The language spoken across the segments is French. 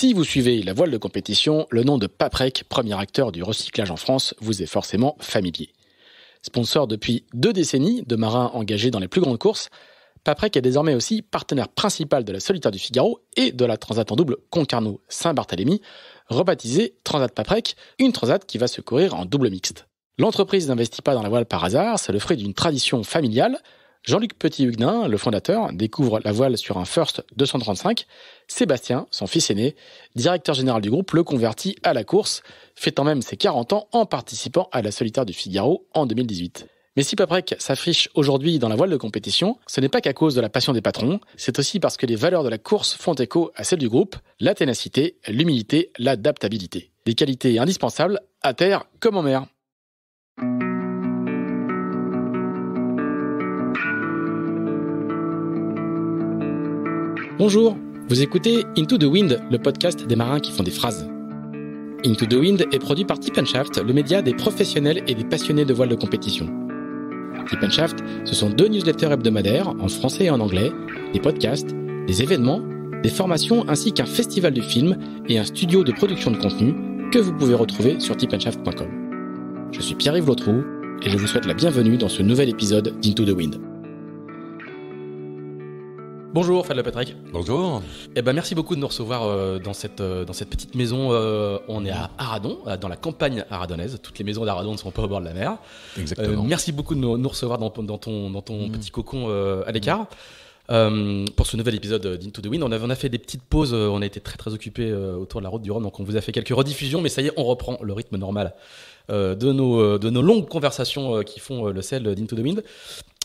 Si vous suivez la voile de compétition, le nom de Paprec, premier acteur du recyclage en France, vous est forcément familier. Sponsor depuis deux décennies de marins engagés dans les plus grandes courses, Paprec est désormais aussi partenaire principal de la Solitaire du Figaro et de la Transat en double Concarneau-Saint-Barthélemy, rebaptisée Transat Paprec, une transat qui va se courir en double mixte. L'entreprise n'investit pas dans la voile par hasard, c'est le fruit d'une tradition familiale, Jean-Luc Petit-Huguenin, le fondateur, découvre la voile sur un First 235. Sébastien, son fils aîné, directeur général du groupe, le convertit à la course, fêtant même ses 40 ans en participant à la solitaire du Figaro en 2018. Mais si Paprec s'affiche aujourd'hui dans la voile de compétition, ce n'est pas qu'à cause de la passion des patrons, c'est aussi parce que les valeurs de la course font écho à celles du groupe, la ténacité, l'humilité, l'adaptabilité. Des qualités indispensables à terre comme en mer. Bonjour, vous écoutez Into the Wind, le podcast des marins qui font des phrases. Into the Wind est produit par Tip Shaft, le média des professionnels et des passionnés de voile de compétition. Tip Shaft, ce sont deux newsletters hebdomadaires en français et en anglais, des podcasts, des événements, des formations ainsi qu'un festival de films et un studio de production de contenu que vous pouvez retrouver sur tipandshaft.com. Je suis Pierre-Yves Lautroux et je vous souhaite la bienvenue dans ce nouvel épisode d'Into the Wind. Bonjour Fred Patrick. Bonjour. Eh ben merci beaucoup de nous recevoir euh, dans cette euh, dans cette petite maison. Euh, on est à Aradon, dans la campagne aradonaise. Toutes les maisons d'Aradon ne sont pas au bord de la mer. Exactement. merci beaucoup de nous, recevoir dans, ton dans ton mm. petit cocon à l'écart. pour ce nouvel épisode d'Into the Wind. On, on a, fait des petites pauses, on a été très très occupés autour de la route du Rhum, donc on vous a fait quelques rediffusions, mais ça y est, on reprend le rythme normal de, nos, de nos longues conversations qui font le sel d'Into the Wind.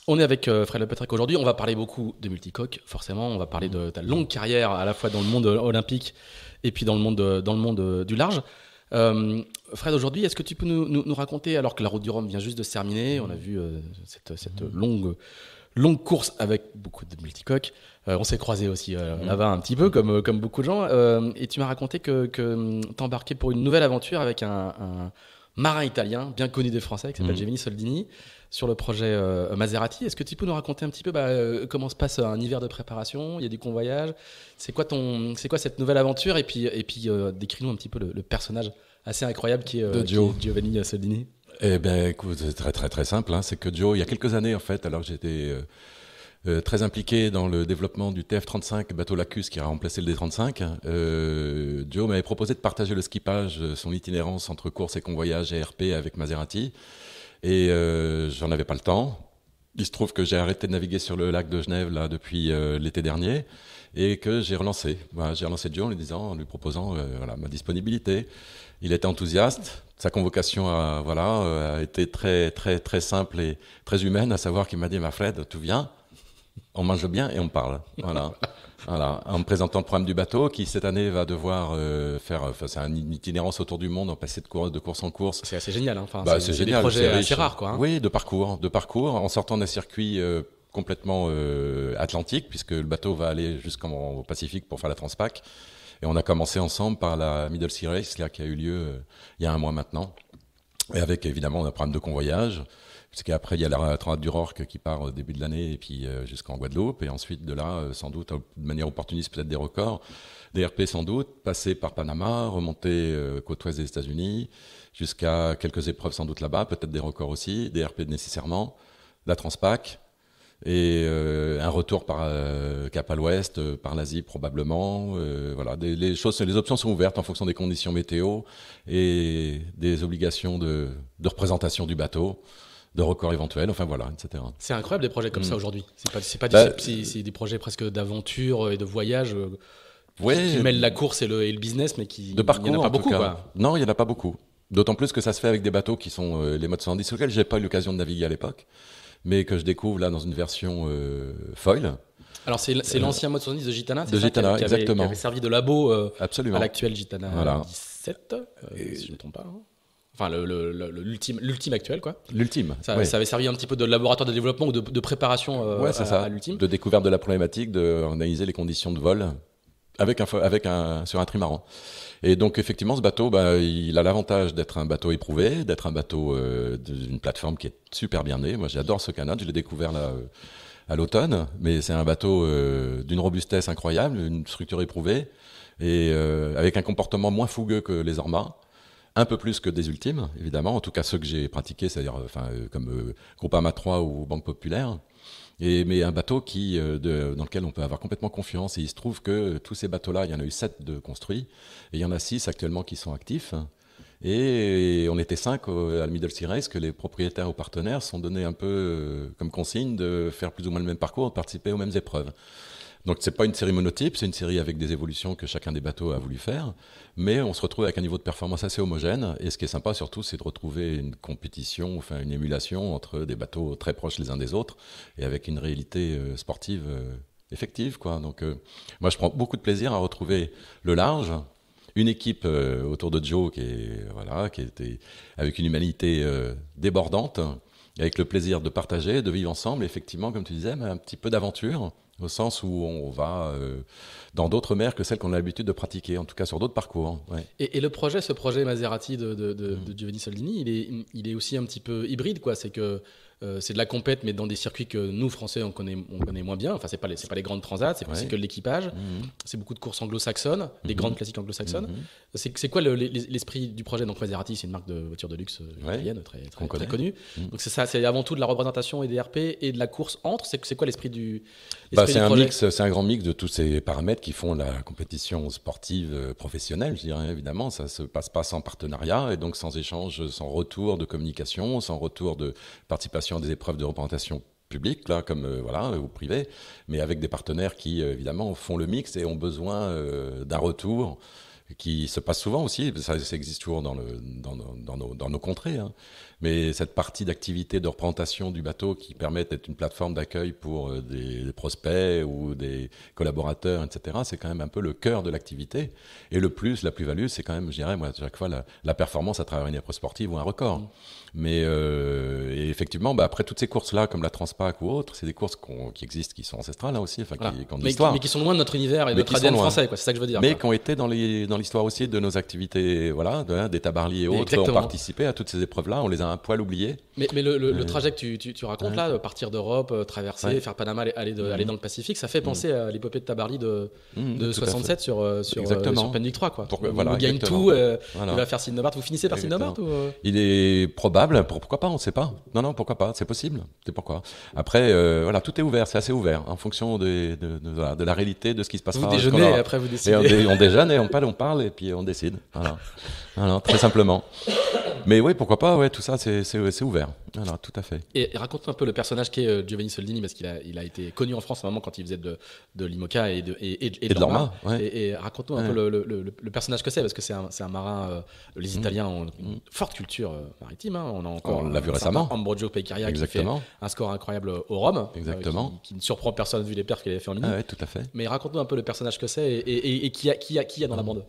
On est avec euh, Fred Lepetrec aujourd'hui. On va parler beaucoup de multicoque, forcément. On va parler mm. de ta longue carrière à la fois dans le monde euh, olympique et puis dans le monde, euh, dans le monde du large. Fred, aujourd'hui, est-ce que tu peux nous, raconter, alors que la route du Rhum vient juste de se terminer, on a vu cette, mm. longue, longue course avec beaucoup de multicoques. on s'est croisé aussi mm. là-bas un petit peu, comme, comme beaucoup de gens. et tu m'as raconté que, que t'embarquais pour une nouvelle aventure avec un, marin italien bien connu des Français qui s'appelle Giovanni Soldini sur le projet euh, Maserati. Est-ce que tu peux nous raconter un petit peu bah, euh, comment se passe un hiver de préparation Il y a du convoyage. C'est quoi ton, c'est quoi cette nouvelle aventure Et puis, et puis euh, décris-nous un petit peu le, personnage assez incroyable qui est, Giovanni Soldini. Eh bien, écoute, c'est très très très simple. Hein. C'est que Joe, il y a quelques années en fait, alors j'étais très impliqué dans le développement du TF-35 bateau Lacus qui a remplacé le D-35. Hein. Joe m'avait proposé de partager le skippage, son itinérance entre courses et convoyage et RP avec Maserati. Et euh, j'en avais pas le temps. Il se trouve que j'ai arrêté de naviguer sur le lac de Genève là depuis euh, l'été dernier et que j'ai relancé. j'ai relancé John en lui disant, en lui proposant euh, voilà, ma disponibilité. Il était enthousiaste. Sa convocation a, voilà, a été très, très, très simple et très humaine, à savoir qu'il m'a dit, ma Fred, tout vient, on mange bien et on parle. Voilà. Voilà, en présentant le programme du bateau qui cette année va devoir euh, faire, enfin c'est itinérance autour du monde, en passer de course, de course en course. C'est assez génial, hein. enfin, bah, c'est génial, des assez rares quoi. Hein. Oui, de parcours, de parcours, en sortant d'un circuit euh, complètement euh, atlantique puisque le bateau va aller jusqu'en Pacifique pour faire la Transpac. Et on a commencé ensemble par la Middle Sea Race là, qui a eu lieu il y a un mois maintenant. Et avec évidemment un programme de convoyage, parce qu'après, il y a la traite du Rorque qui part au début de l'année et puis euh, jusqu'en Guadeloupe. Et ensuite, de là, euh, sans doute, de manière opportuniste, peut-être des records. DRP sans doute, passer par Panama, remonter euh, côte ouest des États-Unis, jusqu'à quelques épreuves sans doute là-bas, peut-être des records aussi, DRP nécessairement, la Transpac, et un retour par cap à l'ouest, par l'Asie probablement. voilà, les choses, les options sont ouvertes en fonction des conditions météo et des obligations de, de représentation du bateau de records éventuels, enfin voilà, etc. C'est incroyable des projets comme mm. ça aujourd'hui. C'est pas, c'est pas bah, des projets presque d'aventure euh, et de voyage. Euh, ouais, qui mêlent la course et le, business, mais qui. De parcours, il n'y en a pas beaucoup. Non, il n'y en a pas beaucoup. D'autant plus que ça se fait avec des bateaux qui sont euh, les modes 110, sur lesquels j'ai pas eu l'occasion de naviguer à l'époque, mais que je découvre là dans une version foil. Alors c'est l'ancien mode de Gitana, de ça, Gitana, exactement. Qui avait servi de labo Absolument. à l'actuel Gitana 17, si je ne me trompe pas. Hein. Enfin, l'ultime le, actuel, quoi. L'ultime. Ça, ça, avait servi un petit peu de laboratoire de développement ou de, préparation euh, à, ça. l'ultime. De découverte de la problématique, d'analyser les conditions de vol avec un, avec un, sur un trimaran. Et donc effectivement, ce bateau, bah, il a l'avantage d'être un bateau éprouvé, d'être un bateau euh, d'une plateforme qui est super bien née. Moi, j'adore ce canard, je l'ai découvert là. Euh, à l'automne, mais c'est un bateau d'une robustesse incroyable, une structure éprouvée, et avec un comportement moins fougueux que les Ormas, un peu plus que des ultimes, évidemment, en tout cas ceux que j'ai pratiqués, c'est-à-dire euh, enfin, euh, comme euh, Groupama 3 ou Banque Populaire. mais un bateau qui, dans lequel on peut avoir complètement confiance. Et il se trouve que tous ces bateaux-là, il y en a eu 7 de construits, et il y en a 6 actuellement qui sont actifs. Et, on était 5 à la Middle Sea Race que les propriétaires ou partenaires sont donnés un peu comme consigne de faire plus ou moins le même parcours, de participer aux mêmes épreuves. Donc n'est pas une série monotype, c'est une série avec des évolutions que chacun des bateaux a voulu faire, mais on se retrouve avec un niveau de performance assez homogène. Et ce qui est sympa surtout, c'est de retrouver une compétition, enfin une émulation entre des bateaux très proches les uns des autres et avec une réalité euh, sportive euh, effective, quoi. Donc euh, moi je prends beaucoup de plaisir à retrouver le large, une équipe autour de Joe qui est voilà, qui était avec une humanité débordante, avec le plaisir de partager, de vivre ensemble, effectivement, comme tu disais, un petit peu d'aventure au sens où on va euh, dans d'autres mers que celles qu'on a l'habitude de pratiquer, en tout cas sur d'autres parcours. Hein, et, le projet, ce projet Maserati de, de, mm. Giovanni Soldini, il est, il est, aussi un petit peu hybride, quoi. C'est que euh, c'est de la compète, mais dans des circuits que nous, Français, on connaît, on connaît moins bien. Enfin, c'est pas les, pas les grandes transats, c'est que l'équipage. Mmh. C'est beaucoup de courses anglo-saxonnes, des mmh. grandes classiques anglo-saxonnes. Mmh. C'est quoi l'esprit du projet Donc, Maserati, c'est une marque de voiture de luxe euh, italienne, très, très, connue. Donc, c'est ça, c'est avant tout de la représentation et des RP et de la course entre. C'est quoi l'esprit du, bah, un projet C'est un grand mix de tous ces paramètres qui font la compétition sportive euh, professionnelle, je dirais, évidemment. Ça se passe pas sans partenariat et donc sans échange, sans retour de communication, sans retour de participation des épreuves de représentation publique, là, comme euh, voilà, euh, ou privée, mais avec des partenaires qui, euh, évidemment, font le mix et ont besoin d'un retour qui se passe souvent aussi, ça, existe toujours dans, le, dans, nos, contrées, hein. mais cette partie d'activité de représentation du bateau qui permet d'être une plateforme d'accueil pour euh, des, prospects ou des collaborateurs, etc., c'est quand même un peu le cœur de l'activité. Et le plus, la plus-value, c'est quand même, je dirais, moi, chaque fois, la, performance à travers une épreuve sportive ou un record. Mmh. Mais euh, et effectivement, bah, après toutes ces courses-là, comme la Transpac ou autres, c'est des courses qui existent, qui sont ancestrales là hein, aussi, enfin, qui, ont mais, qui sont loin de notre univers et de notre ADN français, c'est ça que je veux dire. Mais qui ont été dans les, dans histoire aussi de nos activités, voilà, de, hein, des tabarli et autres, on ont participé à toutes ces épreuves-là. On les a un poil oubliées. Mais, mais le, euh, trajet que tu, tu, racontes là, partir d'Europe, euh, traverser, faire Panama, aller, mm. aller, dans le Pacifique, ça fait mm. penser à l'épopée de Tabarly de, mm, de 67 sur, euh, sur, exactement. sur 3. Quoi. on voilà, gagne tout, il va faire Sindobart. Vous finissez par de Il est probable, pourquoi pas, on ne sait pas. Non, non, pourquoi pas, c'est possible. C'est pourquoi. Après, voilà, tout est ouvert, c'est assez ouvert en fonction de, de, la réalité, de ce qui se passe Vous déjeunez après vous décidez. on, déjeune et on parle, on parle et puis on décide. Alors, très simplement. Mais oui, pourquoi pas, ouais, tout ça, c'est ouvert. Alors, tout à fait. Et raconte un peu le personnage qu'est est euh, Giovanni Soldini, parce qu'il a, été connu en France à un moment quand il faisait de, de l'IMOCA et de, et, et, l'Orma. Et, raconte-nous un peu le, personnage que c'est, parce que c'est un, marin. Euh, les mmh. Italiens ont une forte culture euh, maritime. Hein. On a encore. l'a vu récemment. Ambrogio Peccaria qui fait un score incroyable au Rome. Exactement. Qui, ne surprend personne vu les pertes qu'il avait fait en ligne. Ah tout à fait. Mais raconte-nous un peu le personnage que c'est et, qui, a, qui, a, dans la mmh. bande.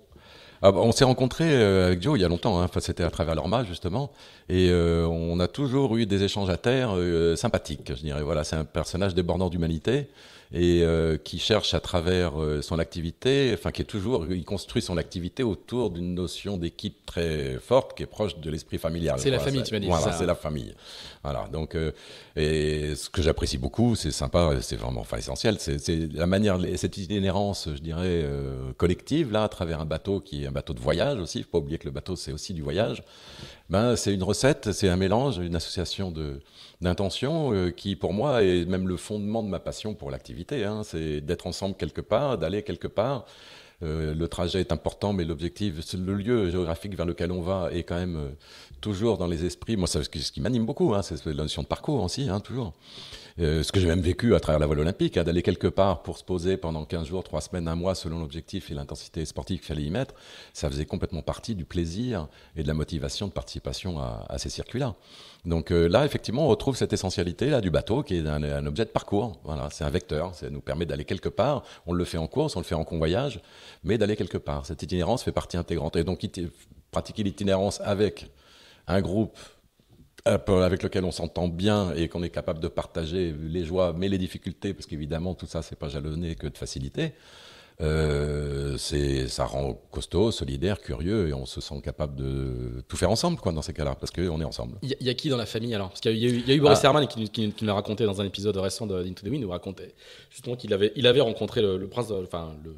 Ah bah, on s'est rencontré euh, avec Joe il y a longtemps, hein. c'était à travers l'Orma justement, et euh, on a toujours eu des échanges à terre euh, sympathiques, je dirais. Voilà, c'est un personnage débordant d'humanité et euh, qui cherche à travers euh, son activité, enfin qui est toujours, il construit son activité autour d'une notion d'équipe très forte qui est proche de l'esprit familial. C'est la famille, tu m'as dit. Voilà, c'est la famille. Voilà, donc euh, et ce que j'apprécie beaucoup, c'est sympa, c'est vraiment essentiel, c'est la manière, cette itinérance, je dirais collective là, à travers un bateau qui est un bateau de voyage aussi. Il Faut pas oublier que le bateau c'est aussi du voyage. Ben c'est une recette, c'est un mélange, une association de d'intention euh, qui, pour moi, est même le fondement de ma passion pour l'activité. Hein. C'est d'être ensemble quelque part, d'aller quelque part. Euh, le trajet est important, mais l'objectif, le lieu géographique vers lequel on va est quand même euh, toujours dans les esprits. Moi, c'est ce qui, m'anime beaucoup, hein. c'est la notion de parcours aussi, hein, toujours. Euh, ce que j'ai même vécu à travers la voile olympique, hein, d'aller quelque part pour se poser pendant 15 jours, 3 semaines, 1 mois, selon l'objectif et l'intensité sportive qu'il fallait y mettre, ça faisait complètement partie du plaisir et de la motivation de participation à, ces circuits-là. Donc euh, là, effectivement, on retrouve cette essentialité là du bateau qui est un, objet de parcours. Voilà, c'est un vecteur, ça nous permet d'aller quelque part. On le fait en course, on le fait en convoyage, mais d'aller quelque part. Cette itinérance fait partie intégrante. Et donc pratiquer l'itinérance avec un groupe euh, avec lequel on s'entend bien et qu'on est capable de partager les joies, mais les difficultés, parce qu'évidemment tout ça c'est pas jalonné que de facilité. Euh, c'est ça rend costaud, solidaire, curieux et on se sent capable de tout faire ensemble quoi dans ces cas-là parce qu'on est ensemble. Il y, a qui dans la famille alors Parce qu'il y, y, a eu Boris ah. Herman qui, nous l'a raconté dans un épisode récent d'Into the Wind nous racontait justement qu'il avait il avait rencontré le, le prince, enfin le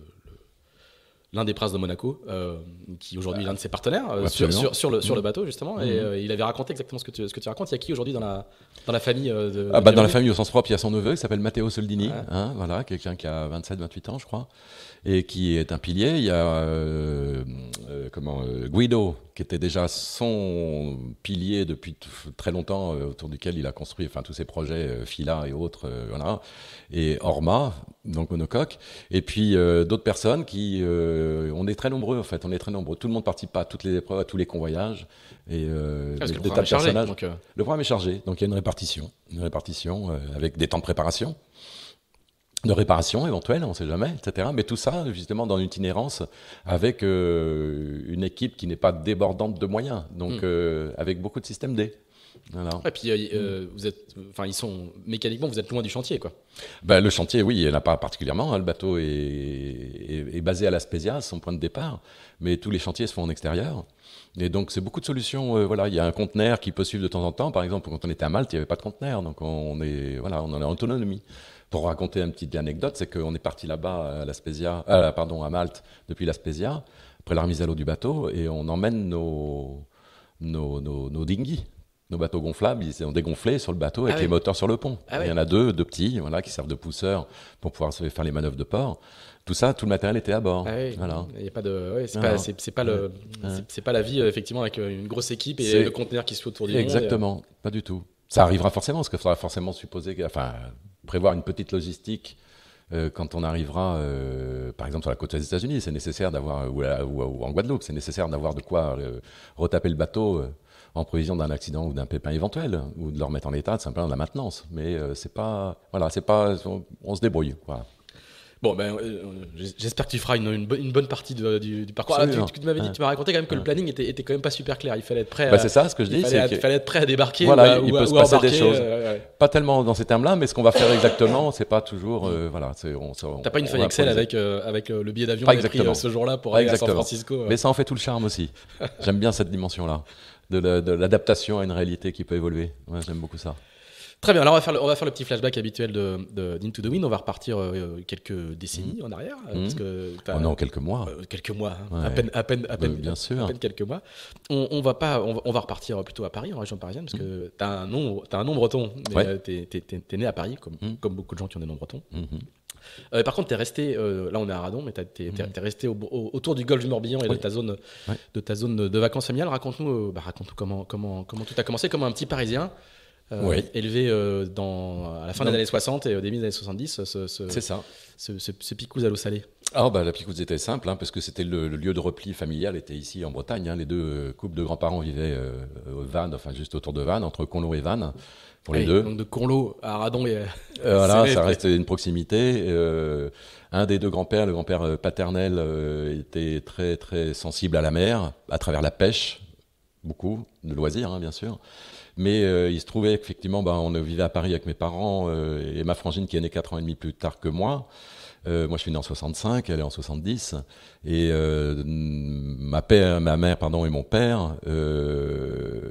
l'un des princes de Monaco, euh, qui aujourd'hui est l'un de ses partenaires euh, sur, le, mmh. bateau, justement. Et mmh. euh, il avait raconté exactement ce que tu, ce que tu racontes. Il y a qui aujourd'hui dans la, dans la famille ah bah, Dans la famille au sens propre, il y a son neveu qui s'appelle Matteo Soldini, hein, voilà, quelqu'un qui a 27-28 ans, je crois, et qui est un pilier. Il y a comment, Guido qui était déjà son pilier depuis très longtemps, euh, autour duquel il a construit enfin, tous ses projets, euh, Fila et autres, euh, et Orma, donc Monocoque, et puis d'autres personnes qui, on est très nombreux en fait, on est très nombreux. Tout le monde participe pas à toutes les épreuves, à tous les convoyages, et il ah, le des tas de personnages. le programme est chargé, donc il y a une répartition, une répartition avec des temps de préparation de réparation éventuelle, on ne sait jamais, etc. Mais tout ça, justement, dans l'itinérance, avec euh, une équipe qui n'est pas débordante de moyens, donc hmm. euh, avec beaucoup de systèmes D. Et puis, euh, vous êtes, enfin, ils sont mécaniquement, vous êtes loin du chantier, quoi. Ben, le chantier, oui, il n'y a pas particulièrement. Hein. Le bateau est, basé à la son point de départ, mais tous les chantiers se font en extérieur. Et donc, c'est beaucoup de solutions. voilà, il y a un conteneur qui peut suivre de temps en temps. Par exemple, quand on était à Malte, il n'y avait pas de conteneur, donc on est, voilà, on en est en autonomie. Pour raconter une petite anecdote, c'est qu'on est parti là-bas à, euh, à Malte depuis l'Aspésia après la remise à l'eau du bateau, et on emmène nos, nos, nos, nos dinghies nos bateaux gonflables, ils ont dégonflé sur le bateau ah avec les moteurs sur le pont. Ah il y en a deux, deux petits, voilà, qui servent de pousseurs pour pouvoir faire les manœuvres de port. Tout ça, tout le matériel était à bord. Ce ah n'est voilà. Il a pas de, c'est pas, c'est, pas le, c'est, pas la vie euh, effectivement avec euh, une grosse équipe et le conteneur qui se autour du Exactement, monde pas du tout. Ça arrivera forcément, parce qu'il faudra forcément supposer, que, enfin, prévoir une petite logistique euh, quand on arrivera, euh, par exemple, sur la côte des États-Unis, c'est nécessaire d'avoir, ou, ou, en Guadeloupe, c'est nécessaire d'avoir de quoi euh, retaper le bateau en prévision d'un accident ou d'un pépin éventuel, ou de le remettre en état, de simplement de la maintenance. Mais c'est pas, voilà, c'est pas, on, se débrouille. quoi Bon, ben, euh, euh, j'espère que tu feras une, bonne, partie du, parcours. tu, m'avais dit, tu m'as raconté quand même que le planning était, quand même pas super clair. Il fallait être prêt. Bah, c'est ça, ce que je dis. fallait, être prêt à débarquer. ou à, il peut se passer des choses. Euh, pas tellement dans ces termes-là, mais ce qu'on va faire exactement, c'est pas toujours. Tu mm. voilà, pas une feuille Excel avec, avec le billet d'avion que pris ce jour-là pour aller à San Francisco. Mais ça en fait tout le charme aussi. J'aime bien cette dimension-là de l'adaptation à une réalité qui peut évoluer. J'aime beaucoup ça. Très bien, alors on va faire le, on va faire le petit flashback habituel de, d'Into the Wind. On va repartir euh, quelques décennies mhm. en arrière. On euh, mhm. Parce que oh quelques mois. Euh, quelques mois, hein. à peine, à peine, à peine, bien sûr. quelques mois. On, va pas, on, va repartir plutôt à Paris, en région parisienne, parce que mhm. tu as un nom, as un breton. Mais es, né à Paris, comme, comme beaucoup de gens qui ont des noms bretons. par contre, tu es resté, là on est à Radon, mais tu es, resté autour du golfe du Morbihan et de, ta zone, de ta zone de vacances familiales. Raconte-nous bah, raconte comment, comment, comment tout a commencé, comment un petit Parisien euh, oui. élevé euh, dans, à la fin des années 60 et au début des années 70. Ce, ce, à l'eau salée. Ah bah, la Picouze était simple, hein, parce que c'était le, lieu de repli familial, était ici en Bretagne. Hein. les deux euh, couples de grands-parents vivaient au Vannes, enfin juste autour de Vannes, entre Conlot et Vannes. Pour les deux. Donc de Conlot à Radon. Et... voilà, ça reste une proximité. un des deux grands-pères, le grand-père paternel, était très très sensible à la mer, à travers la pêche, beaucoup de loisirs hein, bien sûr. Mais euh, il se trouvait effectivement, ben, on vivait à Paris avec mes parents euh, et ma frangine qui est née quatre ans et demi plus tard que moi. Euh, moi, je suis né en 65, elle est en 70. Et euh, ma, père, ma mère pardon, et mon père euh,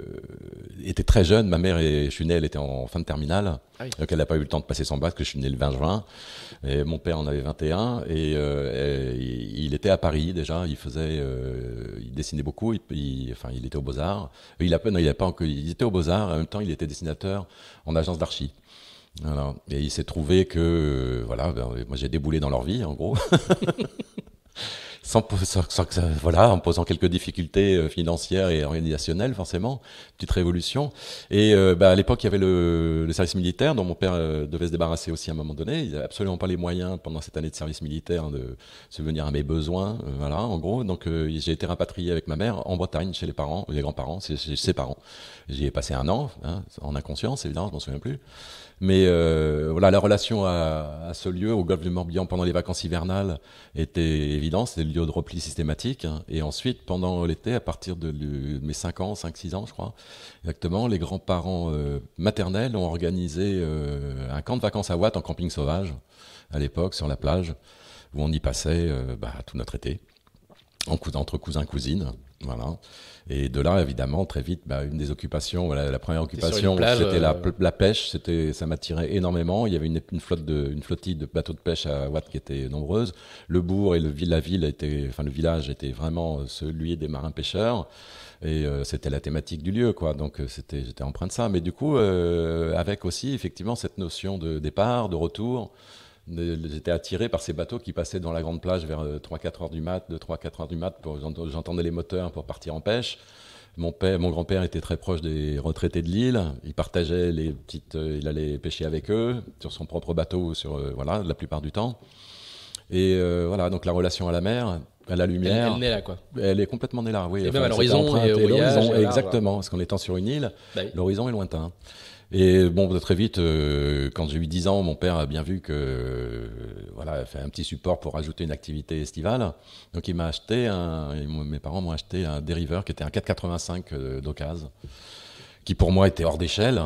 étaient très jeunes. Ma mère, est, je suis né, elle était en fin de terminale. Ah Donc, elle n'a pas eu le temps de passer son bac, parce que je suis né le 20 juin. Et mon père en avait 21. Euh, et, il était à Paris déjà. Il faisait, il dessinait beaucoup. Il, enfin, il était au Beaux-Arts. Il, a, il, a pas, il était au Beaux-Arts. En même temps, il était dessinateur en agence d'archi et il s'est trouvé que, euh, voilà, ben, moi j'ai déboulé dans leur vie, en gros. sans, sans, voilà, en posant quelques difficultés euh, financières et organisationnelles, forcément, petite révolution. Et euh, ben, à l'époque, il y avait le, le, service militaire dont mon père devait se débarrasser aussi à un moment donné. Il n'avait absolument pas les moyens pendant cette année de service militaire de subvenir à mes besoins, voilà, en gros. Donc j'ai été rapatrié avec ma mère en Bretagne, chez les parents, les grands-parents, chez, ses parents. J'y ai passé un an, hein, en inconscience, évidemment, je m'en souviens plus. Mais euh, voilà, la relation à, ce lieu, au golfe du Morbihan, pendant les vacances hivernales, était évidente. C'était le lieu de repli systématique. Hein. Et ensuite, pendant l'été, à partir de, mes 5 ans, 5-6 ans, je crois, exactement, les grands-parents euh, maternels ont organisé euh, un camp de vacances à Watt en camping sauvage, à l'époque, sur la plage, où on y passait bah, tout notre été, en, entre cousins-cousines. Et de là, évidemment, très vite, bah, une des occupations, la première occupation, c'était la, euh, pêche, ça m'attirait énormément. Il y avait une, flotte de, flottille de bateaux de pêche à Watt qui était nombreuse. Le bourg et le, la ville le village était vraiment euh, celui des marins pêcheurs. Et euh, c'était la thématique du lieu, quoi. Donc, j'étais empreint de ça. Mais du coup, avec aussi, effectivement, cette notion de départ, de retour j'étais attiré par ces bateaux qui passaient dans la grande plage vers 3-4 euh, heures du mat, 2 3-4 heures du mat, j'entendais les moteurs pour partir en pêche. Mon père, mon grand-père était très proche des retraités de l'île. Il partageait les petites, euh, il allait pêcher avec eux sur son propre bateau, sur euh, voilà, la plupart du temps. Et voilà, donc la relation à la mer, à la lumière. Elle, est née là, quoi. Elle est complètement née là, oui. Et même à l'horizon, et, exactement. Parce qu'en étant sur une île, bah l'horizon est lointain. Et bon, très vite, euh, quand j'ai eu 10 ans, mon père a bien vu que euh, voilà, fait un petit support pour ajouter une activité estivale. Donc il m'a acheté un, mes parents m'ont acheté un dériveur qui était un 485 euh, d'occasion, qui pour moi était hors d'échelle,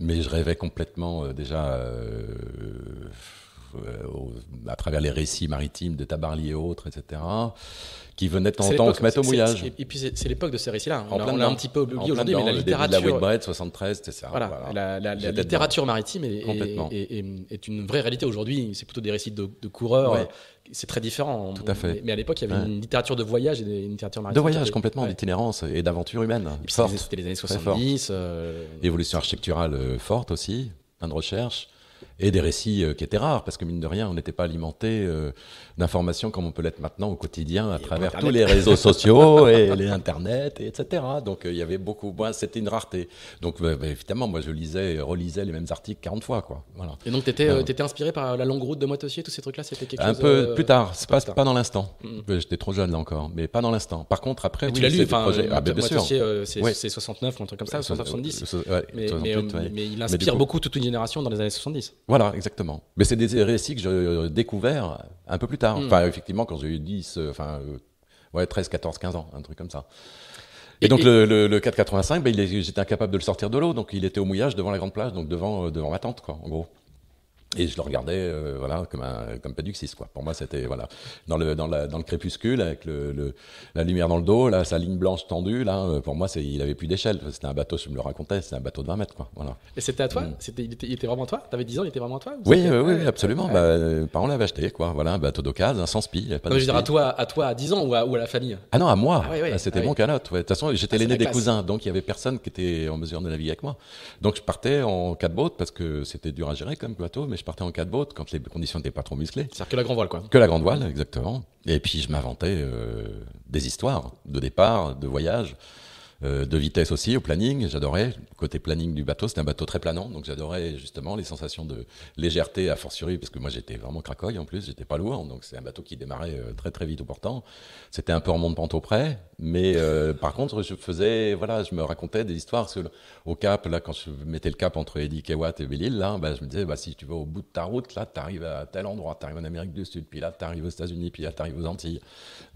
mais je rêvais complètement euh, déjà euh, à travers les récits maritimes de Tabarly et autres, etc., qui venaient de temps en se mettre au mouillage. Et puis c'est l'époque de ces récits-là. Hein. On, l'a un petit peu oublié aujourd'hui, mais la littérature. 73, La, littérature maritime est, est, une vraie réalité aujourd'hui. C'est plutôt des récits de, coureurs. C'est très différent. Tout à fait. Mais à l'époque, il y avait une littérature de voyage et une littérature maritime. De voyage complètement, d'itinérance et d'aventure humaine. C'était les années 70. Euh, Évolution architecturale euh, forte aussi, plein de recherches et des récits euh, qui étaient rares, parce que mine de rien, on n'était pas alimenté euh, d'informations comme on peut l'être maintenant au quotidien à travers tous les réseaux sociaux et les etc. Donc euh, il y avait beaucoup moins, c'était une rareté. Donc bah, bah, évidemment, moi je lisais, relisais les mêmes articles 40 fois. Quoi. Voilà. Et donc tu étais, inspiré par la longue route de Moitossier, tous ces trucs-là, c'était quelque un chose... Un peu plus tard, c'est pas, pas, dans l'instant. Mm. J'étais trop jeune là encore, mais pas dans l'instant. Par contre, après, oui, tu l'as lu, enfin, ah, c'est 69 ou un truc comme ça, 70. mais, il inspire beaucoup toute une génération dans les années 70. Voilà, exactement. Mais c'est des récits que j'ai euh, découverts un peu plus tard. Hmm. Enfin, effectivement, quand j'ai eu 10, euh, enfin, euh, ouais, 13, 14, 15 ans, un truc comme ça. Et, donc Le, le, le, 485, ben, j'étais incapable de le sortir de l'eau, donc il était au mouillage devant la grande plage, donc devant, devant ma tante, quoi, en gros. Et je le regardais, euh, voilà, comme un, comme quoi. Pour moi, c'était, voilà, dans le, dans, la, dans le crépuscule, avec le, la lumière dans le dos, là, sa ligne blanche tendue, là, euh, pour moi, c'est, il avait plus d'échelle. C'était un bateau, je me le racontais, c'était un bateau de 20 mètres, quoi. Voilà. Et c'était à toi mm. c'était, il, était, il, était, vraiment toi T'avais 10 ans, il était vraiment toi Oui, oui, absolument. Bah, euh, parents l'avaient acheté, quoi. Voilà, un bateau d'occasion, sans spi. Pas non, je veux dire, à toi, à toi, à 10 ans ou à, ou à la famille Ah non, à moi. Ah ah, c'était ah mon canot. De toute façon, j'étais l'aîné des cousins, donc il y avait personne qui était en mesure de naviguer avec moi. Donc je partais en quatre bottes parce que c'était dur à gérer comme bateau, je partais en quatre bottes quand les conditions n'étaient pas trop musclées. C'est-à-dire que la grande voile, quoi. Que la grande voile, exactement. Et puis je m'inventais euh, des histoires de départ, de voyage. Euh, de vitesse aussi au planning. J'adorais côté planning du bateau. C'était un bateau très planant, donc j'adorais justement les sensations de légèreté à fortiori parce que moi j'étais vraiment cracoille en plus. J'étais pas loin, donc c'est un bateau qui démarrait euh, très très vite au portant. C'était un peu en monte-pente au près, mais euh, par contre je faisais voilà, je me racontais des histoires parce au cap là quand je mettais le cap entre Eddie Kewat et belle là, bah, je me disais bah, si tu vas au bout de ta route là, tu arrives à tel endroit, tu arrives en Amérique du Sud, puis là tu arrives aux États-Unis, puis là tu arrives aux Antilles.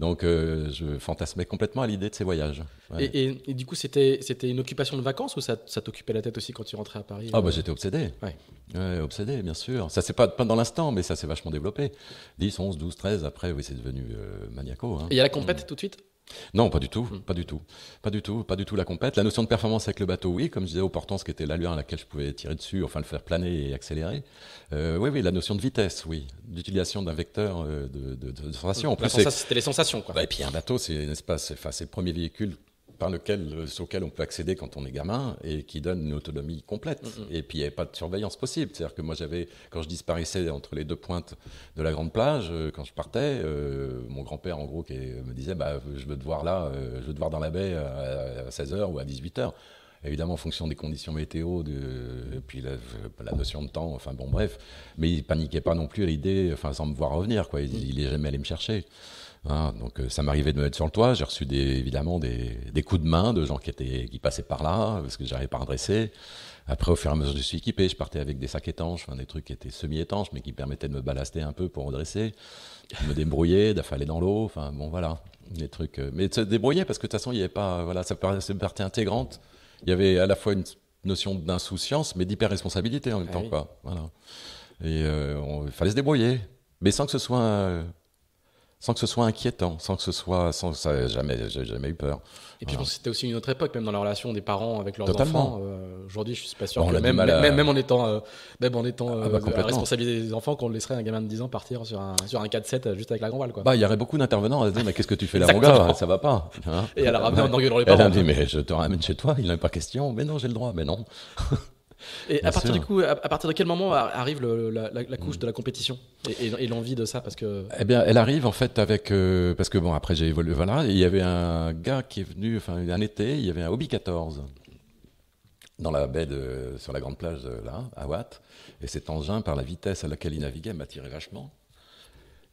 Donc je fantasmais complètement à l'idée de ces voyages. Et, du coup, c'était une occupation de vacances ou ça, t'occupait la tête aussi quand tu rentrais à Paris Ah, bah, euh j'étais obsédé. Ouais. obsédé, bien sûr. Ça c'est pas, pas dans l'instant, mais ça s'est vachement développé. 10, 11, 12, 13, après, oui, c'est devenu euh, maniaco. Hein. Et il y a la compète tout de suite non, pas du tout, hmm. pas du tout, pas du tout, pas du tout la compète. La notion de performance avec le bateau, oui, comme je disais au portant, ce qui était l'allure à laquelle je pouvais tirer dessus, enfin le faire planer et accélérer. Euh, oui, oui, la notion de vitesse, oui, d'utilisation d'un vecteur de, de, sensation. En plus, c'était les sensations, quoi. Bah, et puis un bateau, c'est -ce enfin c'est le premier véhicule par lequel, auquel euh, on peut accéder quand on est gamin et qui donne une autonomie complète. Mm-hmm. Et puis il n'y avait pas de surveillance possible. C'est-à-dire que moi j'avais, quand je disparaissais entre les deux pointes de la grande plage, euh, quand je partais, euh, mon grand-père en gros qui me disait bah, je veux te voir là, je veux te voir dans la baie à, 16h ou à 18h évidemment en fonction des conditions météo, de, puis la, notion de temps, enfin bon, bref. Mais il paniquait pas non plus à l'idée, enfin, sans me voir revenir, quoi. Il, n'est mm. est jamais allé me chercher. Hein, donc euh, ça m'arrivait de me mettre sur le toit. J'ai reçu évidemment des, coups de main de gens qui, étaient, qui passaient par là, parce que j'arrivais pas à redresser. Après, au fur et à mesure, je suis équipé. Je partais avec des sacs étanches, des trucs qui étaient semi-étanches, mais qui permettaient de me balaster un peu pour redresser, de me débrouiller, d'affaler dans l'eau. Enfin, bon, voilà, des trucs. Euh, mais de se débrouiller, parce que de toute façon, il n'y avait pas. Voilà, ça c'est une partie intégrante. Il y avait à la fois une notion d'insouciance, mais d'hyper-responsabilité en même ah temps, quoi. Et euh, il fallait se débrouiller, mais sans que ce soit sans que ce soit inquiétant, sans que ce soit, sans ça, jamais, j'ai jamais eu peur. Et puis c'était aussi une autre époque, même dans la relation des parents avec leurs enfants. Euh, aujourd'hui, je suis pas sûr que même, même, en étant, euh, même en étant ah, euh, bah, responsabilité des enfants, qu'on laisserait un gamin de 10 ans partir sur un, sur un 4-7 juste avec la grand quoi. Bah, il y aurait beaucoup d'intervenants à se dire, mais qu'est-ce que tu fais là, mon gars Ça va pas. Hein Et elle a ramené en engueulant les parents. Elle a dit, mais je te ramène chez toi, il n'en est pas question. Mais non, j'ai le droit, mais non. Et à partir du coup, à, partir de quel moment arrive la, couche mm. de la compétition et, et, l'envie de ça parce que. Eh bien, elle arrive en fait avec euh, parce que bon après j'ai évolué voilà il y avait un gars qui est venu enfin un été il y avait un hobby 14 dans la baie sur la grande plage là à Watt et cet engin par la vitesse à laquelle il naviguait m'attirait vachement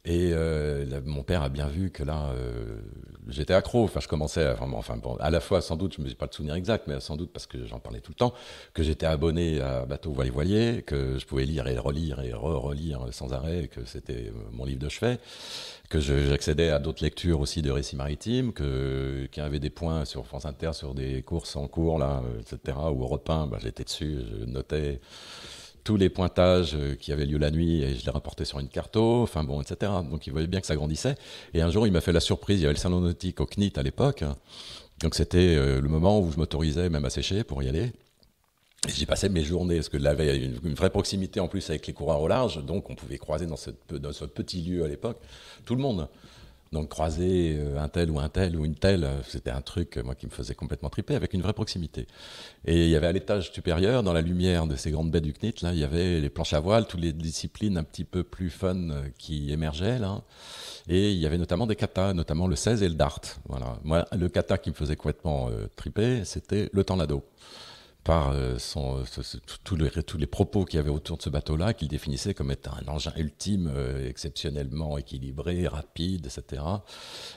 et euh, mon père a bien vu que là, euh, j'étais accro. Enfin, je commençais à, vraiment, enfin, à la fois, sans doute, je me suis pas le souvenir exact, mais sans doute parce que j'en parlais tout le temps, que j'étais abonné à Bateau Voilier Voilier, que je pouvais lire et relire et re-relire sans arrêt, que c'était euh, mon livre de chevet, que j'accédais à d'autres lectures aussi de récits maritimes, que y avait des points sur France Inter, sur des courses en cours là, etc. ou au bah, repas, j'étais dessus, je notais tous les pointages euh, qui avaient lieu la nuit et je les rapportais sur une carte enfin bon, etc. Donc il voyait bien que ça grandissait. Et un jour, il m'a fait la surprise, il y avait le salon nautique au CNIT à l'époque. Donc c'était euh, le moment où je m'autorisais même à sécher pour y aller. J'y passais mes journées, parce que la veille, une, vraie proximité en plus avec les coureurs au large, donc on pouvait croiser dans ce petit lieu à l'époque tout le monde. Donc croiser euh, un tel ou un tel ou une telle, euh, c'était un truc euh, moi qui me faisait complètement triper avec une vraie proximité. Et il y avait à l'étage supérieur, dans la lumière de ces grandes baies du CNIT, là, il y avait les planches à voile, toutes les disciplines un petit peu plus fun qui émergeaient là. Et il y avait notamment des katas, notamment le 16 et le dart. Voilà. Moi, le kata qui me faisait complètement triper, c'était le tornado par euh, tous, les, propos qu'il y avait autour de ce bateau-là, qu'il définissait comme étant un engin ultime, euh, exceptionnellement équilibré, rapide, etc.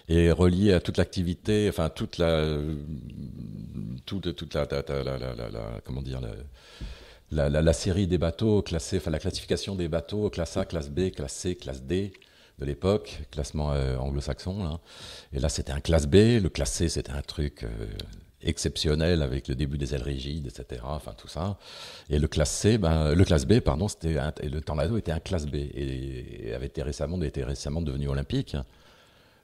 Et relié à toute l'activité, enfin toute la, toute, toute la, la, la, série des bateaux classés, enfin la classification des bateaux, classe A, classe B, classe C, classe D de l'époque, classement euh, anglo-saxon. Hein. Et là, c'était un classe B. Le classe C, c'était un truc exceptionnel avec le début des ailes rigides, etc. Enfin tout ça. Et le classe C, ben, le classe B, pardon, c'était et le Tornado était un classe B et, avait été récemment, était récemment devenu olympique.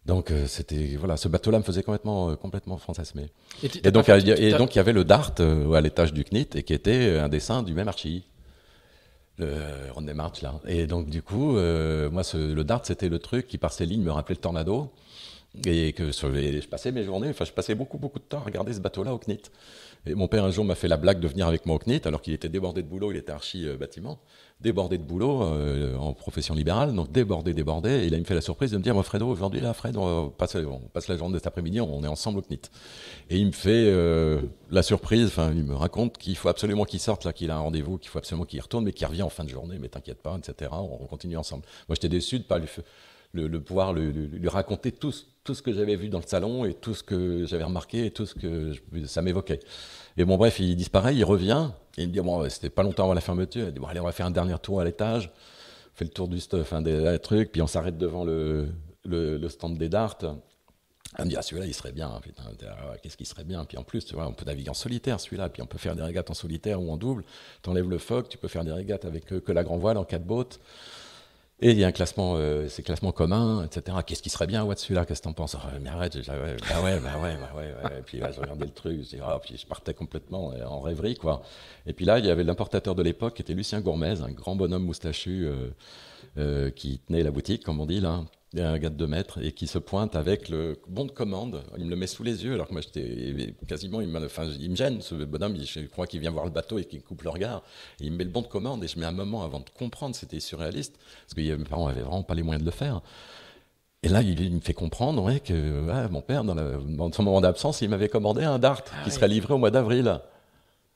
Donc euh, c'était voilà, ce bateau-là me faisait complètement euh, complètement fantasmer. Et, donc et donc il y avait le Dart euh, à l'étage du Knit et qui était un dessin du même archi. Le Ron là. Et donc du coup, moi le Dart c'était le truc qui par ses lignes me rappelait le Tornado et que je passais mes journées, enfin je passais beaucoup beaucoup de temps à regarder ce bateau-là au CNIT. Et mon père un jour m'a fait la blague de venir avec moi au CNIT, alors qu'il était débordé de boulot, il était archi euh, bâtiment, débordé de boulot euh, en profession libérale, donc débordé, débordé. Et là, il me fait la surprise de me dire, moi bah, Fredo, aujourd'hui là, Fred, on passe, la journée cet après-midi, on est ensemble au CNIT. Et il me fait euh, la surprise, enfin il me raconte qu'il faut absolument qu'il sorte là, qu'il a un rendez-vous, qu'il faut absolument qu'il retourne, mais qu'il revient en fin de journée, mais t'inquiète pas, etc. On, continue ensemble. Moi, j'étais déçu de pas lui faire le, pouvoir lui raconter tout, ce que j'avais vu dans le salon et tout ce que j'avais remarqué et tout ce que ça m'évoquait. Et bon, bref, il disparaît, il revient, et il me dit, bon, c'était pas longtemps avant la fermeture, il dit, bon, allez, on va faire un dernier tour à l'étage, on fait le tour du stuff, hein, des, trucs, puis on s'arrête devant le, le, stand des darts. il me dit, ah, celui-là, il serait bien. Putain, qu'est-ce qui serait bien Puis en plus, tu vois, on peut naviguer en solitaire, celui-là. Puis on peut faire des régates en solitaire ou en double. T'enlèves le phoque, tu peux faire des régates avec euh, que, la grand voile en quatre bottes. Et il y a un classement, euh, c'est classement commun, etc. Qu'est-ce qui serait bien, au dessus là Qu'est-ce que t'en penses ah, Mais arrête, bah ouais, bah ouais, bah ouais, bah ouais, Et puis là, bah, je regardais le truc, je ah, puis je partais complètement euh, en rêverie, quoi. Et puis là, il y avait l'importateur de l'époque, qui était Lucien Gourmez, un grand bonhomme moustachu euh, euh, qui tenait la boutique, comme on dit là, un gars de 2 mètres, et qui se pointe avec le bon de commande. Il me le met sous les yeux, alors que moi, j'étais quasiment. Il me, il me gêne, ce bonhomme. Je crois qu'il vient voir le bateau et qu'il coupe le regard. il me met le bon de commande, et je mets un moment avant de comprendre, c'était surréaliste, parce que mes parents n'avaient vraiment pas les moyens de le faire. Et là, il, me fait comprendre ouais, que mon père, dans, son moment d'absence, il m'avait commandé un dart qui ah serait livré au mois d'avril.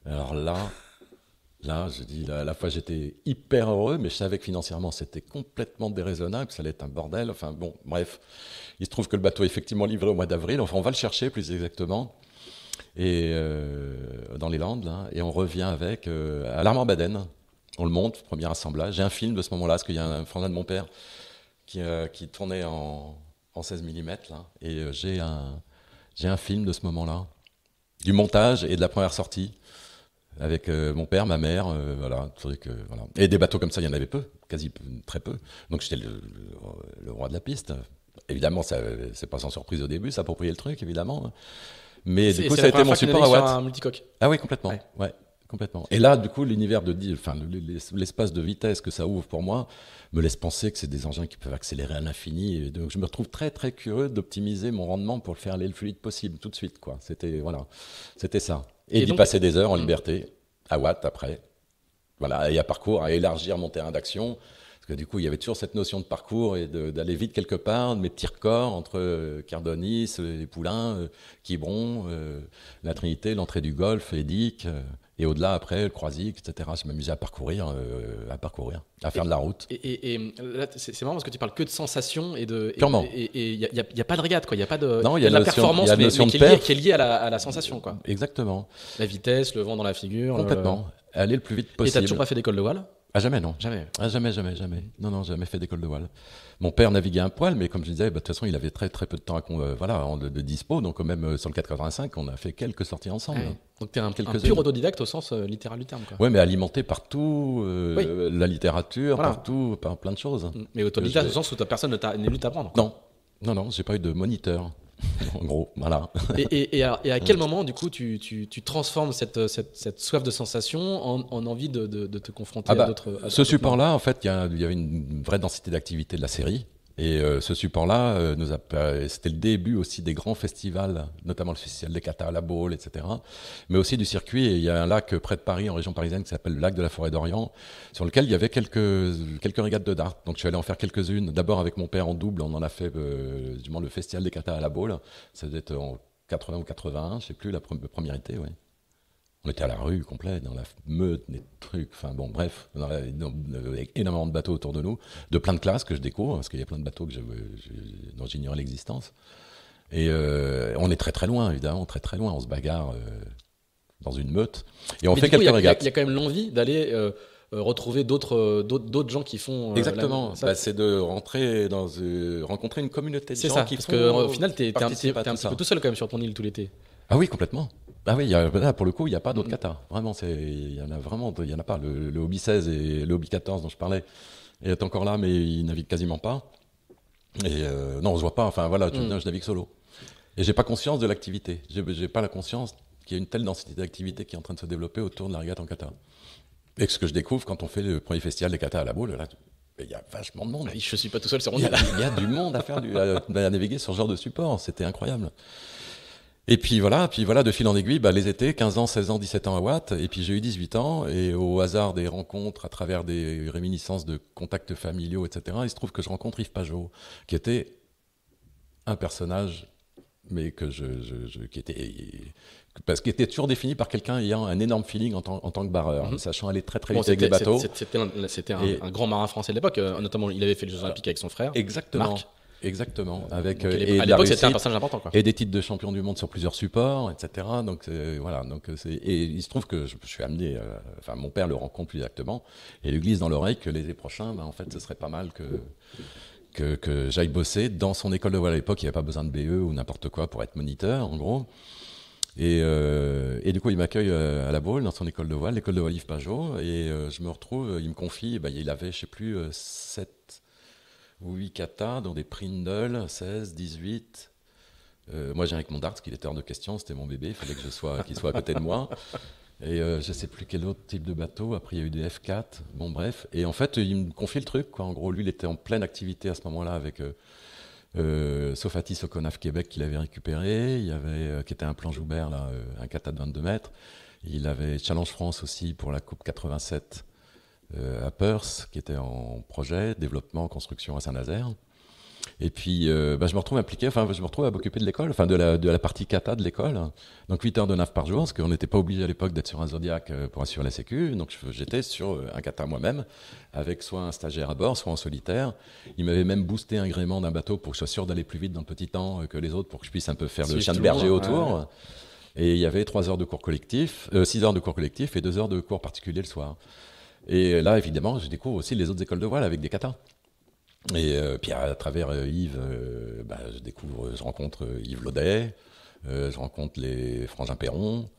Alors là, Là, je dis à la fois j'étais hyper heureux, mais je savais que financièrement c'était complètement déraisonnable, que ça allait être un bordel. Enfin bon, bref, il se trouve que le bateau est effectivement livré au mois d'avril. Enfin, on va le chercher plus exactement, et euh, dans les Landes, et on revient avec euh, à l'Armand Baden. On le monte, premier assemblage. J'ai un film de ce moment-là, parce qu'il y a un frangin de mon père qui, euh, tournait en, 16 mm, et j'ai un film de ce moment-là, du montage et de la première sortie avec euh, mon père, ma mère, euh, voilà, euh, voilà. Et des bateaux comme ça, il y en avait peu, quasi très peu. Donc j'étais le, roi de la piste. Évidemment, c'est pas sans surprise au début, s'approprier le truc, évidemment. Mais du coup, ça a été mon support à Watt. Ah oui, complètement. Ouais. complètement. Et là, du coup, l'univers de, enfin, l'espace de vitesse que ça ouvre pour moi me laisse penser que c'est des engins qui peuvent accélérer à l'infini. Donc, je me retrouve très, très curieux d'optimiser mon rendement pour le faire aller le fluide possible tout de suite, quoi. C'était, voilà, c'était ça. Et, d'y passer des heures en hmm. liberté, à Watt après. Voilà, et à parcours, à élargir mon terrain d'action. Parce que du coup, il y avait toujours cette notion de parcours et d'aller vite quelque part, de mes petits records entre euh, Cardonis, euh, les Poulains, euh, Quiberon, la Trinité, l'entrée du golf, Edic. Et au-delà, après, le croisic, etc. Je m'amusais à parcourir, euh, à parcourir, à faire de la route. Et, c'est marrant parce que tu parles que de sensations et de. Purement. Et il n'y a, pas de régate, quoi. Il n'y a pas de. Non, il y a, la performance, mais, qui, est liée, à la, sensation, quoi. Exactement. La vitesse, le vent dans la figure. Complètement. Aller le plus vite possible. Et tu toujours pas fait d'école de voile ah jamais non. Jamais. Ah, jamais jamais jamais. Non non jamais fait d'école de voile. Mon père naviguait un poil, mais comme je disais, bah, de toute façon, il avait très très peu de temps à euh, voilà, de, dispo. Donc euh, même euh, sur le 85 on a fait quelques sorties ensemble. Donc tu es un, pur autodidacte au sens littéral du terme. Oui, mais alimenté par tout, la littérature, partout, par plein de choses. Mais autodidacte au sens où personne n'est venu t'apprendre. Non, non, non, j'ai pas eu de moniteur. en gros, voilà. et, à quel moment, du coup, tu, transformes cette, soif de sensation en, envie de, te confronter ah à bah, d'autres. Ce support-là, en fait, il y, y, avait une vraie densité d'activité de la série. Et euh, ce support-là, euh, c'était le début aussi des grands festivals, notamment le festival des Cata à la Baule, etc. Mais aussi du circuit. il y a un lac euh, près de Paris, en région parisienne, qui s'appelle le lac de la Forêt d'Orient, sur lequel il y avait quelques, quelques régates de dart. Donc je suis allé en faire quelques-unes. D'abord avec mon père en double, on en a fait euh, le festival des Cata à la Baule. Ça devait être en 80 ou 81, je sais plus, la première été, oui. On était à la rue complet, dans la meute, des trucs, enfin bon, bref, on euh, énormément de bateaux autour de nous, de plein de classes que je découvre, parce qu'il y a plein de bateaux que je, dont j'ignorais l'existence. Et euh, on est très très loin, évidemment, très très loin, on se bagarre euh, dans une meute, et on fait quelques régates. Il y, a quand même l'envie d'aller... retrouver d'autres d'autres gens qui font exactement bah, c'est de rentrer dans rencontrer une communauté de gens ça, qui parce au final tu es, un, petit peu tout seul quand même sur ton île tout l'été ah oui complètement ah oui, pour le coup, il n'y a pas d'autres katas. Mm. Vraiment, il y en a vraiment, il y en a pas. Le, hobby 16 et le hobby 14 dont je parlais est encore là, mais il navigue quasiment pas. Et euh, non, on se voit pas. Enfin voilà, tout mm. je navigue solo. Et j'ai pas conscience de l'activité. J'ai pas la conscience qu'il y a une telle densité d'activité qui est en train de se développer autour de la régate en kata. Et ce que je découvre quand on fait le premier festival des katas à la boule, là, il y a vachement de monde. Ah je suis pas tout seul sur Il il y a du monde à faire, du, à, naviguer sur ce genre de support. C'était incroyable. Et puis voilà, puis voilà, de fil en aiguille, bah, les étés, 15 ans, 16 ans, 17 ans à Watt, et puis j'ai eu 18 ans, et au hasard des rencontres, à travers des réminiscences de contacts familiaux, etc., il se trouve que je rencontre Yves Pajot, qui était un personnage, mais que je, qui était parce qu'il était toujours défini par quelqu'un ayant un énorme feeling en, tant, que barreur, mhm. sachant aller très très vite avec des bateaux. C'était un, grand marin français de l'époque, euh, notamment il avait fait les Jeux ah, Olympiques avec son frère. Exactement. Exactement. Euh, Avec, à euh, l'époque, c'était un personnage important. Et des titres de champion du monde sur plusieurs supports, etc. Donc, euh, voilà. Donc, et il se trouve que je, suis amené, enfin, mon père le rencontre plus exactement, et lui glisse dans l'oreille que l'été prochain, ben, en fait, ce serait pas mal que que, j'aille bosser dans son école de voile. À l'époque, il n'y avait pas besoin de BE ou n'importe quoi pour être moniteur, en gros. Et, du coup, il m'accueille à la boule dans son école de voile, l'école de voile Yves Pajot. Et je me retrouve, il me confie, ben, il avait, je sais plus, 7, oui, kata, dans des Prindle, 16, 18. Euh, moi, j'ai avec mon dart, parce qu'il était hors de question, c'était mon bébé, il fallait que je sois, qu'il soit à côté de moi. Et euh, je sais plus quel autre type de bateau. Après, il y a eu des F4. Bon, bref. Et en fait, il me confie le truc. Quoi. En gros, lui, il était en pleine activité à ce moment-là avec euh, euh au conaf Québec qu'il avait récupéré. Il y avait, qui était un plan Joubert, là, un kata de 22 mètres. Il avait Challenge France aussi pour la Coupe 87 euh, à Perth, qui était en projet, développement, construction à Saint-Nazaire. Et puis, euh, bah, je me retrouve impliqué, enfin, je me retrouve à m'occuper de l'école, enfin, de la, de la partie cata de l'école. Donc, 8 heures de naf par jour, parce qu'on n'était pas obligé à l'époque d'être sur un Zodiac euh, pour assurer la sécu. Donc, j'étais sur un cata moi-même, avec soit un stagiaire à bord, soit en solitaire. Il m'avait même boosté un gréement d'un bateau pour que je sois sûr d'aller plus vite dans le petit temps que les autres, pour que je puisse un peu faire le chien de berger autour. Et il y avait 3 heures de cours collectif, 6 heures de cours collectif et 2 heures de cours particulier le soir. Et euh, là, évidemment, je découvre aussi les autres écoles de voile avec des catins. Et euh, puis à, travers euh, Yves, bah, je découvre, je rencontre Yves Laudet, je rencontre les Frangin Perron,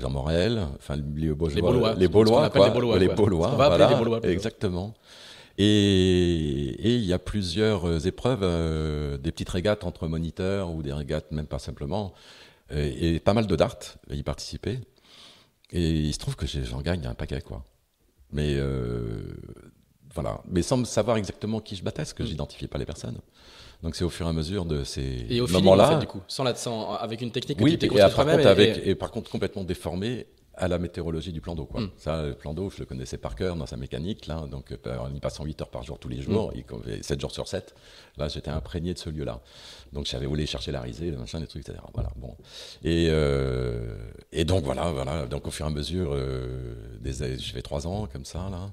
Jean Morel, enfin les Beaulois, les Beaulois, les Beaulois, les Beaulois, exactement. Et il y a plusieurs épreuves, des petites régates entre moniteurs ou des régates même pas simplement, et, pas mal de darts y participer. Et il se trouve que j'en gagne un paquet, quoi. Mais euh, voilà. Mais sans savoir exactement qui je battais, parce que je mm. j'identifie pas les personnes. Donc c'est au fur et à mesure de ces moments-là. du coup, sans, la, avec une technique qui était par contre, complètement déformée à la météorologie du plan d'eau. Quoi. Mm. Ça, le plan d'eau, je le connaissais par cœur dans sa mécanique, là, donc en euh, y passant 8 heures par jour tous les jours, 7 mm. jours sur 7, là, j'étais imprégné de ce lieu-là. Donc, j'avais voulu chercher la risée, le machin, des trucs, etc. Voilà, bon. Et, euh, et donc, voilà, voilà. Donc, au fur et à mesure, euh, des, je fais 3 ans comme ça, là.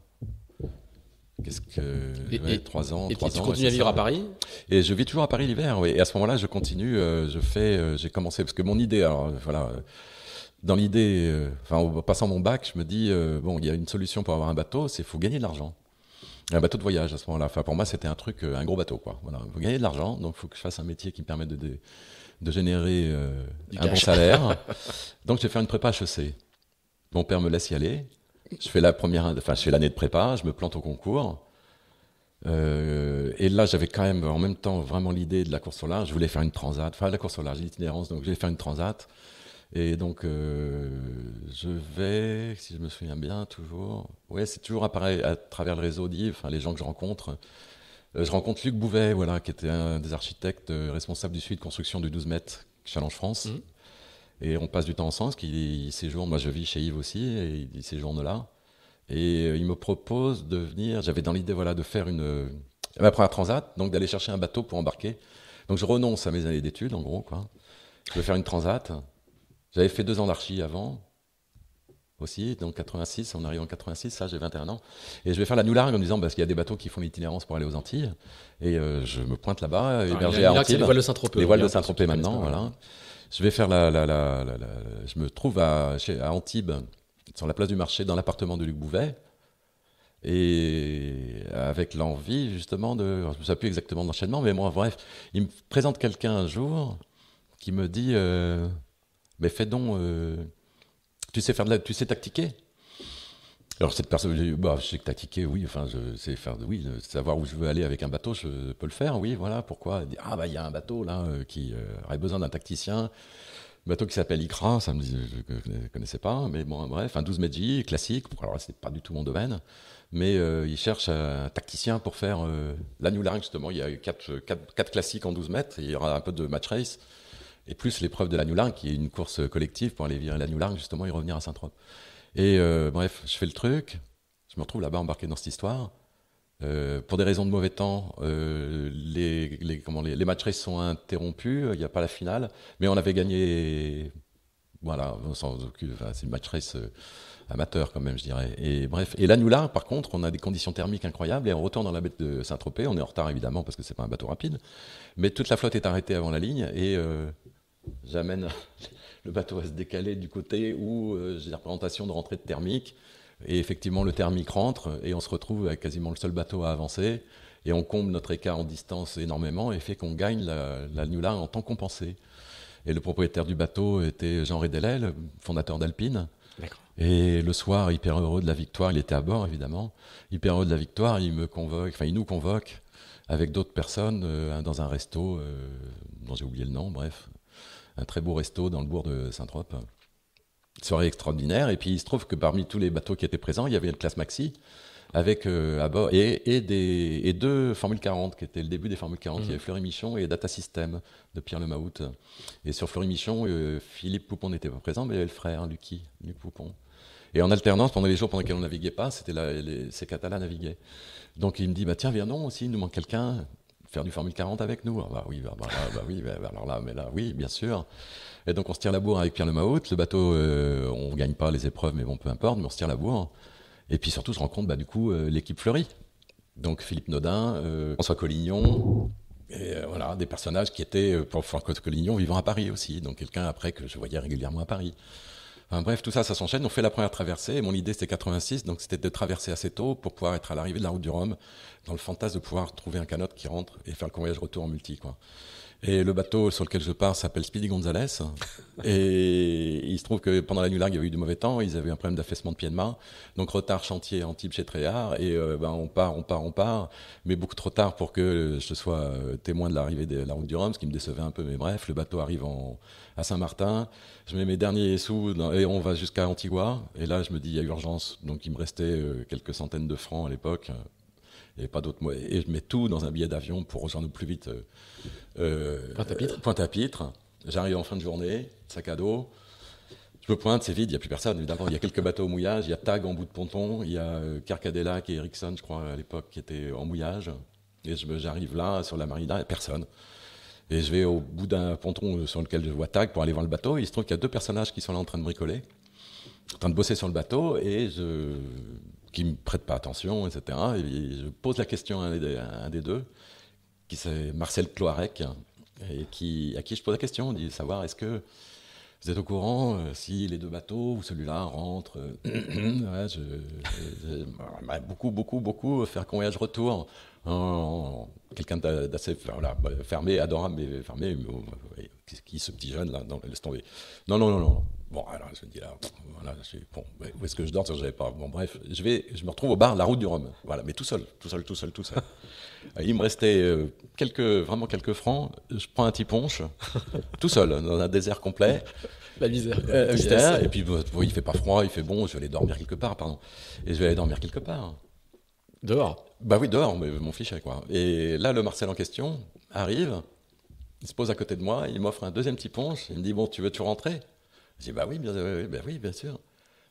Qu'est-ce que. trois ans. Et, trois tu continues à vivre à Paris Et je vis toujours à Paris l'hiver, oui. Et à ce moment-là, je continue, je fais, j'ai commencé, parce que mon idée, alors voilà, dans l'idée, euh, en passant mon bac, je me dis, euh, bon, il y a une solution pour avoir un bateau, c'est faut gagner de l'argent. Un bateau de voyage à ce moment-là. Enfin, pour moi, c'était un truc, euh, un gros bateau, quoi. Voilà, faut gagner de l'argent, donc il faut que je fasse un métier qui me permette de, de, générer un bon salaire. donc, j'ai fait une prépa HEC. Mon père me laisse y aller. Je fais la première, enfin, je fais l'année de prépa, je me plante au concours. et là, j'avais quand même en même temps vraiment l'idée de la course au large. Je voulais faire une transat, enfin la course au large, l'itinérance. Donc, je fait faire une transat. Et donc, euh, je vais, si je me souviens bien, toujours. Oui, c'est toujours pareil, à travers le réseau d'Yves, les gens que je rencontre. Euh, je rencontre Luc Bouvet, voilà, qui était un des architectes euh, responsables du suivi de construction du 12 mètres Challenge France. Mmh. Et on passe du temps ensemble, parce qu'il séjourne. Moi, je vis chez Yves aussi, et il séjourne là. Et il me propose de venir. J'avais dans l'idée, voilà, de faire une. Ma première transat, donc d'aller chercher un bateau pour embarquer. Donc je renonce à mes années d'études, en gros, quoi. Je veux faire une transat. J'avais fait deux ans d'archi avant, aussi, donc 86, on arrive en 86, ça j'ai 21 ans, et je vais faire la Noulargue en me disant, bah, parce qu'il y a des bateaux qui font l'itinérance pour aller aux Antilles, et euh, je me pointe là-bas, ah, hébergé à Antilles. Les voiles de Saint-Tropez. Les voiles de hein, Saint-Tropez maintenant, voilà. Je vais faire la, la, la, je me trouve à, chez, à, Antibes, sur la place du marché, dans l'appartement de Luc Bouvet, et avec l'envie justement de, je ne sais plus exactement d'enchaînement, mais moi, bref, il me présente quelqu'un un jour qui me dit... Euh, mais fais donc. Euh, tu sais faire de tu sais tactiquer. Alors cette personne, bah, je sais tactiquer, oui, enfin, je sais faire, oui, savoir où je veux aller avec un bateau, je peux le faire, oui, voilà, pourquoi Ah bah il y a un bateau là euh, qui euh, aurait besoin d'un tacticien, bateau qui s'appelle Icra, ça me dit, je ne connaissais pas, mais bon, bref, un 12 Medji classique, alors c'est pas du tout mon domaine, mais il cherche un tacticien pour faire la New justement, il y a quatre, quatre, classiques en 12 mètres, il y aura un peu de match race, et plus l'épreuve de la New qui est une course collective pour aller virer la New justement, et revenir à Saint-Tropez. Et euh, bref, je fais le truc, je me retrouve là-bas embarqué dans cette histoire. Euh, pour des raisons de mauvais temps, euh, les, les, comment, les, matchs sont interrompus, il n'y a pas la finale, mais on avait gagné. Voilà, sans aucune. c'est une match race amateur, quand même, je dirais. Et bref. Et la par contre, on a des conditions thermiques incroyables et on retourne dans la baie de Saint-Tropez. On est en retard, évidemment, parce que c'est pas un bateau rapide. Mais toute la flotte est arrêtée avant la ligne et j'amène le bateau à se décaler du côté où euh, j'ai la représentation de rentrée de thermique. Et effectivement, le thermique rentre et on se retrouve avec quasiment le seul bateau à avancer. Et on comble notre écart en distance énormément et fait qu'on gagne la, la Nula en temps compensé. Et le propriétaire du bateau était Jean Rédelel, fondateur d'Alpine. Et le soir, hyper heureux de la victoire, il était à bord évidemment, hyper heureux de la victoire, il me convoque, enfin il nous convoque avec d'autres personnes euh, dans un resto euh, dont j'ai oublié le nom, bref un très beau resto dans le bourg de Saint-Trope. Soirée extraordinaire. Et puis il se trouve que parmi tous les bateaux qui étaient présents, il y avait une classe maxi avec euh, à bord et, deux Formule 40 qui était le début des Formule 40. Il y mmh. avait Fleury Michon et Data System de Pierre Lemahout. Et sur Fleury Michon, euh, Philippe Poupon n'était pas présent, mais il y avait le frère, hein, Lucky, Luc Poupon. Et en alternance, pendant les jours pendant lesquels on naviguait pas, c'était là, ces Catalans naviguaient. Donc il me dit, bah, tiens, viens non aussi, il nous manque quelqu'un faire du Formule 40 avec nous. Ah, bah oui, bah, bah, bah, bah oui alors là, mais là, oui, bien sûr. Et donc on se tire la bourre avec Pierre Le Mahout. Le bateau, euh, on ne gagne pas les épreuves, mais bon, peu importe, mais on se tire la bourre. Et puis surtout, on se rend compte, bah, du coup, euh, l'équipe fleurit. Donc Philippe Nodin, euh, François Collignon, et voilà, des personnages qui étaient, pour François Collignon, vivant à Paris aussi. Donc quelqu'un après que je voyais régulièrement à Paris bref, tout ça, ça s'enchaîne. On fait la première traversée. Et mon idée, c'était 86, donc c'était de traverser assez tôt pour pouvoir être à l'arrivée de la route du Rhum, dans le fantasme de pouvoir trouver un canot qui rentre et faire le convoyage retour en multi. Et le bateau sur lequel je pars s'appelle Speedy Gonzales. et il se trouve que pendant la nuit largue, il y avait eu du mauvais temps, ils avaient un problème d'affaissement de pieds de main. Donc retard chantier en type chez Tréhard. Et euh, ben, on part, on part, on part. Mais beaucoup trop tard pour que je sois euh, témoin de l'arrivée de la route du Rhum, ce qui me décevait un peu. Mais bref, le bateau arrive à Saint-Martin. Je mets mes derniers sous et on va jusqu'à Antigua. Et là, je me dis, il y a urgence. Donc il me restait euh, quelques centaines de francs à l'époque. Et pas d'autres Et je mets tout dans un billet d'avion pour rejoindre plus vite euh, Pointe-à-Pitre. J'arrive en fin de journée, sac à dos. Je me pointe, c'est vide, il n'y a plus personne. il y a quelques bateaux au mouillage, il y a Tag en bout de ponton, il y a euh, Carcadella et Ericsson, je crois, à l'époque, qui était en mouillage. Et j'arrive là, sur la marina, personne. Et je vais au bout d'un ponton euh, sur lequel je vois Tag pour aller voir le bateau. il se trouve qu'il y a deux personnages qui sont là en train de bricoler, en train de bosser sur le bateau, et qui ne me prêtent pas attention, etc. Et je pose la question à un des deux c'est Marcel Cloarec, et qui, à qui je pose la question, dit savoir est-ce que vous êtes au courant euh, si les deux bateaux ou celui-là rentrent euh, Beaucoup, beaucoup, beaucoup faire qu'on voyage retour. Quelqu'un d'assez voilà, bah, fermé, adorable, mais fermé. Mais, qui, ce petit jeune là, laisse tomber. Non, non, non, non. Bon, alors je me dis là, je suis, bon, où est-ce que je dors Je pas. Bon, bref, je, vais, je me retrouve au bar La Route du Rhum. Voilà, mais tout seul, tout seul, tout seul, tout seul. il me restait euh, quelques, vraiment quelques francs. Je prends un petit ponche, tout seul, dans un désert complet. La misère. Euh, euh, et puis, bah, bah, il il fait pas froid, il fait bon, je vais aller dormir quelque part, pardon. Et je vais aller dormir quelque part. Dehors Bah oui, dehors, mais mon fichier, quoi. Et là, le Marcel en question arrive, il se pose à côté de moi, il m'offre un deuxième petit ponche, il me dit Bon, tu veux-tu rentrer je dis, bah oui, bien, oui, bah bien sûr.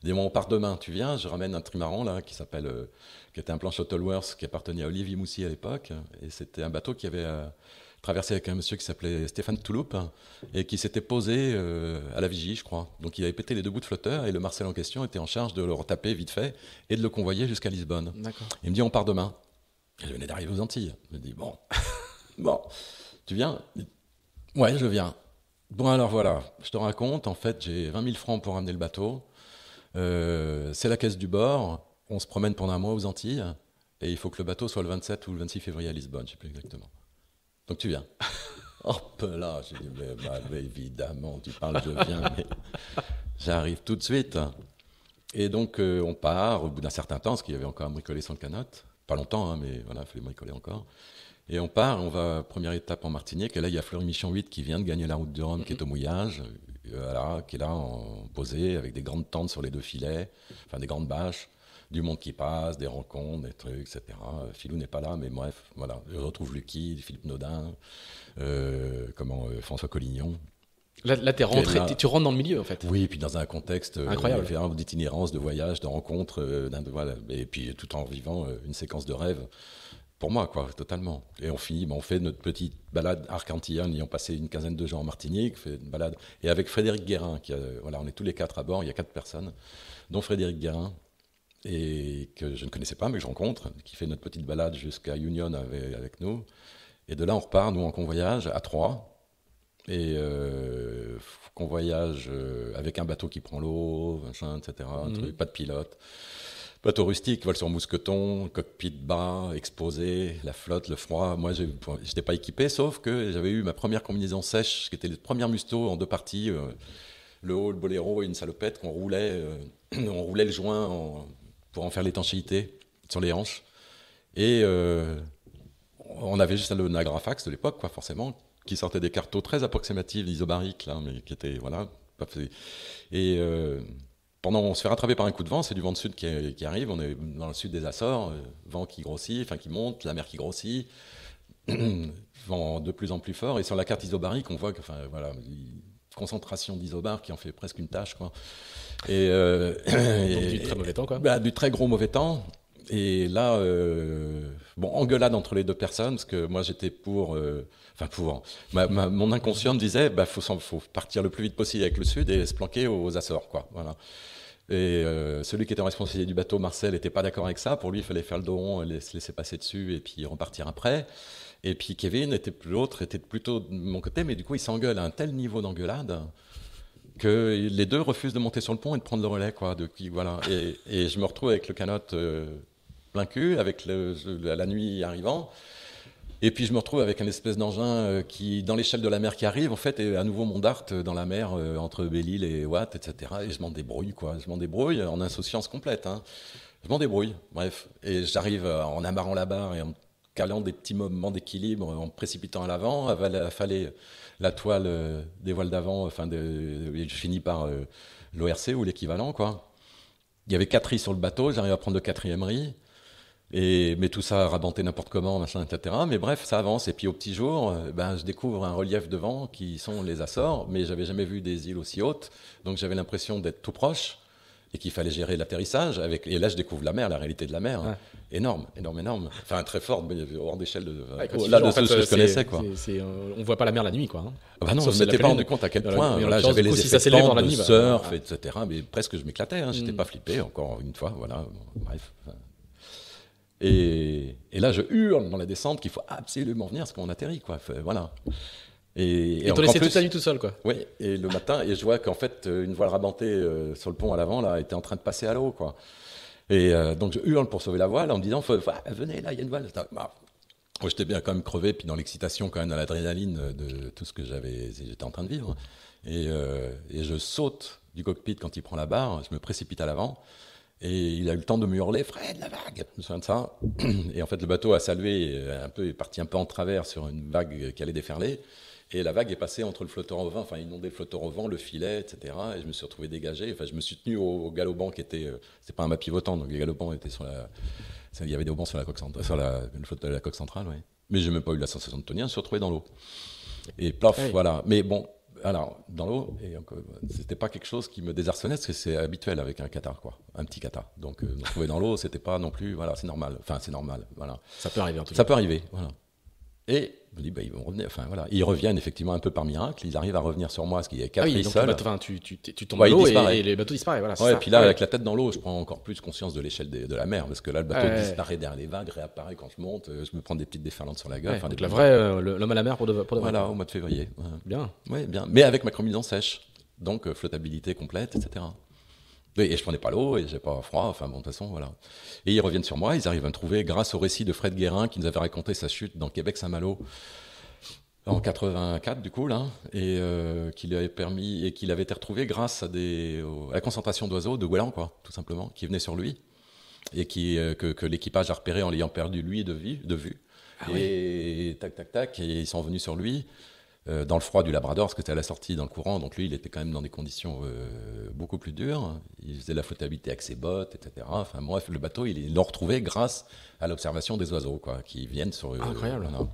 Il dit, on part demain, tu viens, je ramène un trimaran, là, qui s'appelle, euh, qui était un plan Shuttleworth, qui appartenait à Olivier Moussy à l'époque, et c'était un bateau qui avait euh, traversé avec un monsieur qui s'appelait Stéphane Touloupe, hein, et qui s'était posé euh, à la vigie, je crois. Donc il avait pété les deux bouts de flotteur, et le Marcel en question était en charge de le retaper vite fait, et de le convoyer jusqu'à Lisbonne. Il me dit, on part demain. je venais d'arriver aux Antilles. Il me dis, bon, bon, tu viens Ouais, je viens. Bon, alors voilà, je te raconte. En fait, j'ai 20 000 francs pour ramener le bateau. Euh, c'est la caisse du bord. On se promène pendant un mois aux Antilles. Et il faut que le bateau soit le 27 ou le 26 février à Lisbonne, je ne sais plus exactement. Donc tu viens. Hop là, j'ai dit, bah, mais, évidemment, tu parles, je viens, mais j'arrive tout de suite. Et donc euh, on part au bout d'un certain temps, parce qu'il y avait encore à bricoler sans le canot. Pas longtemps, hein, mais voilà, il fallait bricoler encore. Et on part, on va, première étape en Martinique, et là il y a Fleury Mission 8 qui vient de gagner la route du Rhum, qui est au mouillage, euh, qui est là en posé, avec des grandes tentes sur les deux filets, enfin des grandes bâches, du monde qui passe, des rencontres, des trucs, etc. Philou n'est pas là, mais bref, voilà, je retrouve Lucky, Philippe Nodin, euh, comment, euh, François Collignon. Là, là, tu rentres dans le milieu en fait. Oui, et puis dans un contexte incroyable, d'itinérance, de voyage, de rencontres, voilà, et puis tout en vivant une séquence de rêve pour moi, quoi, totalement. Et on finit, ben, on fait notre petite balade y ont passé une quinzaine de gens en Martinique, fait une balade. Et avec Frédéric Guérin, qui euh, voilà, on est tous les quatre à bord, il y a quatre personnes, dont Frédéric Guérin, et que je ne connaissais pas, mais que je rencontre, qui fait notre petite balade jusqu'à Union avec, avec, nous. Et de là, on repart, nous, en convoyage, à Troyes. Et euh, convoyage euh, avec un bateau qui prend l'eau, etc., mmh. pas de pilote. Bateau rustique, vol sur mousqueton, cockpit bas, exposé, la flotte, le froid. Moi, je n'étais pas équipé, sauf que j'avais eu ma première combinaison sèche, qui était le premier musto en deux parties, euh, le haut, le boléro et une salopette qu'on roulait, euh, on roulait le joint pour en faire l'étanchéité sur les hanches. Et euh, on avait juste le Nagrafax de l'époque, quoi, forcément, qui sortait des cartos très approximatives, isobariques, là, mais qui était, voilà, pas Et pendant, on se fait rattraper par un coup de vent, c'est du vent de sud qui, arrive, on est dans le sud des Açores, euh, vent qui grossit, enfin qui monte, la mer qui grossit, vent de plus en plus fort, et sur la carte isobarique, on voit que, enfin voilà, concentration d'isobar qui en fait presque une tâche, quoi. Et, euh, du très mauvais temps, bah, du très gros mauvais temps, et là, euh, bon, engueulade entre les deux personnes, parce que moi j'étais pour, euh, enfin pour, ma, mon inconscient me disait, bah faut, faut partir le plus vite possible avec le sud et se planquer aux Açores, quoi. Voilà. Et euh, celui qui était responsable du bateau, Marcel, n'était pas d'accord avec ça. Pour lui, il fallait faire le dos rond, se laisser passer dessus et puis repartir après. Et puis Kevin était l'autre, était plutôt de mon côté, mais du coup, il s'engueule à un tel niveau d'engueulade que les deux refusent de monter sur le pont et de prendre le relais, quoi. De, voilà. Et, je me retrouve avec le canot plein cul avec la nuit arrivant. Et puis je me retrouve avec un espèce d'engin euh, qui, dans l'échelle de la mer qui arrive, en fait, est à nouveau mon dart euh, dans la mer euh, entre belle et Watt, etc. Et je m'en débrouille, quoi. Je m'en débrouille en insouciance complète. Hein. Je m'en débrouille, bref. Et j'arrive en amarrant la barre et en calant des petits moments d'équilibre, en précipitant à l'avant, fallait la toile des voiles d'avant, enfin, de, et je finis par l'ORC ou l'équivalent, quoi. Il y avait quatre riz sur le bateau, j'arrive à prendre le quatrième riz. Et, mais tout ça rabanté n'importe comment, machin, etc. Mais bref, ça avance. Et puis au petit jour, euh, ben, je découvre un relief devant qui sont les Açores, mais j'avais jamais vu des îles aussi hautes. Donc j'avais l'impression d'être tout proche et qu'il fallait gérer l'atterrissage. Avec... Et là, je découvre la mer, la réalité de la mer. Hein. Énorme, énorme, énorme. Enfin, très forte, mais hors échelle de, euh, là, de ce que je euh, connaissais. Quoi. on voit pas la mer la nuit. Quoi, hein. ah bah non, je ne m'étais pas rendu compte à quel point. j'avais les si ça la nuit, bah, surf, etc. Mais presque, je m'éclatais. Hein. J'étais mm. pas flippé, encore une fois. Voilà, bref. Et, là, je hurle dans la descente qu'il faut absolument venir parce qu'on atterrit, quoi. voilà. Et, et, et t'en toute la tout seul, quoi. Oui, et le matin, et je vois qu'en fait, une voile rabantée euh, sur le pont à l'avant, là, était en train de passer à l'eau, quoi. Et euh, donc, je hurle pour sauver la voile en me disant, ah, venez, là, il y a une voile. Bah, moi, j'étais bien quand même crevé, puis dans l'excitation, quand même, dans l'adrénaline euh, de tout ce que j'avais, j'étais en train de vivre. Et, et je saute du cockpit quand il prend la barre, je me précipite à l'avant. Et il a eu le temps de me hurler, Fred, la vague de ça. Et en fait, le bateau a salué, euh, un peu, est parti un peu en travers sur une vague qui allait déferler. Et la vague est passée entre le flotteur au vent, enfin inondé le flotteur au vent, le filet, etc. Et je me suis retrouvé dégagé. Enfin, je me suis tenu au, galopant qui était. Euh, C'était pas un mât pivotant, donc les galopants étaient sur la. Il y avait des haubans sur la coque centrale, sur la, de la coque centrale, oui. Mais je n'ai même pas eu la sensation de tenir, je me suis retrouvé dans l'eau. Et plaf, voilà. Mais bon, alors, dans l'eau, et euh, c'était pas quelque chose qui me désarçonnait, parce que c'est habituel avec un Qatar, quoi, un petit Qatar. Donc, euh, me dans l'eau, c'était pas non plus, voilà, c'est normal. Enfin, c'est normal, voilà. Ça peut arriver en tout Ça peut arriver, voilà. Et on dit, bah, ils vont revenir. Enfin, voilà. Ils reviennent effectivement un peu par miracle. Ils arrivent à revenir sur moi parce qu'il y a quatre ah oui, donc, bateau, tu, tu, tu, tombes l'eau et, les bateaux disparaissent. ouais, et puis là, avec la tête dans l'eau, je prends encore plus conscience de l'échelle de, la mer parce que là, le bateau disparaît derrière les vagues, réapparaît quand je monte. Euh, je me prends des petites déferlantes sur la gueule. Enfin, donc la vraie, euh, l'homme à la mer pour de, pour de Voilà, au mois de février. Bien. Oui, bien. Mais avec ma combinaison sèche. Donc, euh, flottabilité complète, etc. Et je prenais pas l'eau, et j'ai pas froid, enfin bon, de toute façon, voilà. Et ils reviennent sur moi, ils arrivent à me trouver grâce au récit de Fred Guérin qui nous avait raconté sa chute dans Québec-Saint-Malo en 84 du coup là et euh, qu'il avait permis et qu'il avait été retrouvé grâce à des la concentration d'oiseaux de Guélan quoi tout simplement qui venait sur lui et qui euh, que, l'équipage a repéré en l'ayant perdu lui de vue de vue ah et tac tac tac et ils sont venus sur lui euh, dans le froid du Labrador, parce que c'était à la sortie dans le courant, donc lui, il était quand même dans des conditions euh, beaucoup plus dures. Il faisait la flottabilité avec ses bottes, etc. Enfin bref, le bateau, il l'ont retrouvé grâce à l'observation des oiseaux, quoi, qui viennent sur... Euh, Incroyable. non?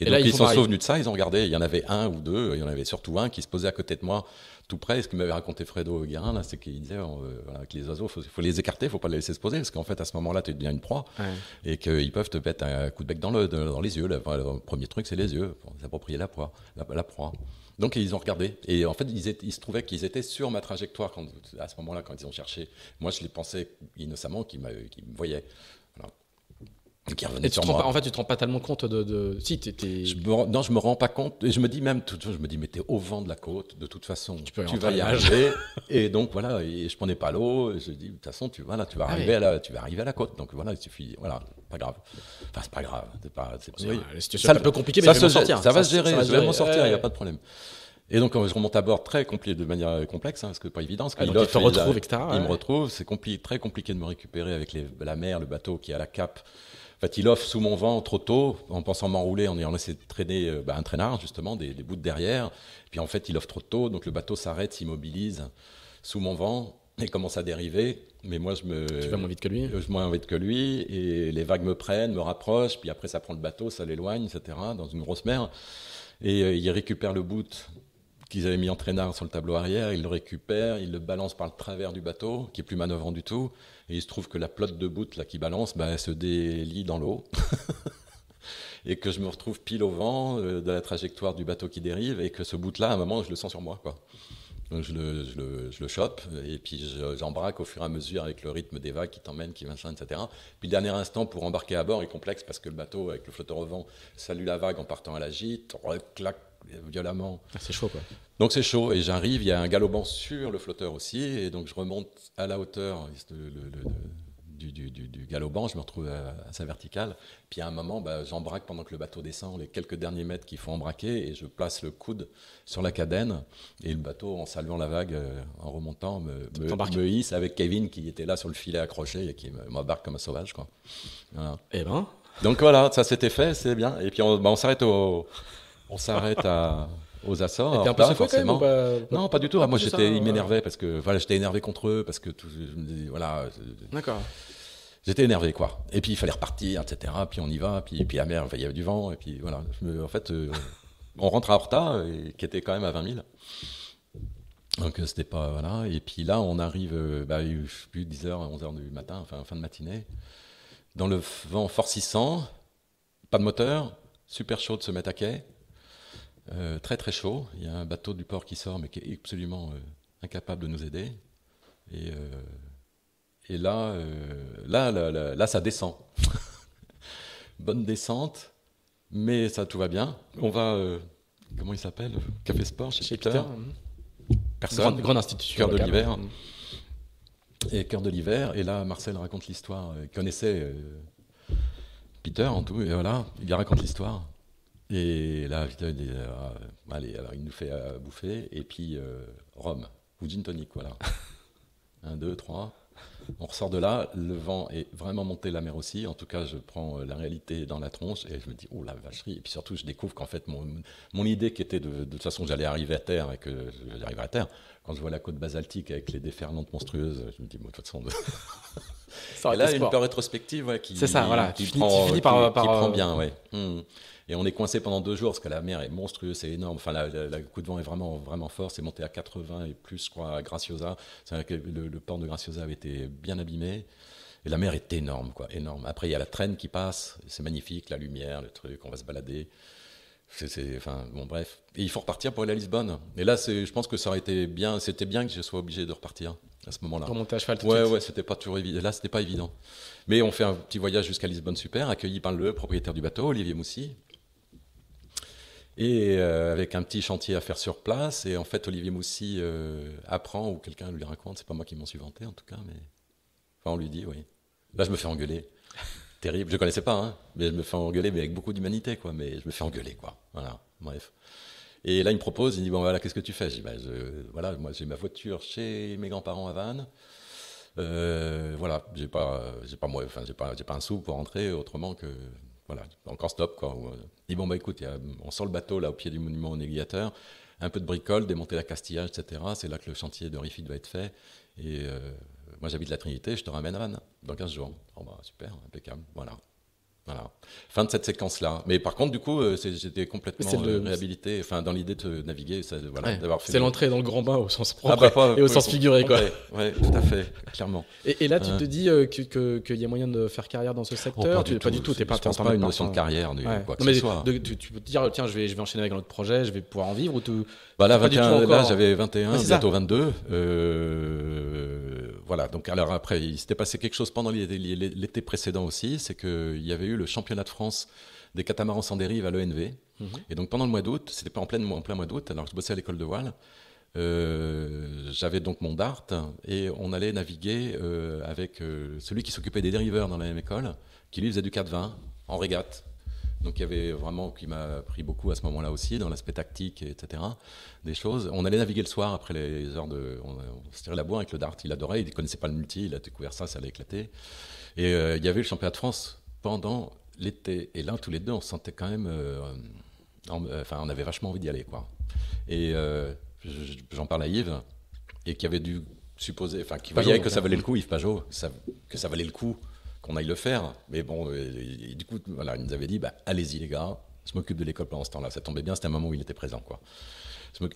Et, donc ils, sont souvenus de ça, ils ont regardé, il y en avait un ou deux, il y en avait surtout un qui se posait à côté de moi tout près. Ce que m'avait raconté Fredo Guérin, c'est qu'il disait que euh, les oiseaux, il faut, les écarter, il faut pas les laisser se poser, parce qu'en fait, à ce moment-là, tu deviens une proie et qu'ils peuvent te mettre un coup de bec dans, dans les yeux. le premier truc, c'est les yeux, pour s'approprier la proie. La, proie. Donc ils ont regardé et en fait ils il se trouvait qu'ils étaient sur ma trajectoire à ce moment-là quand ils ont cherché. Moi je les pensais innocemment qu'ils me voyaient tu te pas, en fait, tu te rends pas tellement compte de. de... Si, tu es, Je me, me rends pas compte. Et je me dis même, je me dis, mais t'es au vent de la côte, de toute façon, tu, peux vas y arriver. et donc voilà, et je prenais pas l'eau. Je dis, de toute façon, tu vas là, tu vas ah arriver à la, tu vas arriver à la côte. Donc voilà, il suffit. Voilà, pas grave. Enfin, c'est pas grave. C'est pas. C'est oui. un compliqué, mais ça, se, sortir. Ça, va se gérer. Ça va je vais sortir. Il n'y a pas de problème. Et donc, je remonte à bord très compliqué, de manière complexe, hein, parce que pas évident. Ah, il, retrouve, etc. Il, me retrouve. C'est très compliqué de me récupérer avec la mer, le bateau qui est à la cape. Il offre sous mon vent trop tôt, en pensant m'enrouler, en ayant laissé traîner euh, bah, un traînard, justement, des, des, bouts derrière. Puis en fait, il offre trop tôt, donc le bateau s'arrête, s'immobilise sous mon vent et commence à dériver. Mais moi, je me. Tu vas moins vite que lui euh, Je moins vite que lui, et les vagues me prennent, me rapprochent, puis après, ça prend le bateau, ça l'éloigne, etc., dans une grosse mer. Et euh, il récupère le bout qu'ils avaient mis en traînard sur le tableau arrière, il le récupère, il le balance par le travers du bateau, qui est plus manœuvrant du tout. Et il se trouve que la plotte de boot là, qui balance, ben, elle se délie dans l'eau. et que je me retrouve pile au vent euh, de la trajectoire du bateau qui dérive, et que ce bout-là, à un moment, je le sens sur moi. Quoi. Donc je le, chope, et puis j'embraque au fur et à mesure avec le rythme des vagues qui t'emmènent, qui machin, etc. Puis le dernier instant pour embarquer à bord est complexe parce que le bateau, avec le flotteur au vent, salue la vague en partant à la gîte, reclaque violemment. Ah, c'est chaud, quoi. Donc c'est chaud, et j'arrive, il y a un galopant sur le flotteur aussi, et donc je remonte à la hauteur du, du, galopant, je me retrouve à, sa verticale, puis à un moment, bah, j'embraque pendant que le bateau descend, les quelques derniers mètres qu'il faut embraquer, et je place le coude sur la cadenne, et le bateau, en saluant la vague, euh, en remontant, me, hisse avec Kevin qui était là sur le filet accroché, et qui m'embarque comme un sauvage, quoi. Et eh ben... Donc voilà, ça c'était fait, c'est bien, et puis on, bah, on s'arrête au on s'arrête à aux Açores. forcément. Non, pas du tout. Ah, moi, j'étais, ils hein, parce que, voilà, j'étais énervé contre eux parce que tout, voilà. D'accord. J'étais énervé, quoi. Et puis, il fallait repartir, etc. Puis, on y va. Puis, puis la mer, il y avait du vent. Et puis, voilà. en fait, euh, on rentre à Horta, et, qui était quand même à 20 000. Donc, euh, c'était pas, voilà. Et puis là, on arrive, euh, bah, je sais plus, 10h, 11h du matin, enfin, fin de matinée. Dans le vent forcissant, pas de moteur, super chaud de se mettre à quai. Euh, très très chaud. Il y a un bateau du port qui sort, mais qui est absolument euh, incapable de nous aider. Et, euh, là, là, là, ça descend. Bonne descente, mais ça tout va bien. On va, comment il s'appelle Café Sport chez, Peter. Peter. Hein. Personne. Grande, grande institution. Cœur de l'hiver. Hein. Et cœur de l'hiver. Et là, Marcel raconte l'histoire. Il connaissait Peter en tout. Et voilà, il raconte l'histoire. Et là, il ah, alors il nous fait euh, bouffer, et puis euh, Rome, ou gin tonic, voilà. Un, deux, trois. On ressort de là, le vent est vraiment monté la mer aussi. En tout cas, je prends euh, la réalité dans la tronche et je me dis, oh la vacherie. Et puis surtout, je découvre qu'en fait, mon, idée qui était de, de toute façon, j'allais arriver à terre et que j'arriverais à terre. Quand je vois la côte basaltique avec les déferlantes monstrueuses, je me dis, bon, de toute façon. De... il et là, une peur rétrospective qui, ça, voilà. qui, prend, par, bien. Ouais. Hmm. Et on est coincé pendant deux jours parce que la mer est monstrueuse, c'est énorme. Enfin, la, le coup de vent est vraiment, vraiment fort. C'est monté à 80 et plus, je crois, à Graciosa. le, port de Graciosa avait été bien abîmé. Et la mer est énorme, quoi, énorme. Après, il y a la traîne qui passe, c'est magnifique, la lumière, le truc, on va se balader. C'est, enfin, bon, bref. Et il faut repartir pour aller à Lisbonne. Et là, c'est, je pense que ça aurait été bien, c'était bien que je sois obligé de repartir à ce moment-là. Pour monter à cheval tout Ouais, ouais, c'était pas toujours évident. Là, c'était pas évident. Mais on fait un petit voyage jusqu'à Lisbonne, super, accueilli par le propriétaire du bateau, Olivier Moussy, et euh, avec un petit chantier à faire sur place. Et en fait, Olivier Moussy euh, apprend ou quelqu'un lui raconte, c'est pas moi qui m'en suis vanté en tout cas, mais enfin, on lui dit, oui. Là, je me fais engueuler. Terrible, je ne connaissais pas, hein, mais je me fais engueuler, mais avec beaucoup d'humanité, quoi. Mais je me fais engueuler, quoi. Voilà, bref. Et là, il me propose, il dit, bon, voilà, qu'est-ce que tu fais bah, Je voilà, moi, j'ai ma voiture chez mes grands-parents à Vannes. Euh, voilà, j'ai pas, j'ai pas, moi, enfin, j'ai pas, j'ai pas un sou pour rentrer autrement que voilà, encore stop, quoi. Et euh, bon, bah écoute, on sort le bateau, là, au pied du monument au négligateur un peu de bricole, démonter la castillage, etc. C'est là que le chantier de Rifid va être fait. Et euh, moi, j'habite la Trinité, je te ramène à Vannes dans 15 jours. Oh, bah, super, impeccable, voilà. Voilà. Fin de cette séquence-là. Mais par contre, du coup, euh, c'était j'étais complètement euh, réhabilité. Enfin, dans l'idée de naviguer, d'avoir C'est l'entrée dans le grand bain au sens ah, bah, propre et au sens figuré, quoi. tout à fait, clairement. Et, là, tu euh. te dis qu'il y a moyen de faire carrière dans ce oh, secteur pas, du tu, tout. pas du tout. T'es pas, pas une notion de carrière, quoi que ce soit. tu, peux te dire, tiens, je vais, je vais enchaîner avec un autre projet, je vais pouvoir en vivre ou tu bah là, j'avais 21, bientôt 22. Euh, voilà, donc alors après, il s'était passé quelque chose pendant l'été précédent aussi, c'est qu'il y avait eu le championnat de France des catamarans sans dérive à l'ENV. Mhm. Et donc pendant le mois d'août, c'était pas en plein, mois d'août, alors que je bossais à l'école de voile, euh, j'avais donc mon DART et on allait naviguer euh, avec celui qui s'occupait des dériveurs dans la même école, qui lui faisait du 4-20 en régate. Donc il y avait vraiment, qui m'a pris beaucoup à ce moment-là aussi, dans l'aspect tactique, etc. Des choses. On allait naviguer le soir après les heures de. On, se tirait la bourre hein, avec le Dart, il adorait, il ne connaissait pas le multi, il a découvert ça, ça allait éclater. Et euh, il y avait le championnat de France pendant l'été. Et là, tous les deux, on sentait quand même. Euh, enfin, on avait vachement envie d'y aller, quoi. Et euh, j'en parle à Yves, et qui avait dû supposer. Enfin, qui voyait que hein. ça valait le coup, Yves Pajot, que ça valait le coup qu'on aille le faire. Mais bon, du coup, voilà, il nous avait dit, bah, allez-y les gars, je m'occupe de l'école pendant ce temps-là. Ça tombait bien, c'était un moment où il était présent, quoi.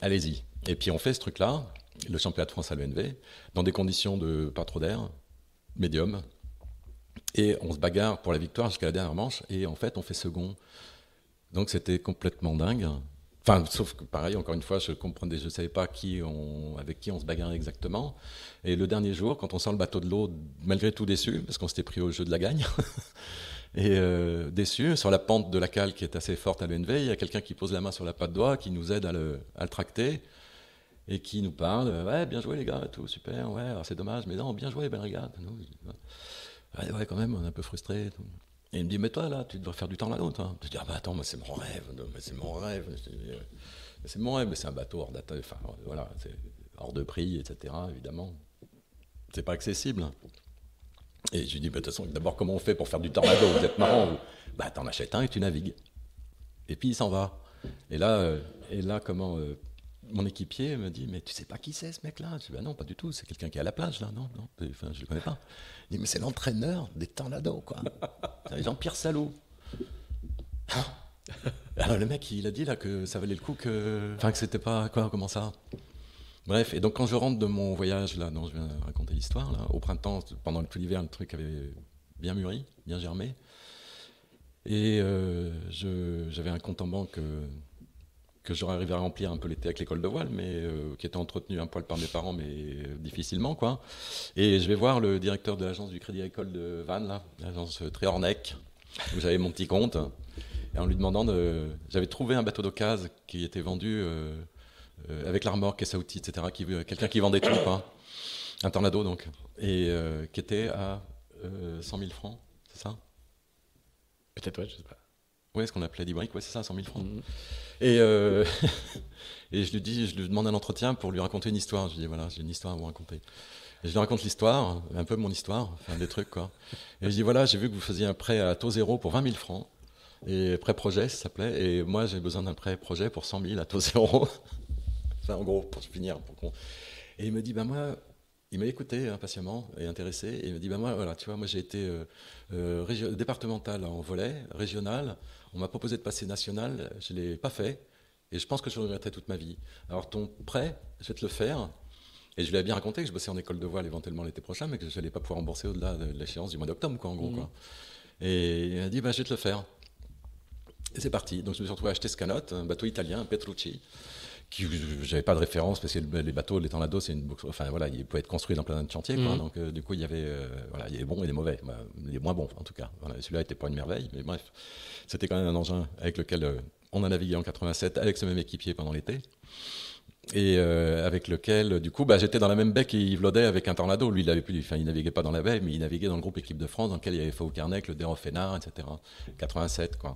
Allez-y. Et puis on fait ce truc-là, le championnat de France à l'ENV, dans des conditions de pas trop d'air, médium, et on se bagarre pour la victoire jusqu'à la dernière manche, et en fait on fait second. Donc c'était complètement dingue. Enfin, sauf que pareil, encore une fois, je comprenais, je savais pas qui on, avec qui on se bagarrait exactement. Et le dernier jour, quand on sent le bateau de l'eau, malgré tout déçu, parce qu'on s'était pris au jeu de la gagne, et euh, déçu, sur la pente de la cale qui est assez forte à l'UNV, il y a quelqu'un qui pose la main sur la patte doigt, qui nous aide à le, à tracter et qui nous parle ouais bien joué les gars tout super ouais ah, c'est dommage mais non bien joué ben regarde nous, ouais, ouais, quand même on est un peu frustré il me dit, mais toi, là, tu devrais faire du temps à tu Hein. Je dis, ah bah attends, moi, c'est mon rêve, c'est mon rêve. C'est mon rêve, mais c'est un bateau hors d'atteinte, enfin, voilà, c'est hors de prix, etc., évidemment. C'est pas accessible. Et je lui dis, bah, de toute façon, d'abord, comment on fait pour faire du tornado Vous êtes marrant, Bah, t'en achètes un et tu navigues. Et puis, il s'en va. Et là, euh, et là comment euh, mon équipier me dit, mais tu sais pas qui c'est ce mec-là Je dis, bah non, pas du tout, c'est quelqu'un qui est à la plage, là, non, non, enfin, je le connais pas. Il dit, mais c'est l'entraîneur des temps Tornado, quoi. Jean-Pierre salaud hein? Alors le mec, il a dit là que ça valait le coup que. Enfin, que c'était pas. Quoi, comment ça Bref, et donc quand je rentre de mon voyage là, dont je viens raconter l'histoire, là, au printemps, pendant tout l'hiver, le truc avait bien mûri, bien germé. Et euh, j'avais un compte en banque. Euh, que j'aurais arrivé à remplir un peu l'été avec l'école de voile, mais euh, qui était entretenue un poil par mes parents, mais euh, difficilement, quoi. Et je vais voir le directeur de l'agence du Crédit Agricole de Vannes, là, l'agence euh, Tréornec, où j'avais mon petit compte, et en lui demandant de... J'avais trouvé un bateau d'occasion qui était vendu avec l'armor, et à outils, etc., qui, quelqu'un qui vendait tout, un tornado, donc, et qui était à 100 000 francs, c'est ça Peut-être, ouais, je sais pas. Oui, ce qu'on appelait des briques, ouais, c'est ça, 100 000 francs. Mmh. Euh, et, je lui dis, je lui demande un entretien pour lui raconter une histoire. Je lui dis voilà, j'ai une histoire à vous raconter. je lui raconte l'histoire, un peu mon histoire, des trucs quoi. Et je dis voilà, j'ai vu que vous faisiez un prêt à taux zéro pour 20 000 francs. Et prêt projet, ça s'appelait. Et moi, j'ai besoin d'un prêt projet pour 100 000 à taux zéro. enfin, en gros, pour finir. Pour et il me dit ben moi, il m'a écouté impatiemment hein, et intéressé. Et il me dit ben moi, voilà, tu vois, moi j'ai été euh, euh, départemental en volet, régional, on m'a proposé de passer national, je ne l'ai pas fait, et je pense que je le regretterai toute ma vie. Alors ton prêt, je vais te le faire. Et je lui ai bien raconté que je bossais en école de voile éventuellement l'été prochain, mais que je n'allais pas pouvoir rembourser au-delà de l'échéance du mois d'octobre, quoi, en gros. Mmh. Et il m'a dit, bah, je vais te le faire. Et c'est parti. Donc je me suis retrouvé à acheter ce canot, un bateau italien, Petrucci qui j'avais pas de référence parce que les bateaux, les tornados, c'est une Enfin voilà, il pouvait être construit dans plein de chantiers. Mhm. Donc euh, du coup, il y avait euh, voilà, il y bon et des mauvais, bah, les moins bons en tout cas. Celui-là était pas une merveille, mais bref, c'était quand même un engin avec lequel euh, on a navigué en 87 avec ce même équipier pendant l'été et euh, avec lequel, du coup, bah, j'étais dans la même baie qu'Yves Laudet avec un tornado. Lui, il avait plus, il naviguait pas dans la baie, mais il naviguait dans le groupe équipe de France, dans lequel il y avait Faux le Déran Fénard, etc. 87, quoi.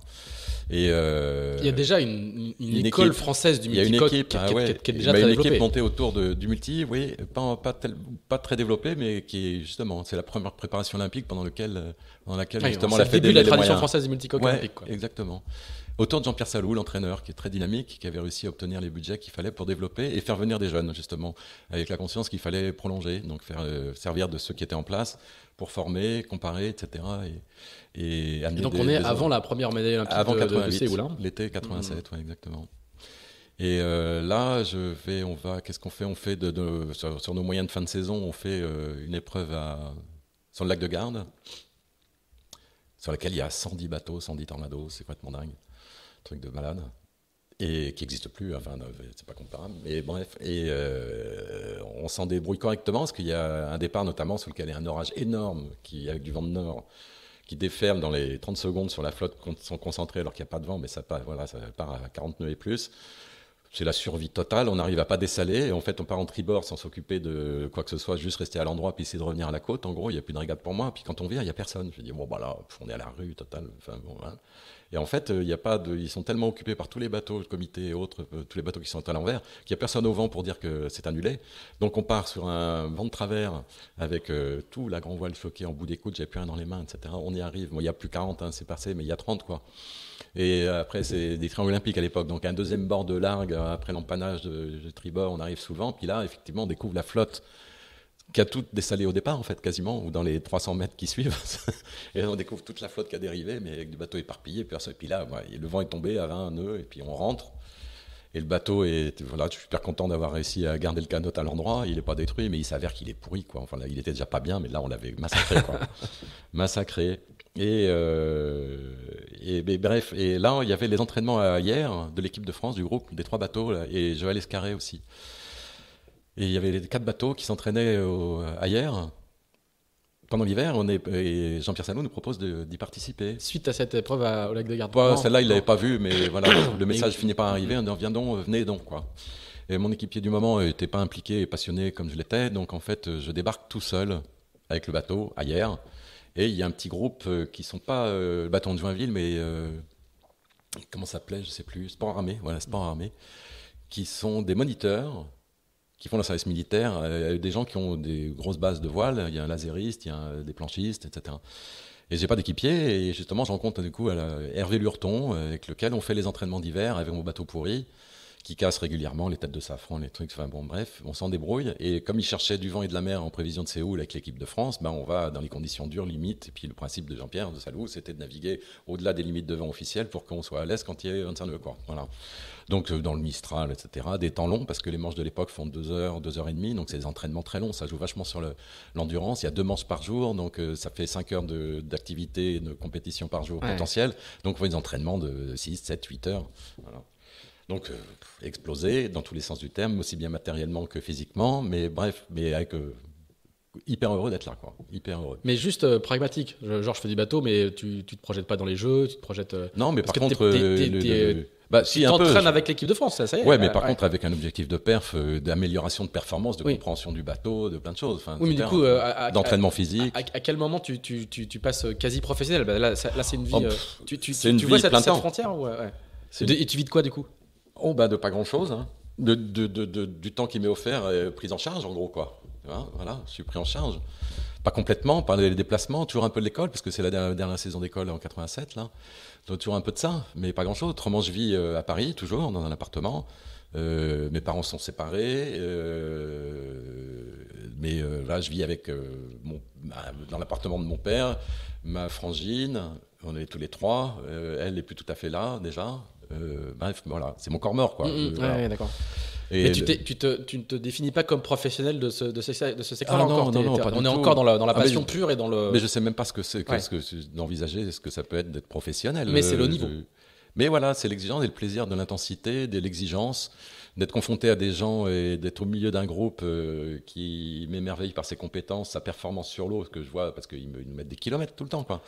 Et euh, il y a déjà une, une, école française du multicoque qui, une équipe qui, est ah bah, déjà bah, une équipe montée autour du multi, oui, pas pas, très développée, mais qui est justement, c'est la première préparation olympique pendant lequel, euh, dans laquelle ah justement la début la tradition française du multicoque olympique, quoi. Exactement. Autant de Jean-Pierre Salou, l'entraîneur, qui est très dynamique, qui avait réussi à obtenir les budgets qu'il fallait pour développer et faire venir des jeunes, justement, avec la conscience qu'il fallait prolonger, donc faire euh, servir de ceux qui étaient en place pour former, comparer, etc. Et, donc on est avant la première médaille olympique de, L'été 87, mm. exactement. Et euh, là, je on va, qu'est-ce qu'on fait On fait de, sur, nos moyens de fin de saison, on fait euh, une épreuve à, sur le lac de Garde, sur laquelle il y a 110 bateaux, 110 tornados, c'est complètement dingue truc de malade, et qui n'existe plus, enfin, c'est pas comparable, mais bref, et euh, on s'en débrouille correctement, parce qu'il y a un départ notamment sur lequel il y a un orage énorme, qui, avec du vent de nord, qui déferme dans les 30 secondes sur la flotte sont concentrés alors qu'il n'y a pas de vent, mais ça part, voilà, ça part à 40 nœuds et plus. C'est la survie totale, on n'arrive à pas dessaler, et en fait on part en tribord sans s'occuper de quoi que ce soit, juste rester à l'endroit, puis essayer de revenir à la côte, en gros, il n'y a plus de régate pour moi, puis quand on vient, il n'y a personne. Je dis, bon, bah on est à la rue, totale, enfin bon, hein. Et en fait, il euh, y a pas de, ils sont tellement occupés par tous les bateaux, le comité et autres, euh, tous les bateaux qui sont à l'envers, qu'il n'y a personne au vent pour dire que c'est annulé. Donc on part sur un vent de travers avec euh, tout, la grand voile floquée en bout des coudes, j'ai plus rien dans les mains, etc. On y arrive. Il y n'y a plus 40, hein, c'est passé, mais il y a 30, quoi. Et après, c'est des triangles olympiques à l'époque. Donc, un deuxième bord de largue, après l'empannage de, de, tribord, on arrive souvent. Puis là, effectivement, on découvre la flotte qui a tout dessalé au départ, en fait, quasiment, ou dans les 300 mètres qui suivent. et on découvre toute la flotte qui a dérivé, mais avec du bateau éparpillé. Et puis là, le vent est tombé à un nœud et puis on rentre. Et le bateau est. Voilà, je suis super content d'avoir réussi à garder le canot à l'endroit. Il n'est pas détruit, mais il s'avère qu'il est pourri, quoi. Enfin, il était déjà pas bien, mais là, on l'avait massacré, massacré. Et, euh, et bref, et là, il y avait les entraînements hier de l'équipe de France, du groupe, des trois bateaux, là, et Joël Escarré aussi. Et il y avait les quatre bateaux qui s'entraînaient euh, ailleurs. Pendant l'hiver, on est, Jean-Pierre Salon nous propose d'y participer. Suite à cette épreuve au lac de Garde. Bah, Celle-là, il ne l'avait pas vue, mais voilà, le message finit par arriver. On dit, viens donc, venez donc. Quoi. Et mon équipier du moment n'était pas impliqué et passionné comme je l'étais. Donc en fait, euh, je débarque tout seul avec le bateau ailleurs. Et il y a un petit groupe euh, qui sont pas le bâton de Joinville, mais comment ça s'appelait, je sais plus, Sport Armé, voilà, Sport Armé, qui sont des moniteurs qui font le service militaire, euh, des gens qui ont des grosses bases de voile, il y a un laseriste, il y a des planchistes, etc. Et j'ai pas d'équipier, et justement, je rencontre du coup Hervé Lurton, euh, avec lequel on fait les entraînements d'hiver avec mon bateau pourri qui casse régulièrement, les têtes de safran, les trucs, enfin bon, bref, on s'en débrouille. Et comme il cherchait du vent et de la mer en prévision de Séoul avec l'équipe de France, ben on va dans les conditions dures, limites. Et puis le principe de Jean-Pierre de Salou, c'était de naviguer au-delà des limites de vent officielles pour qu'on soit à l'aise quand il y a 25 de Voilà. Donc euh, dans le Mistral, etc. Des temps longs, parce que les manches de l'époque font 2 heures, 2 heures et demie, donc c'est des entraînements très longs, ça joue vachement sur l'endurance. il y a deux manches par jour, donc euh, ça fait 5 heures d'activité, de, compétition par jour potentiel. Donc on des entraînements de 6, 7, 8 heures. Voilà. Donc, euh, exploser explosé dans tous les sens du terme, aussi bien matériellement que physiquement, mais bref, mais avec. Euh, hyper heureux d'être là, quoi. Hyper heureux. Mais juste euh, pragmatique. Genre, je fais du bateau, mais tu, tu te projettes pas dans les jeux, tu te projettes. non, mais par contre. T'es, Bah, si, tu t'entraînes avec l'équipe de France, ça, ça y est. Ouais, mais par contre, avec un objectif de perf, d'amélioration de performance, de compréhension du bateau, de plein de choses. oui, mais du coup, hein. d'entraînement physique. À, quel moment tu, passes quasi professionnel bah, là, c'est une oh, vie. tu, c'est une vie vois cette, cette frontière ouais, Et tu vis de quoi, du coup Oh, bah, de pas grand-chose. Hein. du temps qui m'est offert, prise en charge, en gros, quoi. Voilà, je suis pris en charge. Pas complètement, pas les déplacements, toujours un peu de l'école, parce que c'est la dernière, saison d'école en 87, là. Donc, toujours un peu de ça, mais pas grand-chose. Autrement, je vis euh, à Paris, toujours, dans un appartement. Euh, mes parents sont séparés, euh, mais là, je vis avec mon, bah, dans l'appartement de mon père, ma frangine, on est tous les trois. elle n'est plus tout à fait là, déjà, euh, bref, voilà, c'est mon corps mort, quoi. Mm, mm. d'accord. Et mais tu, tu, ne te définis pas comme professionnel de ce, de ce, secteur ah encore non, non, non, On est encore dans la, dans la ah, passion pure et dans le. Mais je sais même pas ce que c'est, ce que d'envisager, ce que ça peut être d'être professionnel. Mais c'est euh, le niveau. Mais voilà, c'est l'exigence et le plaisir de l'intensité, de l'exigence, d'être confronté à des gens et d'être au milieu d'un groupe euh, qui m'émerveille par ses compétences, sa performance sur l'eau, que je vois parce qu'ils nous mettent des kilomètres tout le temps, quoi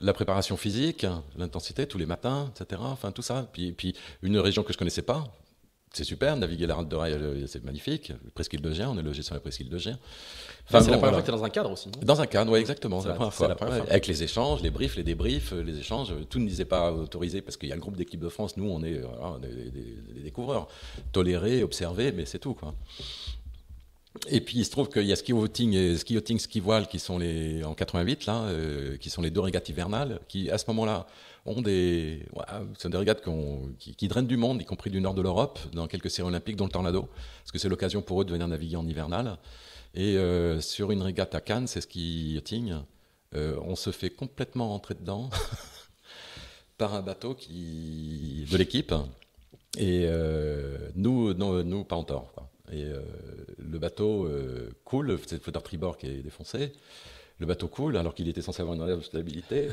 la préparation physique, l'intensité tous les matins, etc. Enfin, tout ça. Puis, une région que je connaissais pas, c'est super, naviguer la rade de rail, euh, c'est magnifique. Presqu'île de Gien, on est logé sur la presqu'île de Gien. Ah, enfin, c'est la première fois que tu es dans un cadre aussi. Dans un cadre, oui, exactement. C'est la, première Avec les échanges, les briefs, les débriefs, les échanges, euh, tout ne disait pas autorisé parce qu'il y a le groupe d'équipe de France, nous, on est, euh, des, des, découvreurs. Tolérés, observés, mais c'est tout. Quoi. Et puis il se trouve qu'il y a ski et ski ski voile qui sont les en 88 là, euh, qui sont les deux régates hivernales qui à ce moment-là ont des, sont des régates qui, qui, drainent du monde, y compris du nord de l'Europe, dans quelques séries olympiques, dont le Tornado, parce que c'est l'occasion pour eux de venir naviguer en hivernal. Et euh, sur une régate à Cannes, c'est ski euh, on se fait complètement rentrer dedans par un bateau qui de l'équipe et nous, non, nous pas en tort. Et euh, le bateau euh, coule, c'est le flotteur tribord qui est défoncé. Le bateau coule, alors qu'il était censé avoir une réserve de stabilité.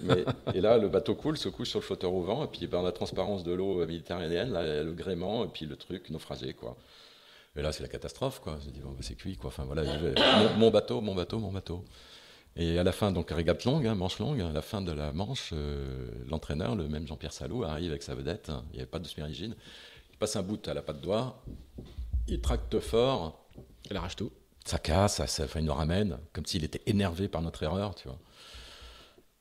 et là, le bateau coule, se couche sur le flotteur au vent, et puis par ben, la transparence de l'eau méditerranéenne, le gréement, et puis le truc naufragé, quoi. Et là, c'est la catastrophe, quoi. suis dit, bon, bah, c'est cuit, quoi. Enfin, voilà, mon, bateau, mon bateau, mon bateau. Et à la fin, donc, régate longue, hein, manche longue, à hein, la fin de la manche, euh, l'entraîneur, le même Jean-Pierre Salou, arrive avec sa vedette. Hein. il n'y avait pas de semi Il passe un bout à la patte d'oie, il tracte fort, il arrache tout. Ça casse, ça, il nous ramène, comme s'il était énervé par notre erreur, tu vois.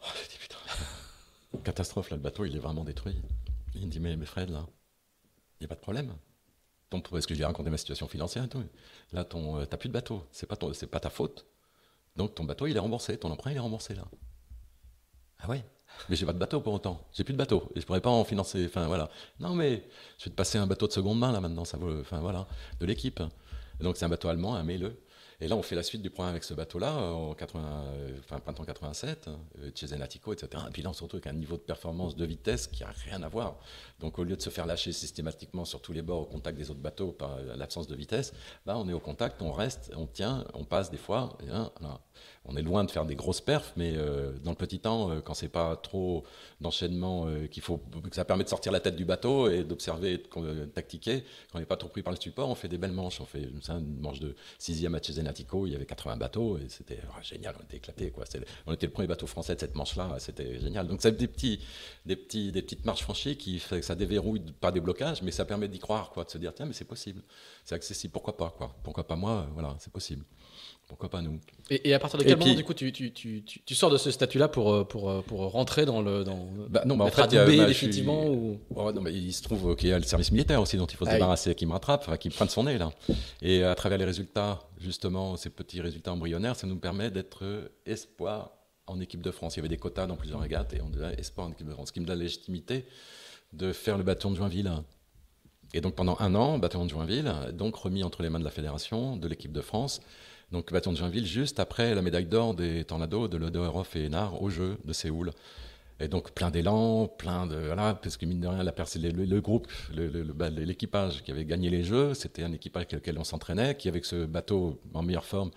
Oh, dis, putain, catastrophe, là, le bateau, il est vraiment détruit. Il me dit, mais, Fred, là, il n'y a pas de problème. Ton, parce que je lui ai raconté ma situation financière et tout. Là, tu euh, n'as plus de bateau, c'est pas, pas ta faute. Donc ton bateau, il est remboursé, ton emprunt, il est remboursé, là. Ah ouais mais j'ai pas de bateau pour autant. J'ai plus de bateau et je pourrais pas en financer. Enfin voilà. Non mais je vais te passer un bateau de seconde main là maintenant. Ça vaut. Enfin voilà, de l'équipe. Donc c'est un bateau allemand, un hein, Mele. Et là, on fait la suite du programme avec ce bateau-là, euh, en 80, euh, enfin, printemps 87, Cesenatico, etc. Et puis là, on se avec un niveau de performance, de vitesse qui n'a rien à voir. Donc, au lieu de se faire lâcher systématiquement sur tous les bords au contact des autres bateaux par euh, l'absence de vitesse, là, on est au contact, on reste, on tient, on passe des fois. Et, on est loin de faire des grosses perfs, mais euh, dans le petit temps, euh, quand c'est pas trop d'enchaînement, euh, qu'il faut que ça permet de sortir la tête du bateau et d'observer, de, tactiquer, quand on n'est pas trop pris par le support, on fait des belles manches. On fait ça, une manche de sixième à Zenatico, il y avait 80 bateaux et c'était ah, génial, on était éclatés. Quoi. on était le premier bateau français de cette manche-là, c'était génial. Donc ça des, petits, des, petits, des petites marches franchies qui fait ça déverrouille pas des blocages, mais ça permet d'y croire, quoi, de se dire tiens, mais c'est possible, c'est accessible, pourquoi pas, pourquoi pas moi, voilà, c'est possible. Pourquoi pas nous et, à partir de quel moment, du coup, tu, sors de ce statut-là pour, euh, euh, rentrer dans le. Dans, bah, non, en fait, bah, ou... Il se trouve qu'il y a le service militaire aussi dont il faut se ah débarrasser, qui me rattrape, qui me prend de son nez, là. Et à travers les résultats, justement, ces petits résultats embryonnaires, ça nous permet d'être euh, espoir en équipe de France. Il y avait des quotas dans plusieurs régates et on disait espoir en équipe de France, ce qui me donne la légitimité de faire le bâton de Joinville. Et donc pendant un an, bâton de Joinville, donc remis entre les mains de la fédération, de l'équipe de France, donc bâton de Joinville juste après la médaille d'or des Tornado, de Lodorov et Hénard aux Jeux de Séoul. Et donc plein d'élan, plein de voilà, parce que mine de rien, la le, le, groupe, l'équipage le, bah, l'équipage qui avait gagné les Jeux, c'était un équipage avec lequel on s'entraînait, qui avec ce bateau en meilleure forme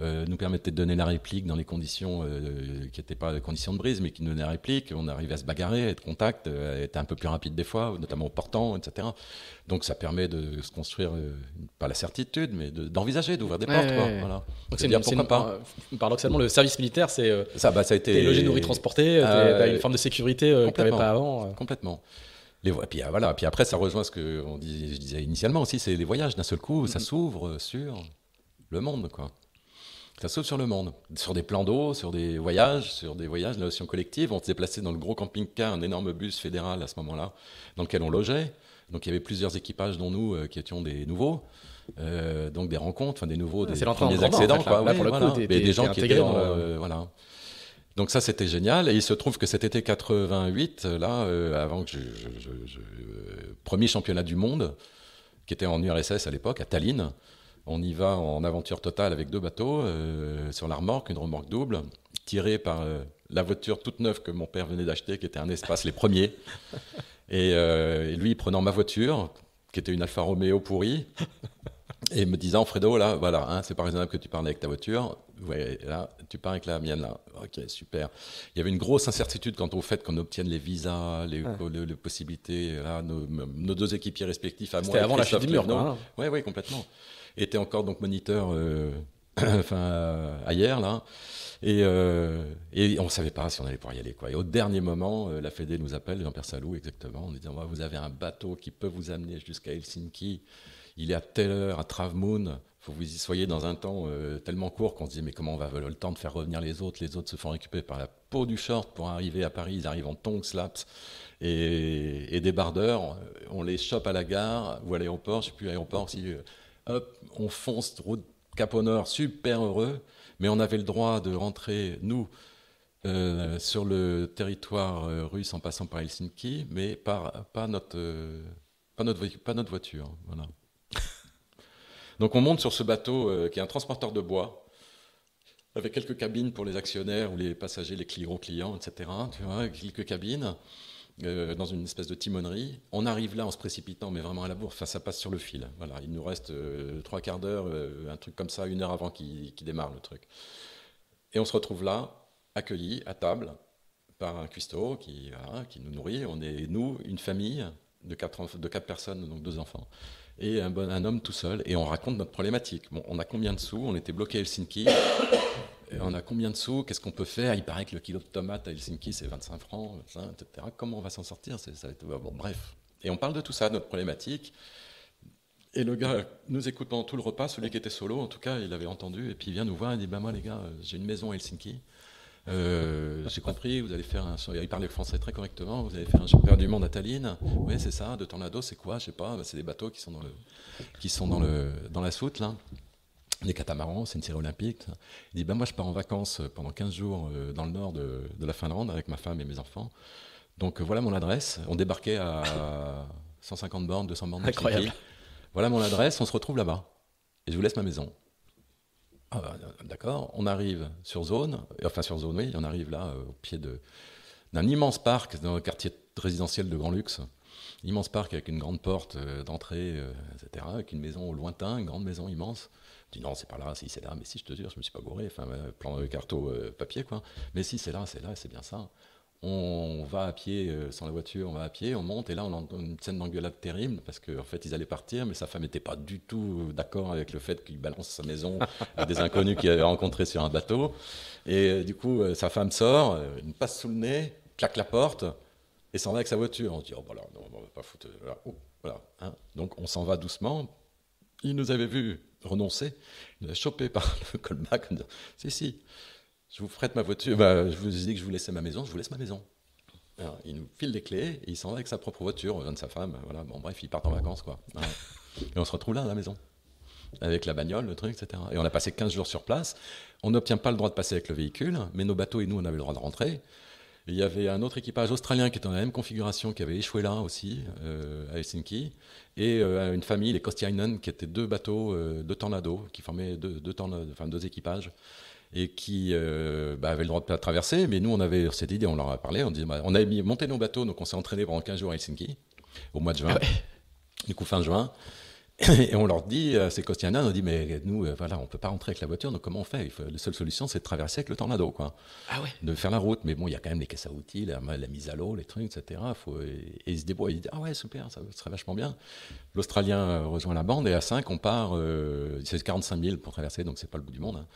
euh, nous permettait de donner la réplique dans les conditions euh, qui n'étaient pas les conditions de brise, mais qui nous donnaient la réplique. On arrivait à se bagarrer, à être contact, euh, à être un peu plus rapide des fois, notamment au portant, etc. Donc ça permet de se construire, pas la certitude, mais d'envisager, d'ouvrir des portes. Ouais, quoi. c'est bien, pourquoi pas Paradoxalement, le service militaire, c'est ça, bah, ça a été logé, nourri, transporté, as une forme de sécurité que tu pas avant. Complètement. et puis voilà, puis après ça rejoint ce que on je disais initialement aussi, c'est les voyages d'un seul coup, ça mm-hmm. s'ouvre sur le monde quoi. Ça sur le monde, sur des plans d'eau, sur des voyages, sur des voyages de notion collective. On se déplaçait dans le gros camping-car, un énorme bus fédéral à ce moment-là, dans lequel on logeait. Donc il y avait plusieurs équipages, dont nous, euh, qui étions des nouveaux. Euh, donc des rencontres, enfin des nouveaux, des, accidents accédants, quoi. pour le coup, des, des gens qui étaient euh, voilà. Donc ça, c'était génial. Et il se trouve que cet été 88, là, avant que premier championnat du monde, qui était en URSS à l'époque, à Tallinn, on y va en aventure totale avec deux bateaux euh, sur la remorque, une remorque double, tirée par euh, la voiture toute neuve que mon père venait d'acheter, qui était un espace les premiers. Euh, et, lui, prenant ma voiture, qui était une Alfa Romeo pourrie, et me disant Fredo, là, voilà, hein, c'est pas raisonnable que tu parles avec ta voiture. Ouais, là, tu parles avec la mienne, là. Ok, super. Il y avait une grosse incertitude quand au fait qu'on obtienne les visas, les, ah. possibilités, nos, deux équipiers respectifs à C'était avant la chute du mur, Oui, hein. oui, complètement était encore donc moniteur euh, enfin, euh, ailleurs, là. Et, euh, et, on ne savait pas si on allait pouvoir y aller. Quoi. Et au dernier moment, la FED nous appelle, Jean-Pierre Salou exactement, en disant Vous avez un bateau qui peut vous amener jusqu'à Helsinki. Il est à telle heure, à Travmoon. faut vous y soyez dans un temps tellement court qu'on se dit Mais comment on va avoir le temps de faire revenir les autres Les autres se font récupérer par la peau du short pour arriver à Paris. Ils arrivent en tongs, slaps et, et débardeurs. On les chope à la gare ou à l'aéroport. Je ne sais plus, aéroport, si on fonce, route Cap nord super heureux. Mais on avait le droit de rentrer, nous, euh, sur le territoire euh, russe en passant par Helsinki, mais euh, pas, notre, voiture. Donc on monte sur ce bateau qui est un transporteur de bois, avec quelques cabines pour les actionnaires ou les passagers, les clients, clients etc. quelques cabines. Euh, dans une espèce de timonerie. On arrive là en se précipitant, mais vraiment à la bourre. Enfin, ça passe sur le fil. Voilà, il nous reste euh, trois quarts d'heure, euh, un truc comme ça, une heure avant qu'il démarre le truc. Et on se retrouve là, accueillis à table par un cuistot qui, qui nous nourrit. On est nous, une famille de quatre, de quatre personnes, donc deux enfants. Et un, homme tout seul, et on raconte notre problématique. Bon, on a combien de sous On était bloqué à Helsinki. Euh, on a combien de sous Qu'est-ce qu'on peut faire Il paraît que le kilo de tomates à Helsinki, c'est 25 francs, etc. Comment on va s'en sortir Bref. Et on parle de tout ça, notre problématique. Et le gars nous écoute pendant tout le repas, celui qui était solo, en tout cas, il avait entendu, et puis il vient nous voir et dit Bah, moi, les gars, euh, j'ai une maison à Helsinki. Euh, j'ai compris, vous allez faire un. Il parlait français très correctement, vous allez faire un championnat du monde à Tallinn. Oui, c'est ça, de tornado, c'est quoi Je sais pas, bah, c'est des bateaux qui sont dans, le, qui sont dans, le, dans la soute, là des catamarans, c'est une série olympique. Il dit ben moi je pars en vacances euh, pendant 15 jours euh, dans le nord de, de la Finlande avec ma femme et mes enfants. Donc euh, voilà mon adresse. On débarquait à 150 bornes, 200 bornes. Incroyable. Voilà mon adresse, on se retrouve là-bas. Et je vous laisse ma maison. Ah, ben, d'accord, on arrive sur zone, enfin sur zone, oui, on arrive là au pied d'un immense parc dans le quartier résidentiel de Grand Luxe immense parc avec une grande porte d'entrée, etc., avec une maison au lointain, une grande maison immense non, c'est pas là, si c'est là, mais si je te jure, je me suis pas gouré, enfin, euh, plan de euh, carto euh, papier, quoi. Mais si c'est là, c'est là, c'est bien ça. On va à pied, sans la voiture, on va à pied, on monte, et là, on entend une scène d'engueulade terrible, parce qu'en en fait, ils allaient partir, mais sa femme n'était pas du tout d'accord avec le fait qu'il balance sa maison à des inconnus qu'il avait rencontrés sur un bateau. Et du coup, sa femme sort, une passe sous le nez, claque la porte, et s'en va avec sa voiture. On se dit, oh, voilà, bah on va pas foutre. Oh, hein. Donc, on s'en va doucement. Il nous avait vus, renoncer, il chopé par le call comme si, si, je vous prête ma voiture, bah, je vous ai dit que je vous laissais ma maison, je vous laisse ma maison. il nous file des clés il s'en va avec sa propre voiture, vient de sa femme, voilà, bon bref, il part en vacances quoi. Et on se retrouve là à la maison, avec la bagnole, le truc, etc. Et on a passé 15 jours sur place, on n'obtient pas le droit de passer avec le véhicule, mais nos bateaux et nous, on avait le droit de rentrer il y avait un autre équipage australien qui était dans la même configuration, qui avait échoué là aussi, euh, à Helsinki. Et euh, une famille, les Kostiainen, qui étaient deux bateaux, euh, deux tornados, qui formaient deux, équipages et qui bah, avaient le droit de traverser. Mais nous, on avait cette idée, on leur a parlé, on disait, bah, on avait monté nos bateaux, donc on s'est entraîné pendant 15 jours à Helsinki, au mois de juin, ah du coup fin juin. Et on leur dit, euh, c'est Costiana on dit, mais nous, euh, voilà, on peut pas rentrer avec la voiture, donc comment on fait La seule solution, c'est de traverser avec le tornado, quoi. Ah ouais. De faire la route. Mais bon, il y a quand même les caisses à outils, la, mise à l'eau, les trucs, etc. et, ils se débrouillent. Ils disent, ah ouais, super, ça serait vachement bien. L'Australien euh, rejoint la bande et à 5, on part, c'est 45 000 pour traverser, donc c'est pas le bout du monde. Hein.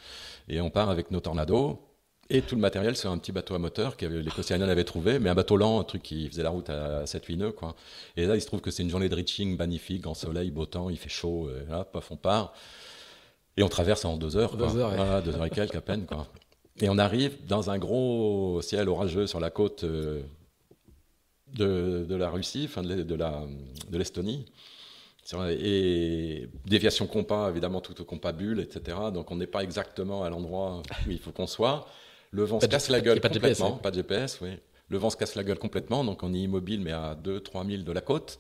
Et on part avec nos tornados et tout le matériel sur un petit bateau à moteur que les Océaniens avaient trouvé, mais un bateau lent, un truc qui faisait la route à 7-8 nœuds. Quoi. Et là, il se trouve que c'est une journée de reaching magnifique, en soleil, beau temps, il fait chaud, et là, pof, on part. Et on traverse en deux heures. Deux heures, et... quelques à peine. Quoi. Et on arrive dans un gros ciel orageux sur la côte euh, de, de la Russie, enfin de l'Estonie. Et déviation compas, évidemment, tout au compas bulle, etc. Donc on n'est pas exactement à l'endroit où il faut qu'on soit. Le vent se casse la gueule complètement. Hein. Le vent se casse la gueule complètement, donc on est immobile, mais à 2-3 milles de la côte.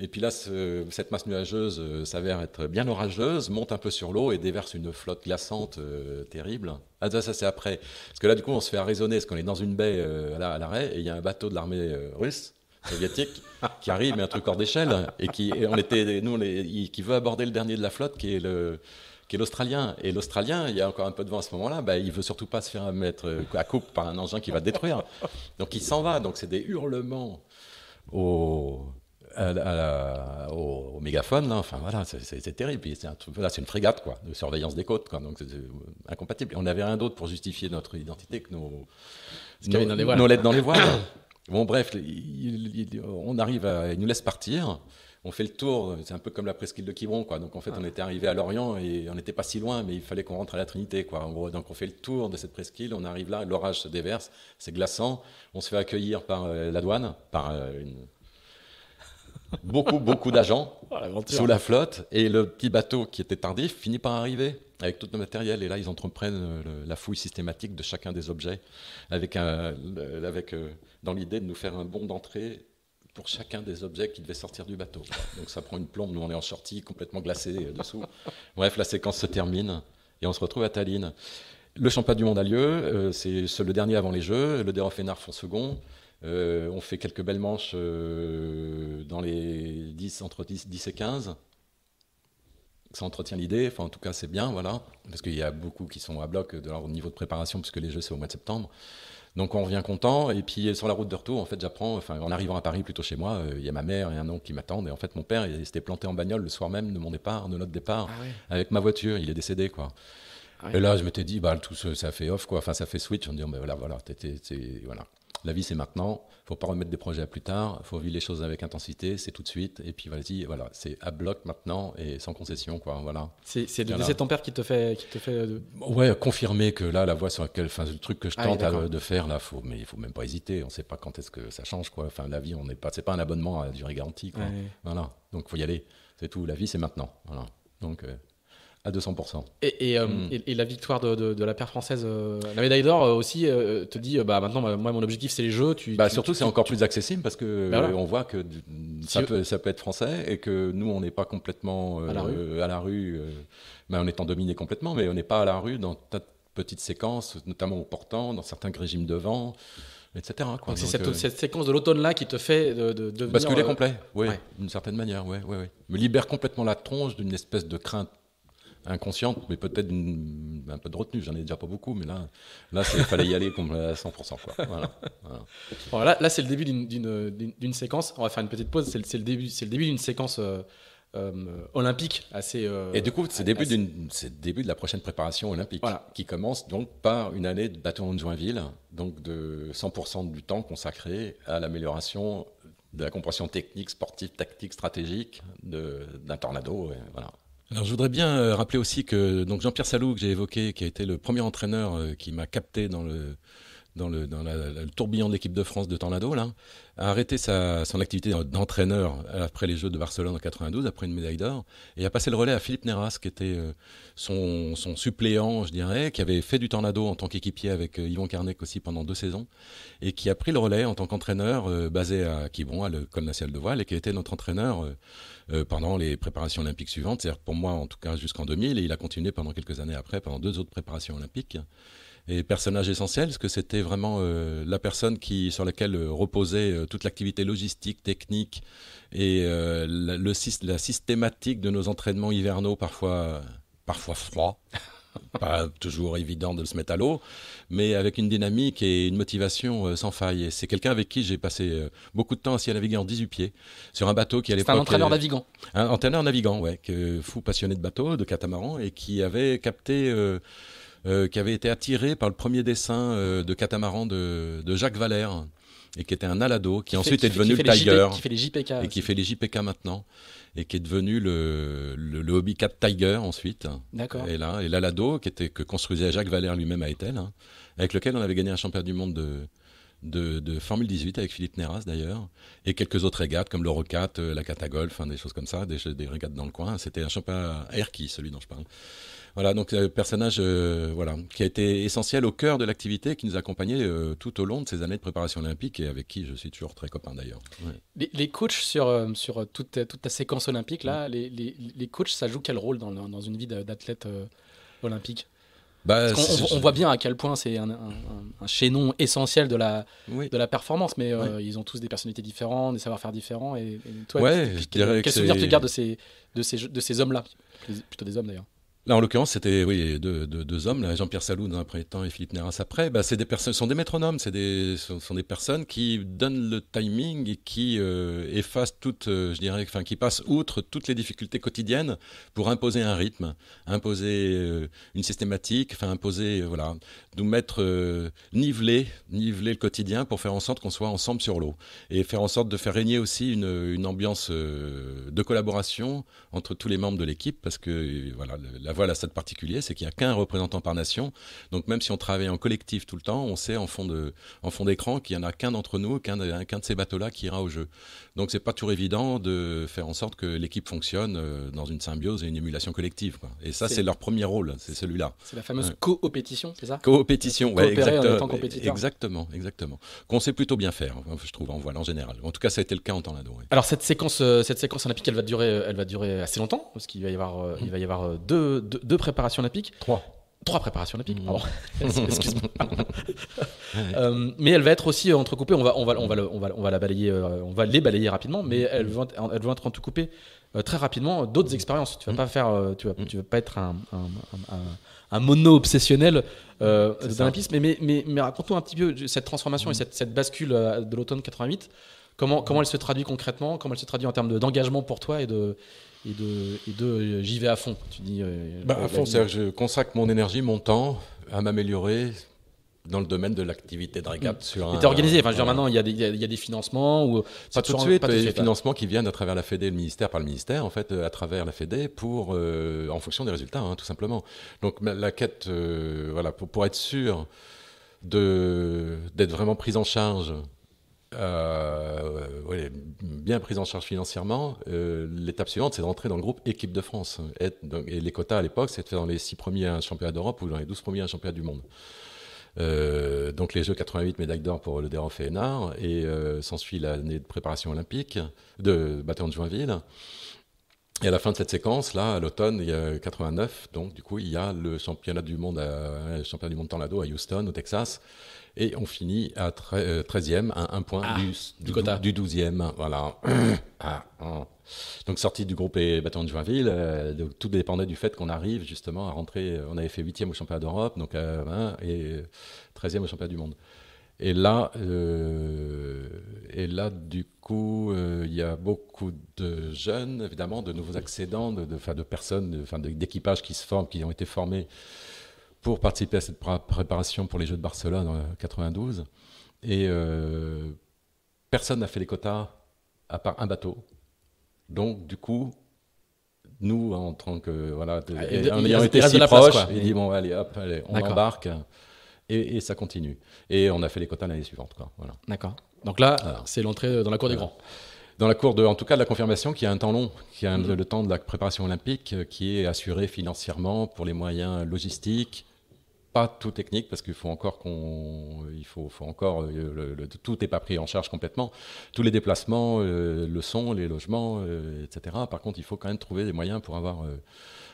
Et puis là, cette masse nuageuse euh, s'avère être bien orageuse, monte un peu sur l'eau et déverse une flotte glaçante euh, terrible. Ah, ça, c'est après. Parce que là, du coup, on se fait arraisonner, parce qu'on est dans une baie euh, à l'arrêt, et il y a un bateau de l'armée russe soviétique qui arrive, mais un truc hors d'échelle, et qui, on était, nous, qui veut aborder le dernier de la flotte, qui est le, qui est l'Australien. Et l'Australien, il y a encore un peu de vent à ce moment-là, bah, il veut surtout pas se faire mettre euh, à coupe par un engin qui va détruire. Donc il s'en va. Donc c'est des hurlements au, mégaphone. Là. Enfin voilà, c'est terrible. C'est un, c'est une frégate quoi, de surveillance des côtes. Donc c'est incompatible. Et on n'avait rien d'autre pour justifier notre identité que nos, nos, lettres dans les voiles. bon bref, on arrive à, il nous laisse partir on fait le tour. C'est un peu comme la presqu'île de Quiberon, quoi. Donc en fait, on était arrivé à Lorient et on n'était pas si loin, mais il fallait qu'on rentre à la Trinité, quoi. donc on fait le tour de cette presqu'île, on arrive là, l'orage se déverse, c'est glaçant. On se fait accueillir par euh, la douane, par euh, une... beaucoup, beaucoup d'agents oh, sous la flotte, et le petit bateau qui était tardif finit par arriver avec tout le matériel. Et là, ils entreprennent euh, la fouille systématique de chacun des objets, avec, avec dans l'idée de nous faire un bond d'entrée pour chacun des objets qui devait sortir du bateau. Donc ça prend une plombe, nous on est en sortie, complètement glacé dessous. Bref, la séquence se termine et on se retrouve à Tallinn. Le championnat du monde a lieu, euh, c'est le dernier avant les Jeux, le Narf font second. Euh, on fait quelques belles manches euh, dans les 10, entre 10, 10 et 15. Ça entretient l'idée, enfin en tout cas c'est bien, voilà, parce qu'il y a beaucoup qui sont à bloc de leur niveau de préparation, puisque les Jeux c'est au mois de septembre. Donc on revient content. Et puis sur la route de retour, en fait, j'apprends, en arrivant à Paris, plutôt chez moi, euh, il y a ma mère et un oncle qui m'attendent. Et en fait, mon père, il s'était planté en bagnole le soir même de mon départ, de notre départ, ah avec ma voiture. Il est décédé, quoi. Ah et là, je m'étais dit, bah, tout ça, fait off, quoi. Enfin, ça fait switch. On dit, oh, voilà, voilà. La vie, c'est maintenant faut pas remettre des projets à plus tard, faut vivre les choses avec intensité, c'est tout de suite, et puis vas-y, voilà, c'est à bloc maintenant et sans concession, quoi, voilà. C'est de père qui te fait, qui te fait. Euh, ouais, confirmer que là, la voie sur laquelle, enfin, le truc que je ah, tente euh, de faire là, faut, mais il faut même pas hésiter, on sait pas quand est-ce que ça change, quoi. Enfin, la vie, on n'est pas, c'est pas un abonnement à durée garantie, quoi. Voilà, donc faut y aller, c'est tout. La vie, c'est maintenant, voilà. Donc. Euh, 200%. Euh, hmm. Et, la victoire de, la paire française, euh, la médaille d'or euh, aussi, te dit bah, maintenant, moi, mon objectif, c'est les Jeux. Tu, bah, surtout, c'est encore plus accessible parce que ben on voit que ça, peut, être français et que nous, on n'est pas complètement à la rue. À la rue en dominé complètement, mais on n'est pas à la rue dans ta petite séquence notamment au portant, dans certains régimes de vent etc. c'est cette, séquence de l'automne-là qui te fait de, Basculer complet, oui, d'une certaine manière, oui. Me libère complètement la tronche d'une espèce de crainte inconsciente, mais peut-être un peu de retenue. J'en ai déjà pas beaucoup, mais là, là, il fallait y aller à 100%. Voilà, là, c'est le début d'une séquence. On va faire une petite pause. C'est le, le début, c'est le début d'une séquence. Euh, euh, olympique assez euh, et du coup c'est début début de la prochaine préparation olympique qui commence donc par une année de bâton de Joinville donc de 100% du temps consacré à l'amélioration de la compréhension technique sportive tactique stratégique d'un tornado et voilà alors je voudrais bien euh, rappeler aussi que donc Jean-Pierre Salou que j'ai évoqué, qui a été le premier entraîneur euh, qui m'a capté dans le dans le, dans le tourbillon de l'équipe de France de Tornado, là, a arrêté sa, son activité d'entraîneur après les Jeux de Barcelone en 92, après une médaille d'or, et a passé le relais à Philippe Néras, qui était euh, son, son, suppléant, je dirais, qui avait fait du tornado en tant qu'équipier avec euh, Yvon Carnec aussi pendant deux saisons, et qui a pris le relais en tant qu'entraîneur euh, basé à Quibon, à l'école nationale de voile, et qui était notre entraîneur pendant les préparations olympiques suivantes, c'est-à-dire pour moi en tout cas jusqu'en 2000, et il a continué pendant quelques années après, pendant deux autres préparations olympiques et personnage essentiel, parce que c'était vraiment euh, la personne qui, sur laquelle euh, reposait euh, toute l'activité logistique, technique et la, la systématique de nos entraînements hivernaux, parfois, parfois froids. pas toujours évident de se mettre à l'eau, mais avec une dynamique et une motivation sans faille. Et c'est quelqu'un avec qui j'ai passé beaucoup de temps assis à naviguer en 18 pieds sur un bateau qui allait. C'est un entraîneur navigant. Un entraîneur navigant, ouais, fou passionné de bateau, de catamaran, et qui avait capté. Euh, qui avait été attiré par le premier dessin euh, de catamaran de, Jacques Valère et qui était un alado qui, ensuite est devenu le Tiger et qui fait les JPK maintenant et qui est devenu le, le, Hobby Cat Tiger ensuite. D'accord. Et là, et l'alado qui était que construisait Jacques Valère lui-même à Etel, hein, avec lequel on avait gagné un championnat du monde de, de, de, Formule 18 avec Philippe Néras d'ailleurs, et quelques autres régates comme l'Eurocat, euh, la Catagolf, hein, des choses comme ça, des, régates dans le coin. C'était un championnat Erki, celui dont je parle. Voilà, donc un euh, personnage euh, voilà, qui a été essentiel au cœur de l'activité, qui nous a accompagnés euh, tout au long de ces années de préparation olympique et avec qui je suis toujours très copain d'ailleurs. Les, coachs sur, sur toute, toute ta séquence olympique, là, les, les, les, coachs, ça joue quel rôle dans, dans une vie d'athlète olympique bah, on, voit bien à quel point c'est un, un, chaînon essentiel de la, de la performance, mais ils ont tous des personnalités différentes, des savoir-faire différents. Et, quel souvenir tu gardes de ces, de ces, de ces hommes-là Plutôt des hommes d'ailleurs en l'occurrence, c'était oui, deux, hommes, Jean-Pierre Salou dans un premier temps et Philippe Néras après. Bah, des personnes, sont des métronomes, ce sont, des personnes qui donnent le timing et qui euh, effacent toutes, euh, je dirais, enfin, qui passent outre toutes les difficultés quotidiennes pour imposer un rythme, imposer euh, une systématique, enfin, imposer, voilà nous mettre, euh, niveler, niveler le quotidien pour faire en sorte qu'on soit ensemble sur l'eau. Et faire en sorte de faire régner aussi une, une ambiance euh, de collaboration entre tous les membres de l'équipe, parce que voilà, la voile a ça de particulier, c'est qu'il n'y a qu'un représentant par nation. Donc même si on travaille en collectif tout le temps, on sait en fond de, en fond d'écran qu'il n'y en a qu'un d'entre nous, qu'un de, de ces bateaux-là qui ira au jeu. Donc c'est pas toujours évident de faire en sorte que l'équipe fonctionne euh, dans une symbiose et une émulation collective. Et ça, c'est leur premier rôle, c'est celui-là. C'est la fameuse coopétition, c'est ça compétition, Exactement, exactement. Qu'on sait plutôt bien faire, je trouve, en voile en général. En tout cas, ça a été le cas en temps là Alors cette séquence, euh, cette séquence elle va durer, euh, elle va durer assez longtemps, parce qu'il va y avoir, euh, il va y avoir deux, deux, en préparations olympiques. Trois trois préparations olympiques, pardon. Mmh. Excuse-moi. mais elle va être aussi entrecoupée. On va, on va, on va, on va, on va la balayer, on va les balayer rapidement, mais elle mmh. va être entrecoupées très rapidement d'autres mmh. expériences. Tu vas pas faire, tu vas, tu vas pas être un un mono obsessionnel euh, d'Olympisme. Mais, mais, mais, raconte-nous un petit peu cette transformation et cette, bascule euh, de l'automne 88. Comment, comment elle se traduit concrètement Comment elle se traduit en termes d'engagement pour toi et de, et et de euh, j'y vais à fond Tu dis. Euh, bah, à fond, c'est-à-dire que je consacre mon énergie, mon temps à m'améliorer dans le domaine de l'activité de récap. Mm. organisé. Enfin, je maintenant, il y, a des, il des financements ou pas tout de suite. Il y a des financements qui viennent à travers la Fédé, le ministère par le ministère, en fait, euh, à travers la Fédé, pour euh, en fonction des résultats, hein, tout simplement. Donc la quête, euh, voilà, pour, être sûr de d'être vraiment prise en charge. bien prise en charge financièrement. L'étape suivante, c'est de rentrer dans le groupe équipe de France. Et, les quotas à l'époque, c'était dans les 6 premiers championnats d'Europe ou dans les 12 premiers championnats du monde. Euh, donc les Jeux 88, médaille d'or pour le Déran Fénard, et euh, s'ensuit l'année de préparation olympique de Bataillon de Joinville. Et à la fin de cette séquence, là, à l'automne, il y a 89, donc du coup, il y a le championnat du monde, le championnat du monde de à Houston, au Texas, et on finit à 13e, euh, à un point ah, du, du, 12e. Voilà. Ah, oh. Donc sortie du groupe et bâton de Joinville, euh, tout dépendait du fait qu'on arrive justement à rentrer. Euh, on avait fait 8e au championnat d'Europe, donc hein, et 13e au championnat du monde. Et là, et là, du coup, il y a beaucoup de jeunes, évidemment, de nouveaux accédants, de, de, de personnes, d'équipages qui se forment, qui ont été formés pour participer à cette préparation pour les Jeux de Barcelone en 92. Et euh, personne n'a fait les quotas à part un bateau. Donc, du coup, nous, hein, en tant que. Voilà, de, ah, et, en ayant été si proche. il dit bon, allez, hop, allez, on embarque. Et, ça continue. Et on a fait les quotas l'année suivante. Quoi, voilà. D'accord. Donc là, c'est l'entrée dans la cour des grands. Dans la cour, de, en tout cas, de la confirmation, qui a un temps long, qui a mm-hmm. le, temps de la préparation olympique, euh, qui est assuré financièrement pour les moyens logistiques, tout technique parce qu'il faut encore qu'on, il faut, faut encore, euh, le, tout n'est pas pris en charge complètement. Tous les déplacements, euh, le son, les logements, euh, etc. Par contre, il faut quand même trouver des moyens pour avoir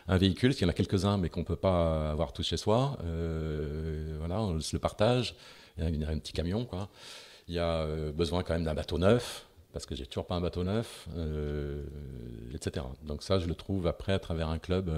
un véhicule, parce qu'il y en a quelques-uns, mais qu'on ne peut pas avoir tous chez soi. voilà, on se le partage. Il y, a, un petit camion, quoi. Il y a besoin quand même d'un bateau neuf, parce que j'ai toujours pas un bateau neuf, etc. Donc ça, je le trouve après à travers un club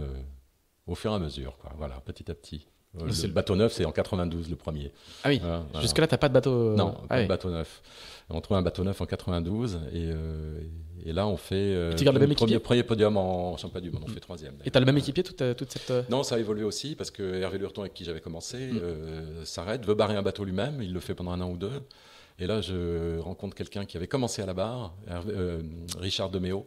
au fur et à mesure, Voilà, petit à petit. C'est le, bateau neuf, c'est en 92 le premier. Ah oui. Jusque-là, t'as pas de bateau. Euh, non, ah pas de bateau neuf. On trouve un bateau neuf en 92 euh, et, là on fait euh, tu le, même premier, premier, podium en championnat du monde. On fait troisième. Et tu as le même équipier toute, cette. Non, ça a évolué aussi parce que Hervé Lurton avec qui j'avais commencé mm. s'arrête, veut barrer un bateau lui-même. Il le fait pendant un an ou deux. Et là, je rencontre quelqu'un qui avait commencé à la barre, Richard Deméo,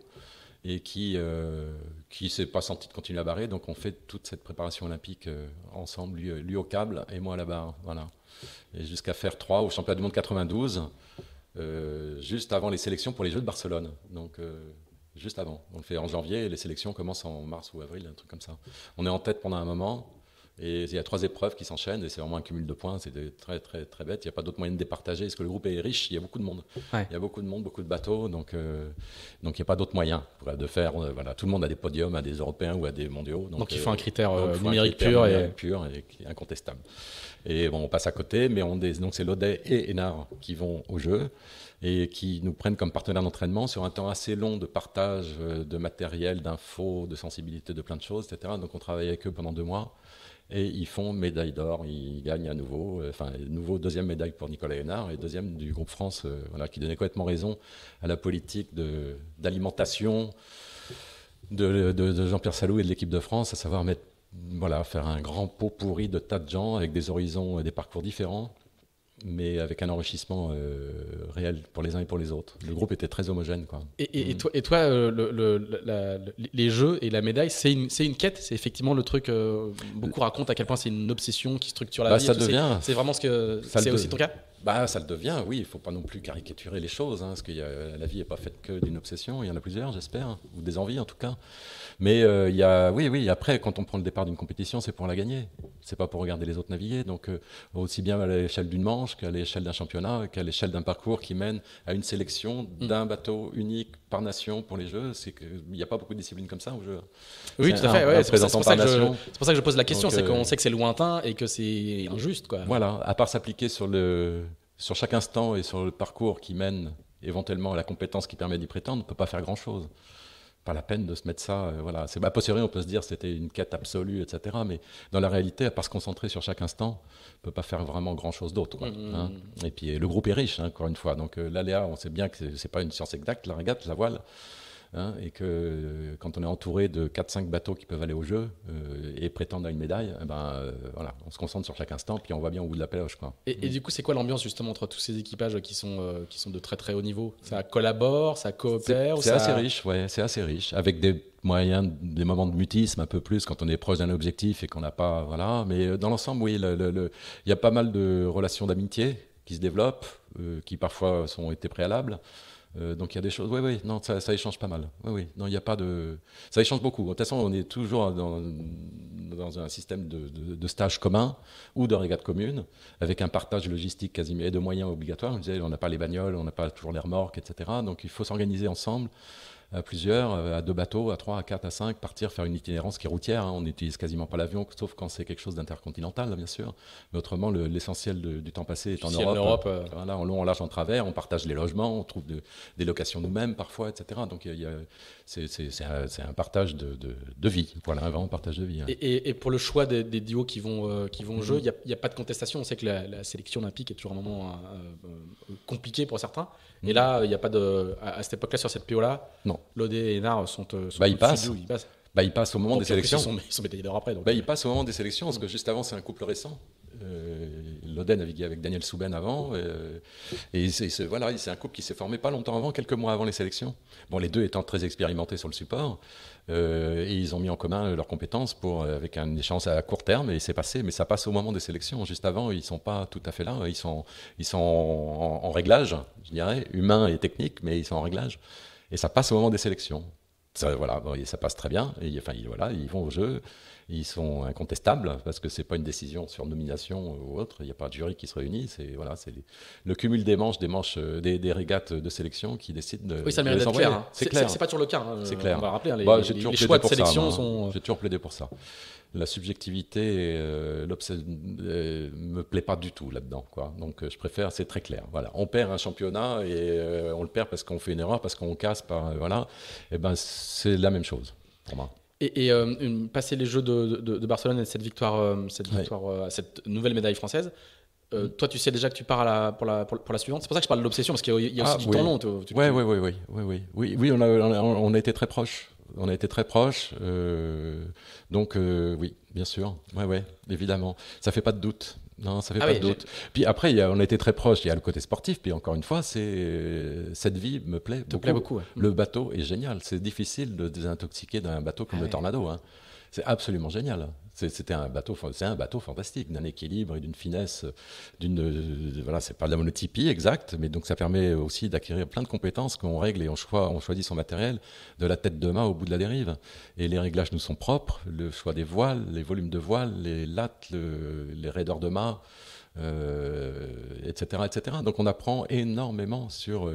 et qui ne euh, qui s'est pas senti de continuer à barrer. Donc on fait toute cette préparation olympique euh, ensemble, lui, au câble et moi à la barre. Hein, voilà. Et jusqu'à faire 3 au championnat du monde 92, euh, juste avant les sélections pour les Jeux de Barcelone. Donc juste avant. On le fait en janvier et les sélections commencent en mars ou avril, un truc comme ça. On est en tête pendant un moment et il y a trois épreuves qui s'enchaînent et c'est vraiment un cumul de points. C'est très, très, très bête. Il n'y a pas d'autre moyen de départager. Parce que le groupe est riche, il y a beaucoup de monde. Il y a beaucoup de monde, beaucoup de bateaux. Donc, euh, donc il n'y a pas d'autre moyen de faire. Euh, voilà, tout le monde a des podiums, à des Européens ou à des mondiaux. Donc, donc il euh, faut un critère numérique pur. Et... pur et incontestable. Et bon, on passe à côté, mais on des, donc c'est Lodet et Hénard qui vont au jeu et qui nous prennent comme partenaires d'entraînement sur un temps assez long de partage de matériel, d'infos, de sensibilité, de plein de choses, etc. Donc on travaille avec eux pendant deux mois. Et ils font médaille d'or, ils gagnent à nouveau, euh, enfin, nouveau deuxième médaille pour Nicolas Hénard et deuxième du groupe France, euh, voilà, qui donnait complètement raison à la politique d'alimentation de, de Jean-Pierre Salou et de l'équipe de France, à savoir mettre voilà, faire un grand pot pourri de tas de gens avec des horizons et des parcours différents mais avec un enrichissement euh, réel pour les uns et pour les autres. Le groupe était très homogène. Quoi. Et, et mm. toi, euh, le, les jeux et la médaille, c'est une, quête C'est effectivement le truc, euh, beaucoup racontent à quel point c'est une obsession qui structure la bah, vie. Ça devient. C'est vraiment ce que. C'est aussi ton cas bah, ça le devient, oui. Il ne faut pas non plus caricaturer les choses, hein, parce que la vie n'est pas faite que d'une obsession. Il y en a plusieurs, j'espère, ou des envies en tout cas. Mais euh, il y a, oui, oui, après, quand on prend le départ d'une compétition, c'est pour la gagner. C'est pas pour regarder les autres naviguer. Donc, euh, aussi bien à l'échelle d'une manche qu'à l'échelle d'un championnat, qu'à l'échelle d'un parcours qui mène à une sélection mm. d'un bateau unique par nation pour les Jeux. C'est qu'il n'y a pas beaucoup de disciplines comme ça au jeu. Oui, tout à fait. c'est pour, ça que je, pose la question. C'est qu'on euh, sait que c'est lointain et que c'est injuste. Quoi. Voilà, à part s'appliquer sur, sur chaque instant et sur le parcours qui mène éventuellement à la compétence qui permet d'y prétendre, on ne peut pas faire grand-chose la peine de se mettre ça. Euh, voilà, c'est pas possible on peut se dire c'était une quête absolue, etc. Mais dans la réalité, à part se concentrer sur chaque instant, on peut pas faire vraiment grand chose d'autre. Mmh, mmh, hein. mmh. Et puis euh, le groupe est riche, hein, encore une fois. Donc euh, l'aléa, on sait bien que c'est pas une science exacte, la régate, la voile. Hein, et que euh, quand on est entouré de 4-5 bateaux qui peuvent aller au jeu euh, et prétendre à une médaille, eh ben, euh, voilà, on se concentre sur chaque instant, puis on voit bien au bout de la péloche. Quoi. Et, et mm. du coup, c'est quoi l'ambiance justement entre tous ces équipages qui sont, qui sont de très très haut niveau Ça collabore, ça coopère C'est ça... assez riche, ouais, c'est assez riche, avec des moyens, des moments de mutisme un peu plus quand on est proche d'un objectif et qu'on n'a pas. Voilà. Mais dans l'ensemble, oui, il le, y a pas mal de relations d'amitié qui se développent, qui parfois sont été préalables. Euh, donc il y a des choses. Oui, oui, non, ça, échange pas mal. Oui, oui, non, il n'y a pas de. Ça échange beaucoup. De toute façon, on est toujours dans, un système de, stage commun ou de régate commune, avec un partage logistique quasiment et de moyens obligatoires. On disait, on n'a pas les bagnoles, on n'a pas toujours les remorques, etc. Donc il faut s'organiser ensemble à plusieurs, euh, à deux bateaux, à trois, à quatre, à cinq, partir faire une itinérance qui est routière. Hein. On n'utilise quasiment pas l'avion, sauf quand c'est quelque chose d'intercontinental, bien sûr. Mais autrement, l'essentiel du temps passé est en Europe. Europe euh... en long, en large, en travers. On partage les logements, on trouve des locations nous-mêmes parfois, etc. Donc c'est un, partage de, vie. Voilà, un vraiment partage de vie. Hein. Et, pour le choix des, des duos qui vont, euh, qui vont au jeu, mm-hmm. il n'y a, pas de contestation. On sait que la, sélection olympique est toujours un moment euh, compliqué pour certains. Mais mm-hmm. là, il n'y a pas de. À, cette époque-là, sur cette PO-là, Non et NAR euh, sont, bah, ils, passent. ils passent. au moment des sélections. ils sont, d'or après. Bah, ils passent au moment des sélections, parce que juste avant, c'est un couple récent. Euh, naviguait avec Daniel Souben avant. et euh, c'est un couple qui s'est formé pas longtemps avant, quelques mois avant les sélections. Bon, les deux étant très expérimentés sur le support. Euh, et ils ont mis en commun leurs compétences pour, avec un échéance à court terme et c'est passé. Mais ça passe au moment des sélections. Juste avant, ils ne sont pas tout à fait là. Ils sont, ils sont en réglage, je dirais, humain et technique, mais ils sont en réglage. Et ça passe au moment des sélections. Ça, voilà, ça passe très bien. Et, enfin, ils, voilà, ils vont au jeu, ils sont incontestables parce que c'est pas une décision sur nomination ou autre. Il n'y a pas de jury qui se réunit. C'est voilà, c'est le cumul des manches, des manches, euh, des, régates de sélection qui décident de. Oui, ça mérite d'être clair. Hein. ce C'est clair. C'est pas toujours le cas. Hein. C'est clair. On va rappeler. Hein, les, bah, choix de sélection sont. Euh, j'ai toujours plaidé pour ça la subjectivité, euh, l'obsession euh, me plaît pas du tout là-dedans. Quoi. Donc euh, je préfère, c'est très clair. Voilà, on perd un championnat et on le perd parce qu'on fait une erreur, parce qu'on casse par voilà. Et eh ben c'est la même chose pour moi. Et, passer les Jeux de, Barcelone et cette victoire, cette victoire, cette nouvelle médaille française, mm. toi, tu sais déjà que tu pars pour, la, pour, la, suivante. C'est pour ça que je parle de l'obsession, parce qu'il y a aussi ah, du temps long. Oui, oui, oui, oui, oui, oui, oui, on on a, on a été très proches on a été très proches. Euh, donc, euh, oui, bien sûr. Ouais, ouais, évidemment. Ça fait pas de doute. Non, ça fait ah pas de doute. Puis après, y on a été très proches. Il y a le côté sportif. Puis encore une fois, c'est cette vie me plaît beaucoup. Le bateau est génial. C'est difficile de désintoxiquer d'un bateau comme ah le Tornado. Hein. C'est absolument génial. C'était un bateau, c'est un bateau fantastique, d'un équilibre et d'une finesse, euh, d'une euh, voilà, c'est pas de la monotypie exacte, mais donc ça permet aussi d'acquérir plein de compétences qu'on règle et on, on choisit son matériel de la tête de main au bout de la dérive. Et les réglages nous sont propres, le choix des voiles, les volumes de voiles, les lattes, les raideurs de mât, etc., euh, etc. Donc on apprend énormément sur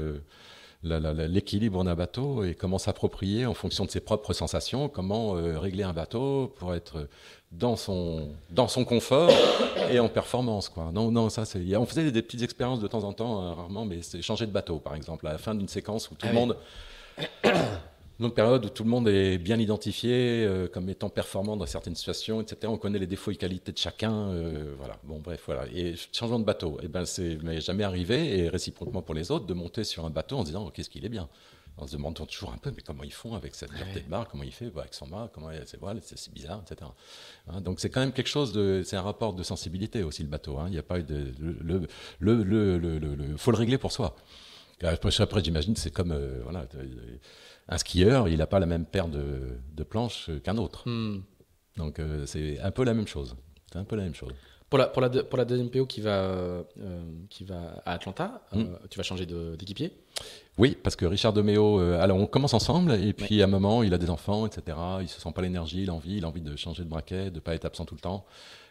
l'équilibre d'un bateau et comment s'approprier en fonction de ses propres sensations, comment euh, régler un bateau pour être dans son, dans son confort et en performance. Quoi. Non, non, ça, on faisait des petites expériences de temps en temps, hein, rarement, mais c'est changer de bateau, par exemple, à la fin d'une séquence où tout le ah monde Donc période où tout le monde est bien identifié euh, comme étant performant dans certaines situations, etc. On connaît les défauts et qualités de chacun, euh, voilà. Bon bref, voilà. Et changement de bateau, et eh ben c'est jamais arrivé et réciproquement pour les autres de monter sur un bateau en se disant oh, qu'est-ce qu'il est bien. En se demandant toujours un peu mais comment ils font avec cette liberté de barre, comment il fait avec son mât, comment c'est bizarre, etc. Hein, donc c'est quand même quelque chose de, c'est un rapport de sensibilité aussi le bateau. Hein. Il n'y a pas eu de le faut le régler pour soi. Après, après j'imagine c'est comme euh, voilà un skieur, il n'a pas la même paire de, planches qu'un autre. Hmm. Donc euh, c'est un peu la même chose. C'est un peu la même chose. Pour la, pour la, pour la deuxième PO qui va, euh, qui va à Atlanta, euh, hmm. tu vas changer d'équipier Oui, parce que Richard Doméo. alors on commence ensemble, et puis à un moment, il a des enfants, etc. Il se sent pas l'énergie, l'envie, il a envie de changer de braquet, de ne pas être absent tout le temps,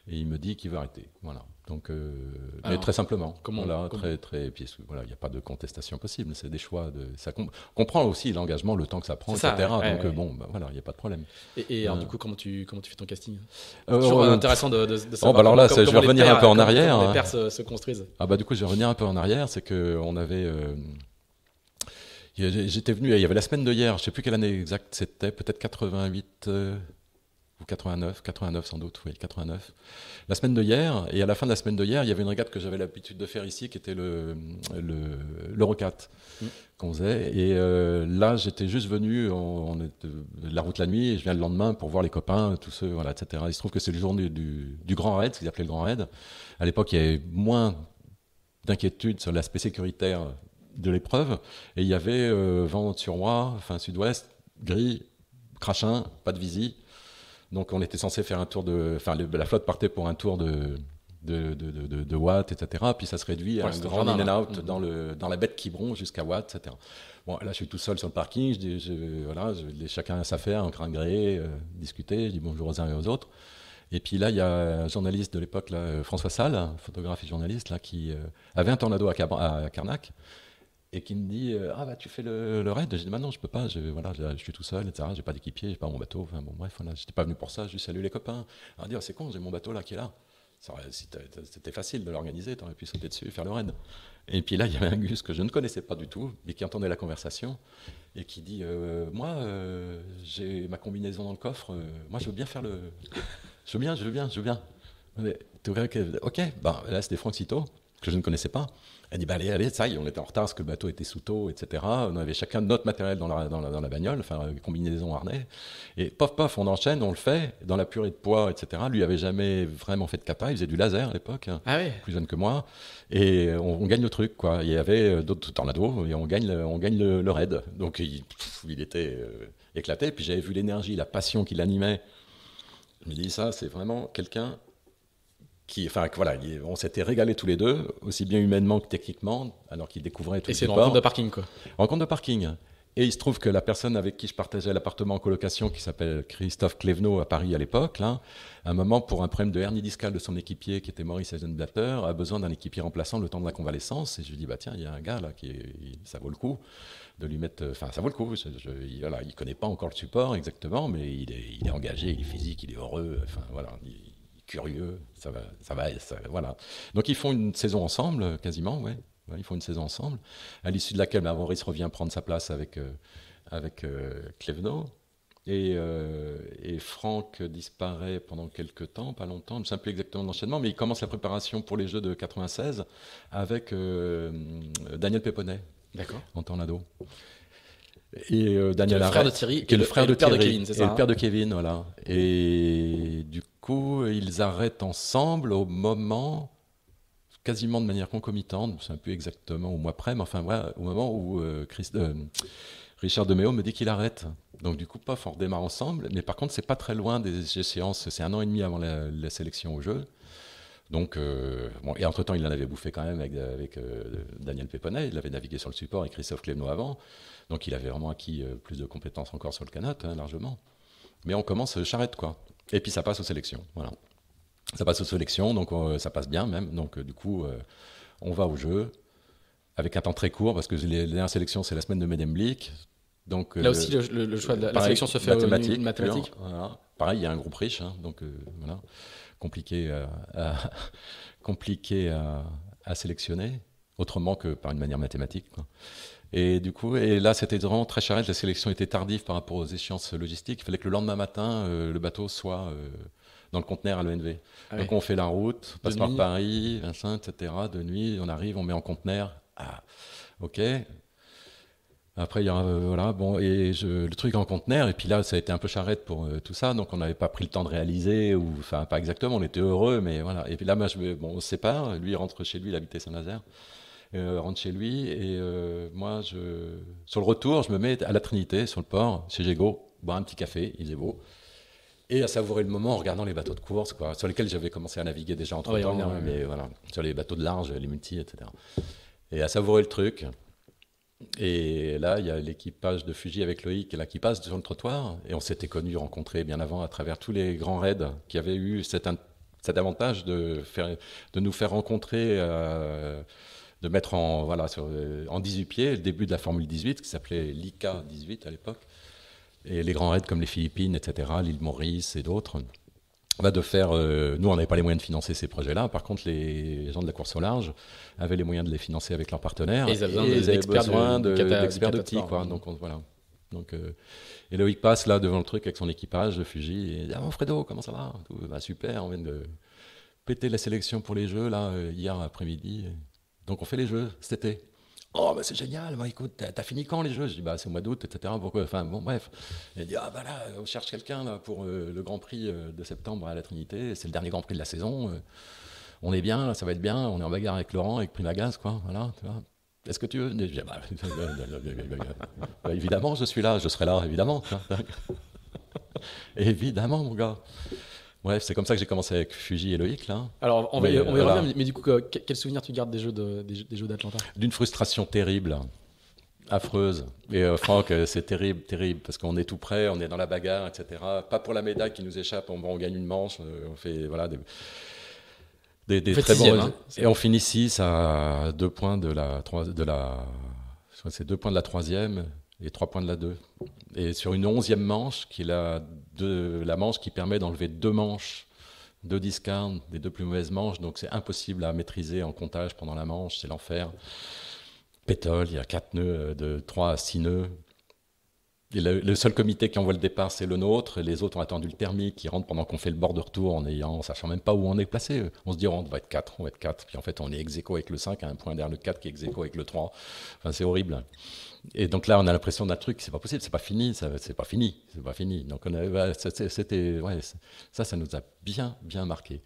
et il me dit qu'il veut arrêter. Voilà. Donc, euh, mais très simplement. Comment, très, très, puis, voilà, il n'y a pas de contestation possible. C'est des choix. De, ça comprend aussi l'engagement, le temps que ça prend, etc. donc, euh, bon, bah, voilà, il n'y a pas de problème. Et, alors, euh. du coup, comment tu, comment tu fais ton casting c'est intéressant de, oh, savoir. Bon, bah, alors là, comment, je vais revenir un peu en arrière. les pères se, construisent. Ah bah du coup, je vais revenir un peu en arrière. C'est que on avait. J'étais venu, il y avait la semaine de hier, je ne sais plus quelle année exacte c'était, peut-être 88, 89, 89 sans doute, oui, 89. La semaine de hier, et à la fin de la semaine de hier, il y avait une regate que j'avais l'habitude de faire ici, qui était le, l'Eurocat le, mm. qu'on faisait. Et euh, là, j'étais juste venu, on, est euh, la route la nuit, et je viens le lendemain pour voir les copains, tous ceux, voilà, etc. Il se trouve que c'est le jour du, Grand Raid, ce qu'ils appelaient le Grand Raid. À l'époque, il y avait moins d'inquiétude sur l'aspect sécuritaire de l'épreuve, et il y avait euh, vent sur moi, enfin sud-ouest, gris, crachin, pas de visite donc on était censé faire un tour de, enfin la flotte partait pour un tour de de, de, etc. Puis ça se réduit à un grand in and out mm-hmm. dans, le, dans la bête qui bronze jusqu'à Watt. etc. Bon, là, je suis tout seul sur le parking. Je, dis, voilà, je, chacun a sa faire, en craint gré, euh, discuter. Je dis bonjour aux uns et aux autres. Et puis là, il y a un journaliste de l'époque, euh, François Salle, photographe et journaliste, là, qui avait un tornado à, Karnak. à Carnac et qui me dit euh, ah bah tu fais le, raid j'ai dit bah, non je peux pas je voilà je, suis tout seul etc j'ai pas d'équipier j'ai pas mon bateau enfin bon bref j'étais pas venu pour ça je salue les copains à dire c'est con j'ai mon bateau là qui est là c'était facile de l'organiser aurais pu sauter dessus faire le raid et puis là il y avait un gus que je ne connaissais pas du tout mais qui entendait la conversation et qui dit euh, moi euh, j'ai ma combinaison dans le coffre moi je veux bien faire le je veux bien je veux bien je veux bien mais, ok bah là c'était Franck que je ne connaissais pas elle dit, ben, allez, ça y on était en retard parce que le bateau était sous taux, etc. On avait chacun notre matériel dans la, dans la, bagnole, enfin, euh, combinaison harnais. Et pof, pof, on enchaîne, on le fait, dans la purée de poids, etc. Lui avait jamais vraiment fait de capa, il faisait du laser à l'époque, hein, ah plus jeune que moi. Et euh, on, gagne le truc, quoi. Il y avait euh, d'autres tornados et on gagne, on gagne le, raid. Donc, il, il était éclaté. Puis j'avais vu l'énergie, la passion qui l'animait. Je me dis, ça, c'est vraiment quelqu'un qui, enfin, voilà, on s'était régalés tous les deux, aussi bien humainement que techniquement, alors qu'il découvrait tout Et c'est une rencontre de parking, quoi. Rencontre de parking. Et il se trouve que la personne avec qui je partageais l'appartement en colocation, qui s'appelle Christophe Clévenot à Paris à l'époque, à un moment, pour un problème de hernie discale de son équipier, qui était Maurice Eisenblatter, a besoin d'un équipier remplaçant le temps de la convalescence. Et je lui dis, bah tiens, il y a un gars là, qui, ça vaut le coup de lui mettre. Enfin, ça vaut le coup. il, voilà, il connaît pas encore le support exactement, mais il est, il est, engagé, il est physique, il est heureux. Enfin, voilà curieux, ça va, ça va, voilà. Donc ils font une saison ensemble, quasiment, ouais. ils font une saison ensemble, à l'issue de laquelle bah, Maurice revient prendre sa place avec, euh, avec euh, Et, euh, et, Franck disparaît pendant quelques temps, pas longtemps, je ne sais plus exactement l'enchaînement, mais il commence la préparation pour les Jeux de 96 avec Daniel Péponnet, en temps l'ado. Et Daniel qui est le frère de Thierry, qui est le frère de, Kevin, c'est ça le père de hein. Kevin, voilà. Et du coup, ils arrêtent ensemble au moment, quasiment de manière concomitante, je ne sais exactement au mois près, mais enfin, au moment où euh, euh, Richard de Méo me dit qu'il arrête. Donc, du coup, pas, on redémarre ensemble. Mais par contre, c'est pas très loin des échéances. C'est un an et demi avant la, sélection au jeu. Donc, euh, et entre-temps, il en avait bouffé quand même avec, Daniel Péponnet, il avait navigué sur le support et Christophe Clément avant, donc il avait vraiment acquis plus de compétences encore sur le canot, hein, largement. Mais on commence charrette, quoi. Et puis ça passe aux sélections. Voilà. Ça passe aux sélections, donc euh, ça passe bien même. Donc euh, du coup, euh, on va au jeu avec un temps très court parce que les, les sélections, c'est la semaine de Medemblick. Donc, Là aussi, le, choix de la, sélection se fait mathématique. Pareil, il y a un groupe riche, hein, donc voilà, compliqué, à, compliqué à, sélectionner, autrement que par une manière mathématique. Et du coup, et là, c'était vraiment très charrette. La sélection était tardive par rapport aux échéances logistiques. Il fallait que le lendemain matin, euh, le bateau soit euh, dans le conteneur à l'ENV. Ah donc, on fait la route, passe par Paris, Vincent, etc. De nuit, on arrive, on met en conteneur. Ah, ok. Après, il y a, euh, voilà, bon, et le truc en conteneur, et puis là, ça a été un peu charrette pour tout ça, donc on n'avait pas pris le temps de réaliser, ou enfin, pas exactement, on était heureux, mais voilà. Et puis là, moi, je, on se sépare, lui il rentre chez lui, il habitait Saint-Nazaire euh, rentre chez lui. Et euh, moi, je... sur le retour, je me mets à la Trinité, sur le port, chez Gégo, boire un petit café, il est beau. Et à savourer le moment en regardant les bateaux de course, quoi, sur lesquels j'avais commencé à naviguer déjà entre temps, mais voilà, sur les bateaux de large, les multi, etc. Et à savourer le truc. Et là, il y a l'équipage de Fuji avec Loïc qui passe sur le trottoir. Et on s'était connus, rencontrés bien avant à travers tous les grands raids qui avaient eu cet, avantage de, faire, de nous faire rencontrer euh, de mettre en, voilà, sur, euh, en 18 pieds le début de la Formule 18, qui s'appelait l'ICA 18 à l'époque, et les grands raids comme les Philippines, etc., l'île Maurice et d'autres. Va de faire, euh, nous on n'avait pas les moyens de financer ces projets-là, par contre les gens de la course au large avaient les moyens de les financer avec leurs partenaires. Et ils avaient besoin d'experts de, petits, quoi. Donc voilà. Donc, et euh, Loïc passe là devant le truc avec son équipage de Fuji et dit Ah, bon Fredo, comment ça va Tout, va bah, Super, on vient de péter la sélection pour les Jeux là, hier après-midi. Donc on fait les jeux cet été. Oh, bah c'est génial, écoute, t'as fini quand les jeux Je dis, bah, c'est au mois d'août, etc. Pourquoi Enfin, bon, bref. Il dit, ah, bah, on cherche quelqu'un pour euh, le Grand Prix euh, de septembre à la Trinité, c'est le dernier Grand Prix de la saison. Euh. on est bien, ça va être bien, on est en bagarre avec Laurent, avec Primagaz, quoi, voilà, tu vois. Est-ce que tu veux je dis, ah, bah, bah, Évidemment, je suis là, je serai là, évidemment. évidemment, mon gars. Ouais, c'est comme ça que j'ai commencé avec Fuji et Loïc, là. Alors, on, va, y revenir, mais du coup, quel souvenir tu gardes des jeux d'Atlanta des, jeux D'une frustration terrible, affreuse. Et euh, Franck, euh, c'est terrible, terrible, parce qu'on est tout près, on est dans la bagarre, etc. Pas pour la médaille qui nous échappe, on, gagne une manche, euh, on fait, voilà, des, très bons... Hein. hein, et on finit 6 à 2 points de la... De la c'est deux points de la troisième, et 3 points de la 2. Et sur une 11 onzième manche, qui est la, la manche qui permet d'enlever deux manches, deux discards des deux plus mauvaises manches, donc c'est impossible à maîtriser en comptage pendant la manche, c'est l'enfer. Pétole, il y a quatre nœuds, euh, de 3 à 6 nœuds. Et le, seul comité qui envoie le départ, c'est le nôtre. les autres ont attendu le thermique, qui rentre pendant qu'on fait le bord de retour en ayant, en sachant même pas où on est placé. On se dit, on va être 4, on va être 4. Puis en fait, on est ex avec le 5, à un point derrière le 4 qui est ex avec le 3. Enfin, c'est horrible. Et donc là, on a l'impression d'un truc, c'est pas possible, c'est pas fini, c'est pas fini, c'est pas fini. Donc on c'était, ouais, ça, ça nous a bien, bien marqué,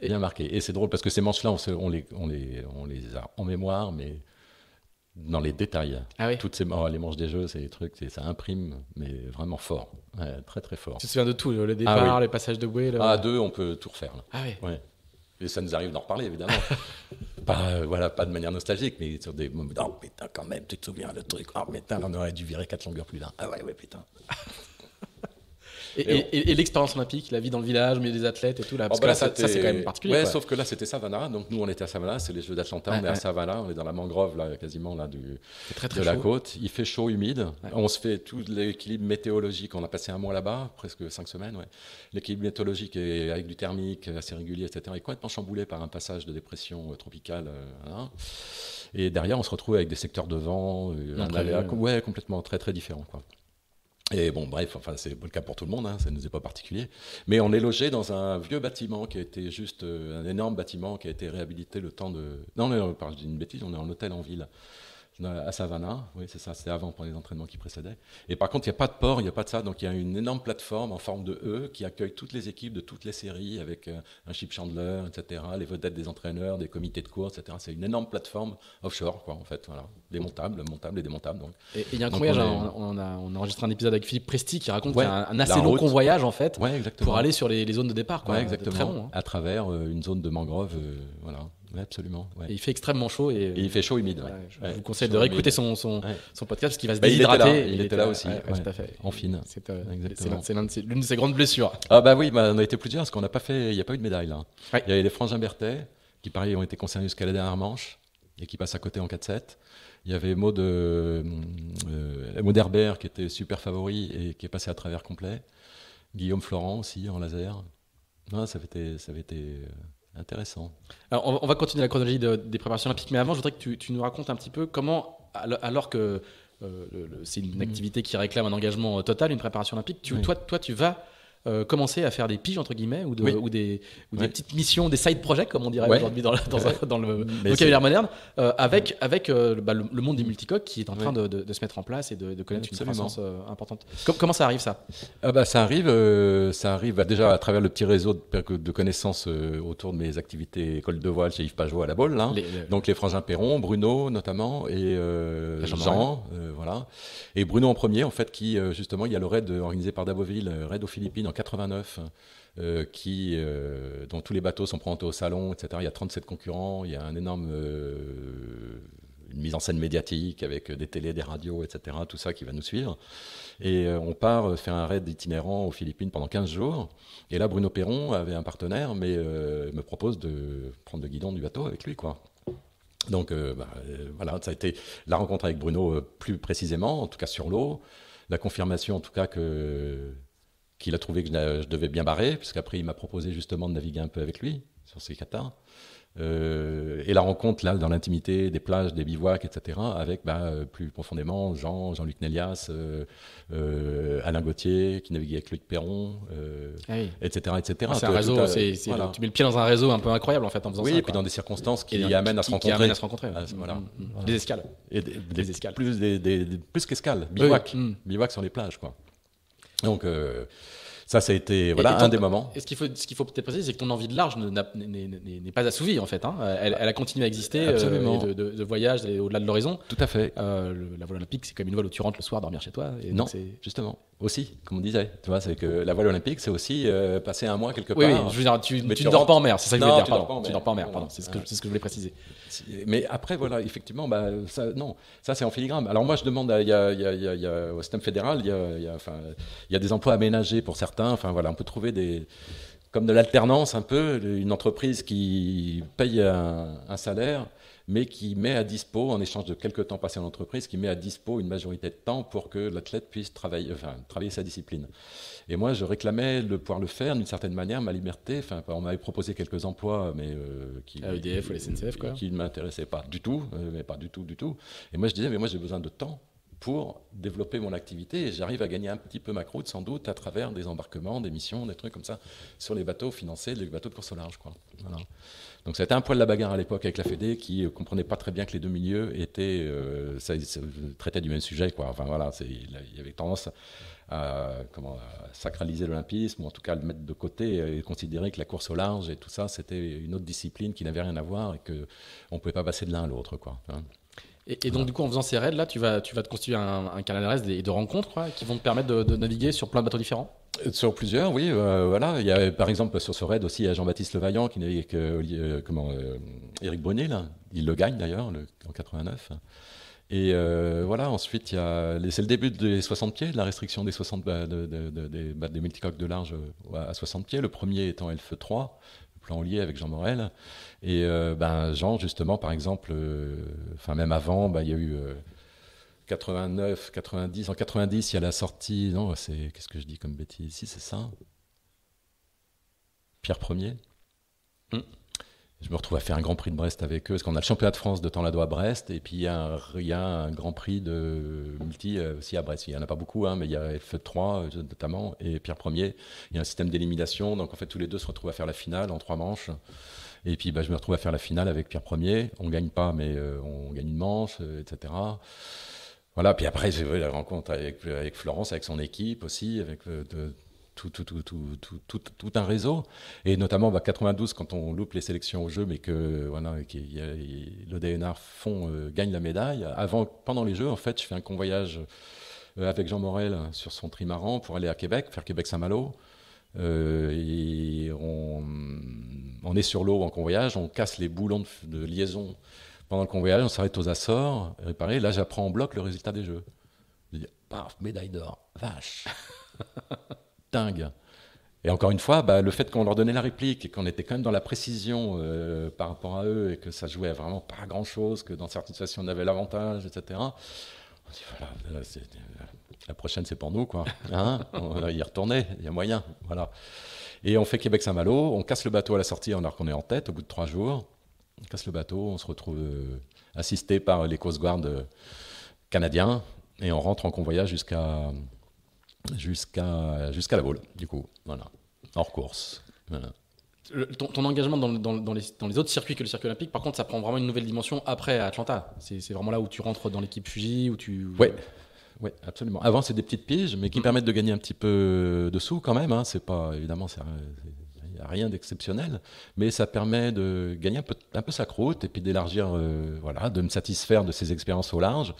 bien marqué. Et c'est drôle parce que ces manches-là, on, les, on les, a en mémoire, mais dans les détails. Ah Toutes ces oh, les manches des jeux, c'est des trucs, ça imprime, mais vraiment fort, très très fort. Tu te souviens de tout, le ah départ, les passages de bouée. Ah, à deux, on peut tout refaire. Ah oui. Ouais. Et ça nous arrive d'en reparler, évidemment. pas, euh, voilà, pas de manière nostalgique, mais sur des moments. Oh putain, quand même, tu te souviens le truc. Oh putain, on aurait dû virer quatre longueurs plus d'un. Ah ouais, ouais, putain. Et, l'expérience olympique, la vie dans le village, mais des athlètes et tout là, ah, bah que ça, c'est quand même particulier. Ouais, sauf que là c'était Savannah, donc nous on était à Savannah, c'est les Jeux d'Atlanta, on est à Savannah, on est dans la mangrove là, quasiment là du, de la côte. Il fait chaud, humide. On se fait tout l'équilibre météorologique. On a passé un mois là-bas, presque cinq semaines. Ouais. L'équilibre météorologique avec du thermique assez régulier, etc. est complètement chamboulé par un passage de dépression euh, tropicale. Euh, hein. Et derrière, on se retrouve avec des secteurs de vent, euh, ouais, complètement très très différent. Et bon, bref, enfin, c'est le cas pour tout le monde, hein, ça ne nous est pas particulier. Mais on est logé dans un vieux bâtiment qui a été juste euh, un énorme bâtiment qui a été réhabilité le temps de. Non, non, je dis une bêtise, on est en hôtel en ville à Savannah, oui c'est ça, c'était avant pour les entraînements qui précédaient. Et par contre, il n'y a pas de port, il n'y a pas de ça, donc il y a une énorme plateforme en forme de E qui accueille toutes les équipes de toutes les séries avec euh, un chip chandler, etc., les vedettes des entraîneurs, des comités de cours, etc. C'est une énorme plateforme offshore, quoi, en fait, voilà, démontable, montable et démontable. Donc. Et il y a un voyage. on, enregistre a, enregistré un épisode avec Philippe Presti qui raconte un, assez long convoyage, en fait, pour aller sur les, zones de départ, quoi, exactement, hein. à travers euh, une zone de mangrove, euh, voilà absolument. il fait extrêmement chaud. Et, il fait chaud humide. Euh, je vous conseille de réécouter son, son, son, podcast parce qu'il va se bah, déshydrater. Il était là, aussi. En fine. C'est euh, l'une de ses grandes blessures. Ah bah oui, bah, on a été plusieurs parce qu'on n'a pas fait, il n'y a pas eu de médaille là. Il y avait les Frangins Berthet qui pareil ont été concernés jusqu'à la dernière manche et qui passent à côté en 4-7. Il y avait Maud, euh, euh Herbert qui était super favori et qui est passé à travers complet. Guillaume Florent aussi en laser. ça ah, ça avait été Intéressant. Alors, on, va continuer la chronologie des préparations olympiques, mais avant, je voudrais que tu, nous racontes un petit peu comment, alors que euh, c'est une activité qui réclame un engagement euh, total, une préparation olympique, tu, toi, toi, tu vas euh, commencer à faire des piges entre guillemets ou, des, petites missions, des side projects comme on dirait aujourd'hui dans, le vocabulaire moderne, euh, avec, avec euh, bah, le, monde des multicoques qui est en train de, se mettre en place et de, connaître une croissance importante. comment ça arrive ça ah bah, Ça arrive, ça arrive bah, déjà à travers le petit réseau de, connaissances autour de mes activités école de voile chez Yves Pajot à la Bolle, hein. donc les frangins Perron, Bruno notamment et Jean, voilà. Et Bruno en premier en fait qui justement il y a le raid organisé par Daboville, raid aux Philippines 89, euh, qui, euh, dont tous les bateaux sont présentés au salon, etc. Il y a 37 concurrents, il y a un énorme, euh, une mise en scène médiatique avec des télés, des radios, etc. Tout ça qui va nous suivre. Et on part faire un raid itinérant aux Philippines pendant 15 jours. Et là, Bruno Perron avait un partenaire, mais me propose de prendre le guidon du bateau avec lui, quoi. Donc bah, voilà, ça a été la rencontre avec Bruno plus précisément, en tout cas sur l'eau, la confirmation en tout cas que qu'il a trouvé que je, devais bien barrer, puisqu'après il m'a proposé justement de naviguer un peu avec lui sur ces cathares. Euh, et la rencontre là dans l'intimité des plages, des bivouacs, etc. Avec bah, euh, plus profondément Jean, Jean-Luc Nélias, euh, Alain Gauthier qui naviguait avec Luc Perron, etc., ah etc. Ah, c'est un réseau, tu mets le pied dans un réseau un peu incroyable en fait en faisant ça. Oui, et puis dans des circonstances qui, amènent, à à se rencontrer. Ah, des escales. Et Plus, des, plus qu'escales, bivouacs. Mm. Bivouacs sur les plages quoi. Donc, euh, ça, ça a été voilà, un des moments. Et ce qu'il faut, qu'il faut peut-être préciser, c'est que ton envie de large n'est pas assouvie, en fait. Hein. Elle, elle, a continué à exister. Euh, de, de, de, voyage au-delà de l'horizon. Tout à fait. Euh, la voile olympique, c'est comme une voile où tu rentres le soir dormir chez toi. Et non, justement. Aussi, comme on disait. Tu vois, c'est que la voile olympique, c'est aussi passer un mois quelque part. Oui, oui je veux dire, tu, ne dors pas en mer, c'est ça que je voulais dire. Tu dors pas en mer, pardon. C'est ce que je voulais préciser. Mais après, voilà, effectivement, bah, ça, non, ça c'est en filigrane. Alors moi, je demande, au système fédéral, il y a, y a des emplois aménagés pour certains. Enfin voilà, on peut trouver des comme de l'alternance un peu, une entreprise qui paye un, salaire, mais qui met à dispo, en échange de quelques temps passés en entreprise, qui met à dispo une majorité de temps pour que l'athlète puisse travailler, enfin, travailler sa discipline. Et moi, je réclamais de pouvoir le faire d'une certaine manière, ma liberté. Enfin, on m'avait proposé quelques emplois, mais euh, qui. EDF ou SNCF, quoi. Qui ne m'intéressaient pas du tout, euh, mais pas du tout, du tout. Et moi, je disais, mais moi, j'ai besoin de temps pour développer mon activité et j'arrive à gagner un petit peu ma croûte sans doute à travers des embarquements, des missions, des trucs comme ça sur les bateaux financés, les bateaux de course au large. Quoi. Donc ça a été un poil de la bagarre à l'époque avec la Fédé qui ne euh, comprenait pas très bien que les deux milieux étaient, du même sujet. Quoi. Enfin voilà, il y avait tendance à comment, sacraliser l'olympisme, ou en tout cas le mettre de côté et considérer que la course au large et tout ça, c'était une autre discipline qui n'avait rien à voir et qu'on ne pouvait pas passer de l'un à l'autre. quoi. Et, donc, du coup, en faisant ces raids, là, tu vas, tu vas te constituer un, un calendrier de, de rencontres qui vont te permettre de, naviguer sur plein de bateaux différents euh, sur plusieurs, oui, euh, voilà. Il y a, par exemple, sur ce raid aussi, il y a Jean-Baptiste Levaillant qui navigue euh, avec comment, Eric Il le gagne d'ailleurs en 89. Et euh, voilà, ensuite, c'est le début des 60 pieds, de la restriction des, 60, bah, de, des, bah, des multicoques de large euh, à 60 pieds. Le premier étant Elfe 3, le plan lié avec Jean Morel. Et ben, Jean, justement, par exemple, euh, même avant, il y a eu 89, 90. En 90, il y a la sortie. Non, c'est qu'est-ce que je dis comme bêtise ici, c'est ça Pierre Premier. Hmm je me retrouve à faire un Grand Prix de Brest avec eux, parce qu'on a le championnat de France de temps la doigt à Brest, et puis il y, a un, Grand Prix de multi euh, aussi à Brest. Il n'y en a pas beaucoup, hein, mais il y a f 3 euh, notamment, et Pierre Premier. Il y a un système d'élimination, donc en fait tous les deux se retrouvent à faire la finale en trois manches. Et puis bah, je me retrouve à faire la finale avec Pierre Premier. On ne gagne pas, mais euh, on gagne une manche, etc. Voilà, puis après j'ai eu la rencontre avec, Florence, avec son équipe aussi, avec tout, un réseau. Et notamment, 92, bah, quand on loupe les sélections aux Jeux, mais que voilà, le DNR euh, gagne la médaille. Avant, pendant les Jeux, en fait, je fais un convoyage euh, avec Jean Morel sur son trimaran pour aller à Québec, faire Québec-Saint-Malo. Euh, et on, on, est sur l'eau en convoyage, on casse les boulons de, liaison pendant le convoyage, on s'arrête aux Açores, réparer. Là, j'apprends en bloc le résultat des Jeux. Je dis, paf, médaille d'or, vache dingue. Et encore une fois, bah, le fait qu'on leur donnait la réplique et qu'on était quand même dans la précision euh, par rapport à eux et que ça jouait vraiment pas grand chose, que dans certaines situations on avait l'avantage, etc. On dit voilà, euh, euh, la prochaine c'est pour nous quoi. Hein. on va y retourner, il y a moyen, voilà. Et on fait Québec-Saint-Malo, on casse le bateau à la sortie alors qu'on est en tête au bout de trois jours. On casse le bateau, on se retrouve assisté par les Coast Guard canadiens et on rentre en convoyage jusqu'à jusqu'à jusqu'à la boule, du coup, voilà, hors course. ton, engagement dans, dans, dans, les, dans, les, autres circuits que le circuit olympique, par contre, ça prend vraiment une nouvelle dimension après Atlanta. C'est vraiment là où tu rentres dans l'équipe Fuji, où tu. Ouais. Oui, absolument. Avant, c'est des petites piges, mais qui mm. permettent de gagner un petit peu de sous quand même. Hein. C'est pas évidemment, rien d'exceptionnel, mais ça permet de gagner un peu, sa croûte et puis d'élargir, euh, voilà, de me satisfaire de ces expériences au large,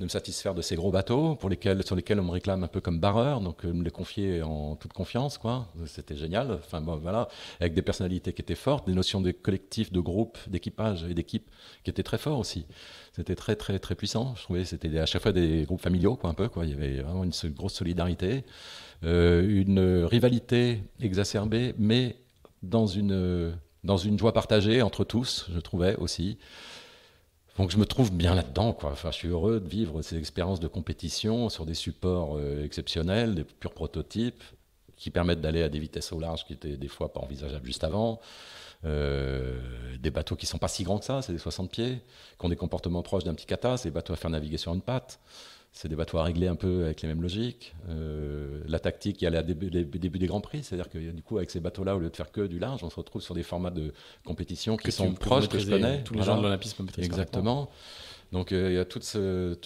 de me satisfaire de ces gros bateaux pour lesquels, sur lesquels on me réclame un peu comme barreur, donc euh, me les confier en toute confiance, quoi. C'était génial. Enfin bon, voilà, avec des personnalités qui étaient fortes, des notions de collectif, de groupe, d'équipage et d'équipe qui étaient très forts aussi. C'était très très très puissant. Je trouvais c'était à chaque fois des groupes familiaux, quoi, un peu, quoi. Il y avait vraiment une grosse solidarité. Euh, une rivalité exacerbée, mais dans une, dans une joie partagée entre tous, je trouvais aussi. Donc je me trouve bien là-dedans, quoi. Enfin, je suis heureux de vivre ces expériences de compétition sur des supports euh, exceptionnels, des purs prototypes qui permettent d'aller à des vitesses au large qui étaient des fois pas envisageables juste avant. Euh, des bateaux qui sont pas si grands que ça, c'est des 60 pieds, qui ont des comportements proches d'un petit kata, c'est des bateaux à faire naviguer sur une patte c'est des bateaux à régler un peu avec les mêmes logiques. Euh, la tactique, il y a les début, des Grands Prix, c'est-à-dire que du coup, avec ces bateaux-là, au lieu de faire que du large, on se retrouve sur des formats de compétition qui sont proches, que je connais. Tous les gens de l'Olympisme Exactement. Donc euh, il y a toute, ce,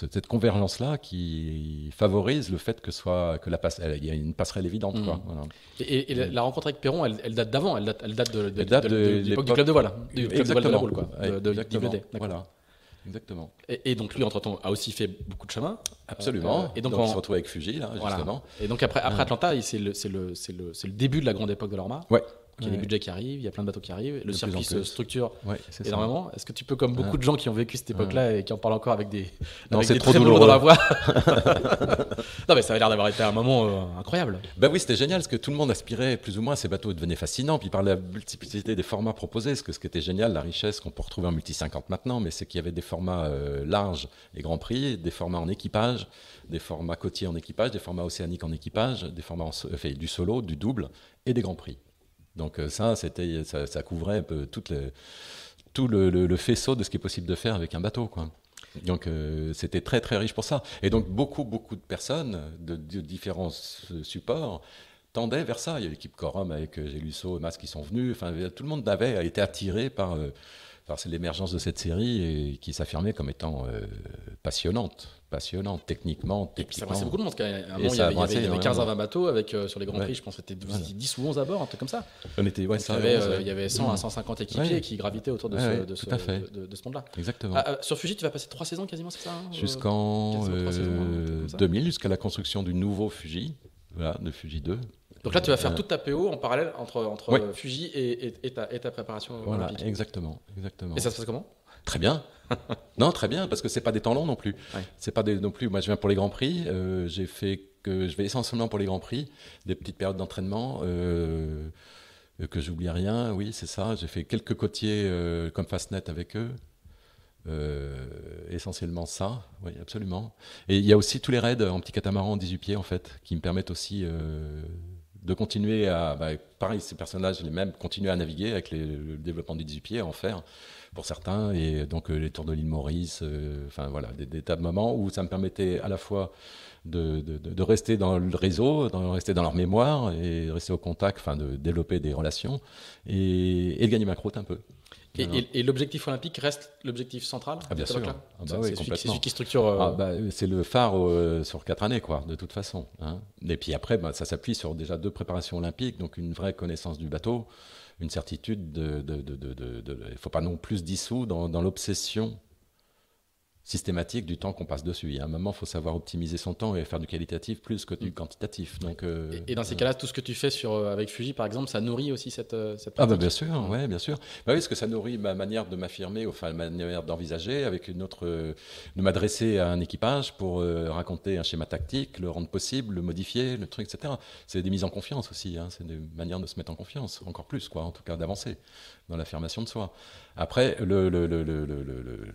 cette, convergence-là qui favorise le fait que, soit, que la passe, il y a une passerelle évidente. Mm. Et, mm. la, rencontre avec Perron, elle, date d'avant, elle date, de, de, l'époque du club de voile, du de voile de, exactement. Voilà. Exactement. Et, donc lui, entre-temps, a aussi fait beaucoup de chemin. Absolument. Euh, et donc, on... se retrouve avec Fuji, hein, là, justement. Et donc après, après Atlanta, c'est le, le, début de la grande époque de l'Orma. Ouais. Il y a des budgets qui arrivent, il y a plein de bateaux qui arrivent. Le circuit se structure est énormément. Est-ce que tu peux, comme beaucoup de gens qui ont vécu cette époque-là et qui en parlent encore avec des, non, avec trop dans la voix Non, mais ça a l'air d'avoir été un moment euh, incroyable. Ben oui, c'était génial parce que tout le monde aspirait plus ou moins à ces bateaux, devenaient fascinants. Puis par la multiplicité des formats proposés, parce que ce qui était génial, la richesse qu'on peut retrouver en multi 50 maintenant, mais c'est qu'il y avait des formats euh, larges, et grands prix, des formats en équipage, des formats côtiers en équipage, des formats océaniques en équipage, des formats en, euh, du solo, du double et des grands prix. Donc euh, ça, ça, couvrait tout le, faisceau de ce qui est possible de faire avec un bateau, quoi. Donc euh, c'était très très riche pour ça. Et donc beaucoup beaucoup de personnes de, différents supports tendaient vers ça. Il y a l'équipe Corum avec euh, Gélusso et Mas qui sont venus. Enfin, tout le monde avait été attiré par, l'émergence de cette série et qui s'affirmait comme étant passionnante passionnant techniquement. techniquement. Et ça beaucoup de monde. À un il y avait, 15 à 20 bateaux avec, euh, sur les Grands Prix, je pense que c'était 12, 10 ou 11 à bord, un truc comme ça. On était, euh, il, y avait, 100 à 150 équipiers qui gravitaient autour de ce, de monde-là. Exactement. Ah, euh, sur Fuji, tu vas passer 3 saisons quasiment, c'est ça hein, Jusqu'en 2000, jusqu'à la construction du nouveau Fuji, voilà, de Fuji 2. Donc là, tu vas faire toute ta PO en parallèle entre, entre Fuji et, ta, et ta, préparation. Voilà, exactement, exactement. Et ça se passe comment Très bien. non, très bien, parce que c'est pas des temps longs non plus. C'est pas non plus. Moi, je viens pour les grands prix. Euh, j'ai fait que je vais essentiellement pour les grands prix, des petites périodes d'entraînement. Euh, que j'oublie rien, oui, c'est ça. J'ai fait quelques côtiers euh, comme Fastnet avec eux. essentiellement ça, oui, absolument. Et il y a aussi tous les raids en petit catamaran en 18 pieds, en fait, qui me permettent aussi de continuer à. Bah, pareil, ces personnages, les mêmes, continuer à naviguer avec le développement du 18 pieds, en faire pour certains, et donc euh, les tours de l'île Maurice, euh, enfin voilà, des, tas de moments où ça me permettait à la fois de, de, rester dans le réseau, de rester dans leur mémoire et de rester au contact, enfin de développer des relations et, de gagner ma croûte un peu. Et, l'objectif olympique reste l'objectif central ah, Bien sûr. Ah, bah c'est, oui, c'est, celui, qui structure. Euh, ah, bah, c'est le phare sur quatre années, quoi, de toute façon. Hein. Et puis après, bah, ça s'appuie sur déjà deux préparations olympiques, donc une vraie connaissance du bateau, une certitude de... Il ne faut pas non plus se dissoudre dans, dans l'obsession systématique du temps qu'on passe dessus. À un moment, il faut savoir optimiser son temps et faire du qualitatif plus que du mm. quantitatif. Donc, et, euh, dans ces euh, cas-là, tout ce que tu fais sur, euh, avec Fuji, par exemple, ça nourrit aussi cette, cette ah bah, pratique Ah bien sûr, ouais, bien sûr. Bah oui, parce que ça nourrit ma manière de m'affirmer, enfin ma manière d'envisager, avec une autre, de m'adresser à un équipage pour raconter un schéma tactique, le rendre possible, le modifier, le truc, etc. C'est des mises en confiance aussi. Hein. C'est une manière de se mettre en confiance, encore plus, quoi, en tout cas, d'avancer dans l'affirmation de soi. Après, le, le, le, le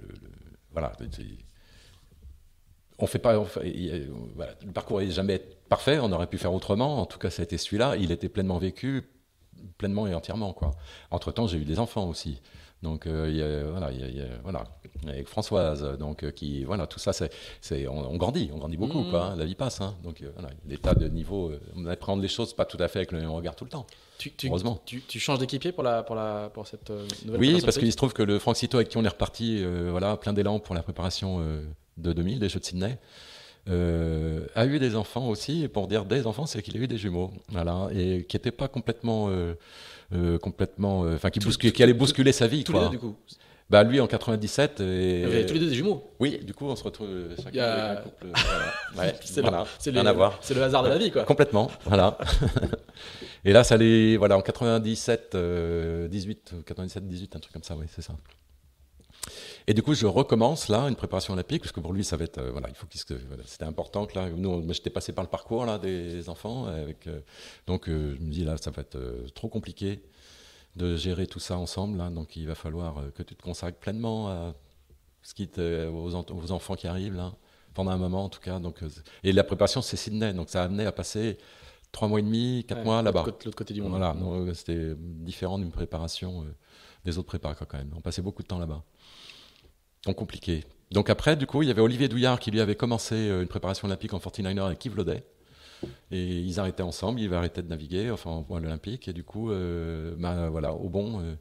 on fait pas. le parcours n'est jamais parfait. On aurait pu faire autrement. En tout cas, ça a été celui-là. Il était pleinement vécu, pleinement et entièrement. Entre temps, j'ai eu des enfants aussi. Donc euh, voilà, avec Françoise. Euh, donc euh, qui voilà, tout ça, c'est, on, grandit, on grandit beaucoup. Mm. Hein, la vie passe. Hein. donc voilà, des de niveaux. On apprend les choses pas tout à fait avec le même regard tout le temps. heureusement. Tu, changes d'équipier pour la pour la pour cette nouvelle. Oui, parce qu'il se trouve que le Franck avec qui on est reparti, voilà, plein d'élan pour la préparation de 2000 des Jeux de Sydney. a eu des enfants aussi, et pour dire des enfants, c'est qu'il a eu des jumeaux, voilà, et qui n'étaient pas complètement euh, complètement, euh, enfin qui, bouscule, qui allait bousculer sa vie. quoi. du coup. Bah lui en 97 et... Vous tous les deux des jumeaux. Oui, du coup on se retrouve euh, chacun a... un couple. Voilà. Ouais, c'est voilà. le, le, hasard de la vie quoi. Complètement, voilà. et là ça allait, voilà en 97, 18, 97, 18, un truc comme ça, oui c'est ça. Et du coup, je recommence là une préparation olympique, parce que pour lui, ça va être, euh, voilà, il faut qu'il c'était important que là, nous, j'étais passé par le parcours là des enfants, euh, avec, euh, donc je me dis là, ça va être trop compliqué de gérer tout ça ensemble, donc il va falloir que tu te consacres pleinement à ce qui te, aux, enfants qui arrivent pendant un moment en tout cas, donc et la préparation c'est Sydney, donc ça a amené à passer trois mois et demi, quatre mois là-bas. l'autre côté du monde. Voilà, c'était différent d'une préparation des autres préparateurs quand même. On passait beaucoup de temps là-bas compliqué. Donc après, du coup, il y avait Olivier Douillard qui lui avait commencé euh, une préparation olympique en 49er avec Yves Et ils arrêtaient ensemble, il arrêté de naviguer, enfin, l'Olympique. l'Olympique Et du coup, euh, ben, voilà, au bon. Euh,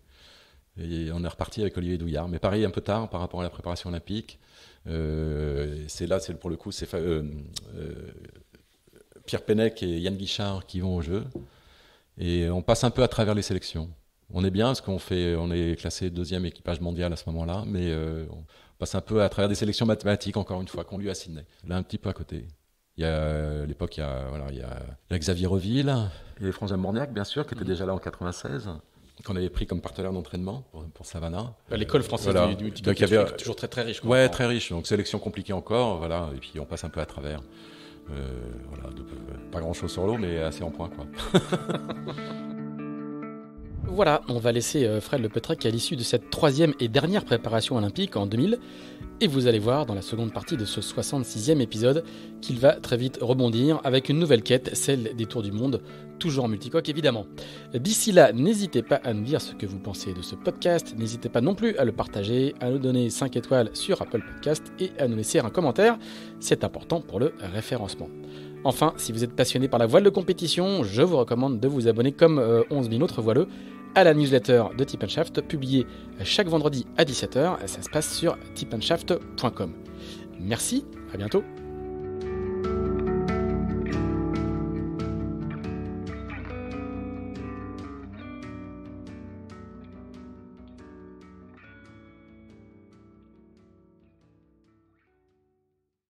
et on est reparti avec Olivier Douillard. Mais pareil, un peu tard par rapport à la préparation olympique. c'est là, c'est pour le coup, c'est Pierre Pennec et Yann Guichard qui vont au jeu. Et on passe un peu à travers les sélections on est bien parce qu'on fait, on est classé deuxième équipage mondial à ce moment-là, mais euh, on passe un peu à travers des sélections mathématiques, encore une fois, qu'on lui a signé Là, un petit peu à côté. Il y a, l'époque, il y a, il Xavier Reville. Et François Morniac, bien sûr, qui était mm. déjà là en 96 qu'on avait pris comme partenaire d'entraînement pour, Savannah Savannah. L'école française du, toujours très très riche. ouais, très riche. Donc sélection compliquée encore, voilà. Et puis on passe un peu à travers. Euh, pas grand chose sur l'eau, mais assez en point, quoi. Voilà, on va laisser euh, Fred Le Petrec à l'issue de cette troisième et dernière préparation olympique en 2000. Et vous allez voir dans la seconde partie de ce 66e épisode qu'il va très vite rebondir avec une nouvelle quête, celle des tours du monde, toujours en multicoque évidemment. D'ici là, n'hésitez pas à nous dire ce que vous pensez de ce podcast, n'hésitez pas non plus à le partager, à nous donner 5 étoiles sur Apple Podcast et à nous laisser un commentaire, c'est important pour le référencement. Enfin, si vous êtes passionné par la voile de compétition, je vous recommande de vous abonner comme 11 euh, 000 autres voileux à la newsletter de Tip Shaft, publiée chaque vendredi à 17h. Ça se passe sur tipandshaft.com. Merci, à bientôt.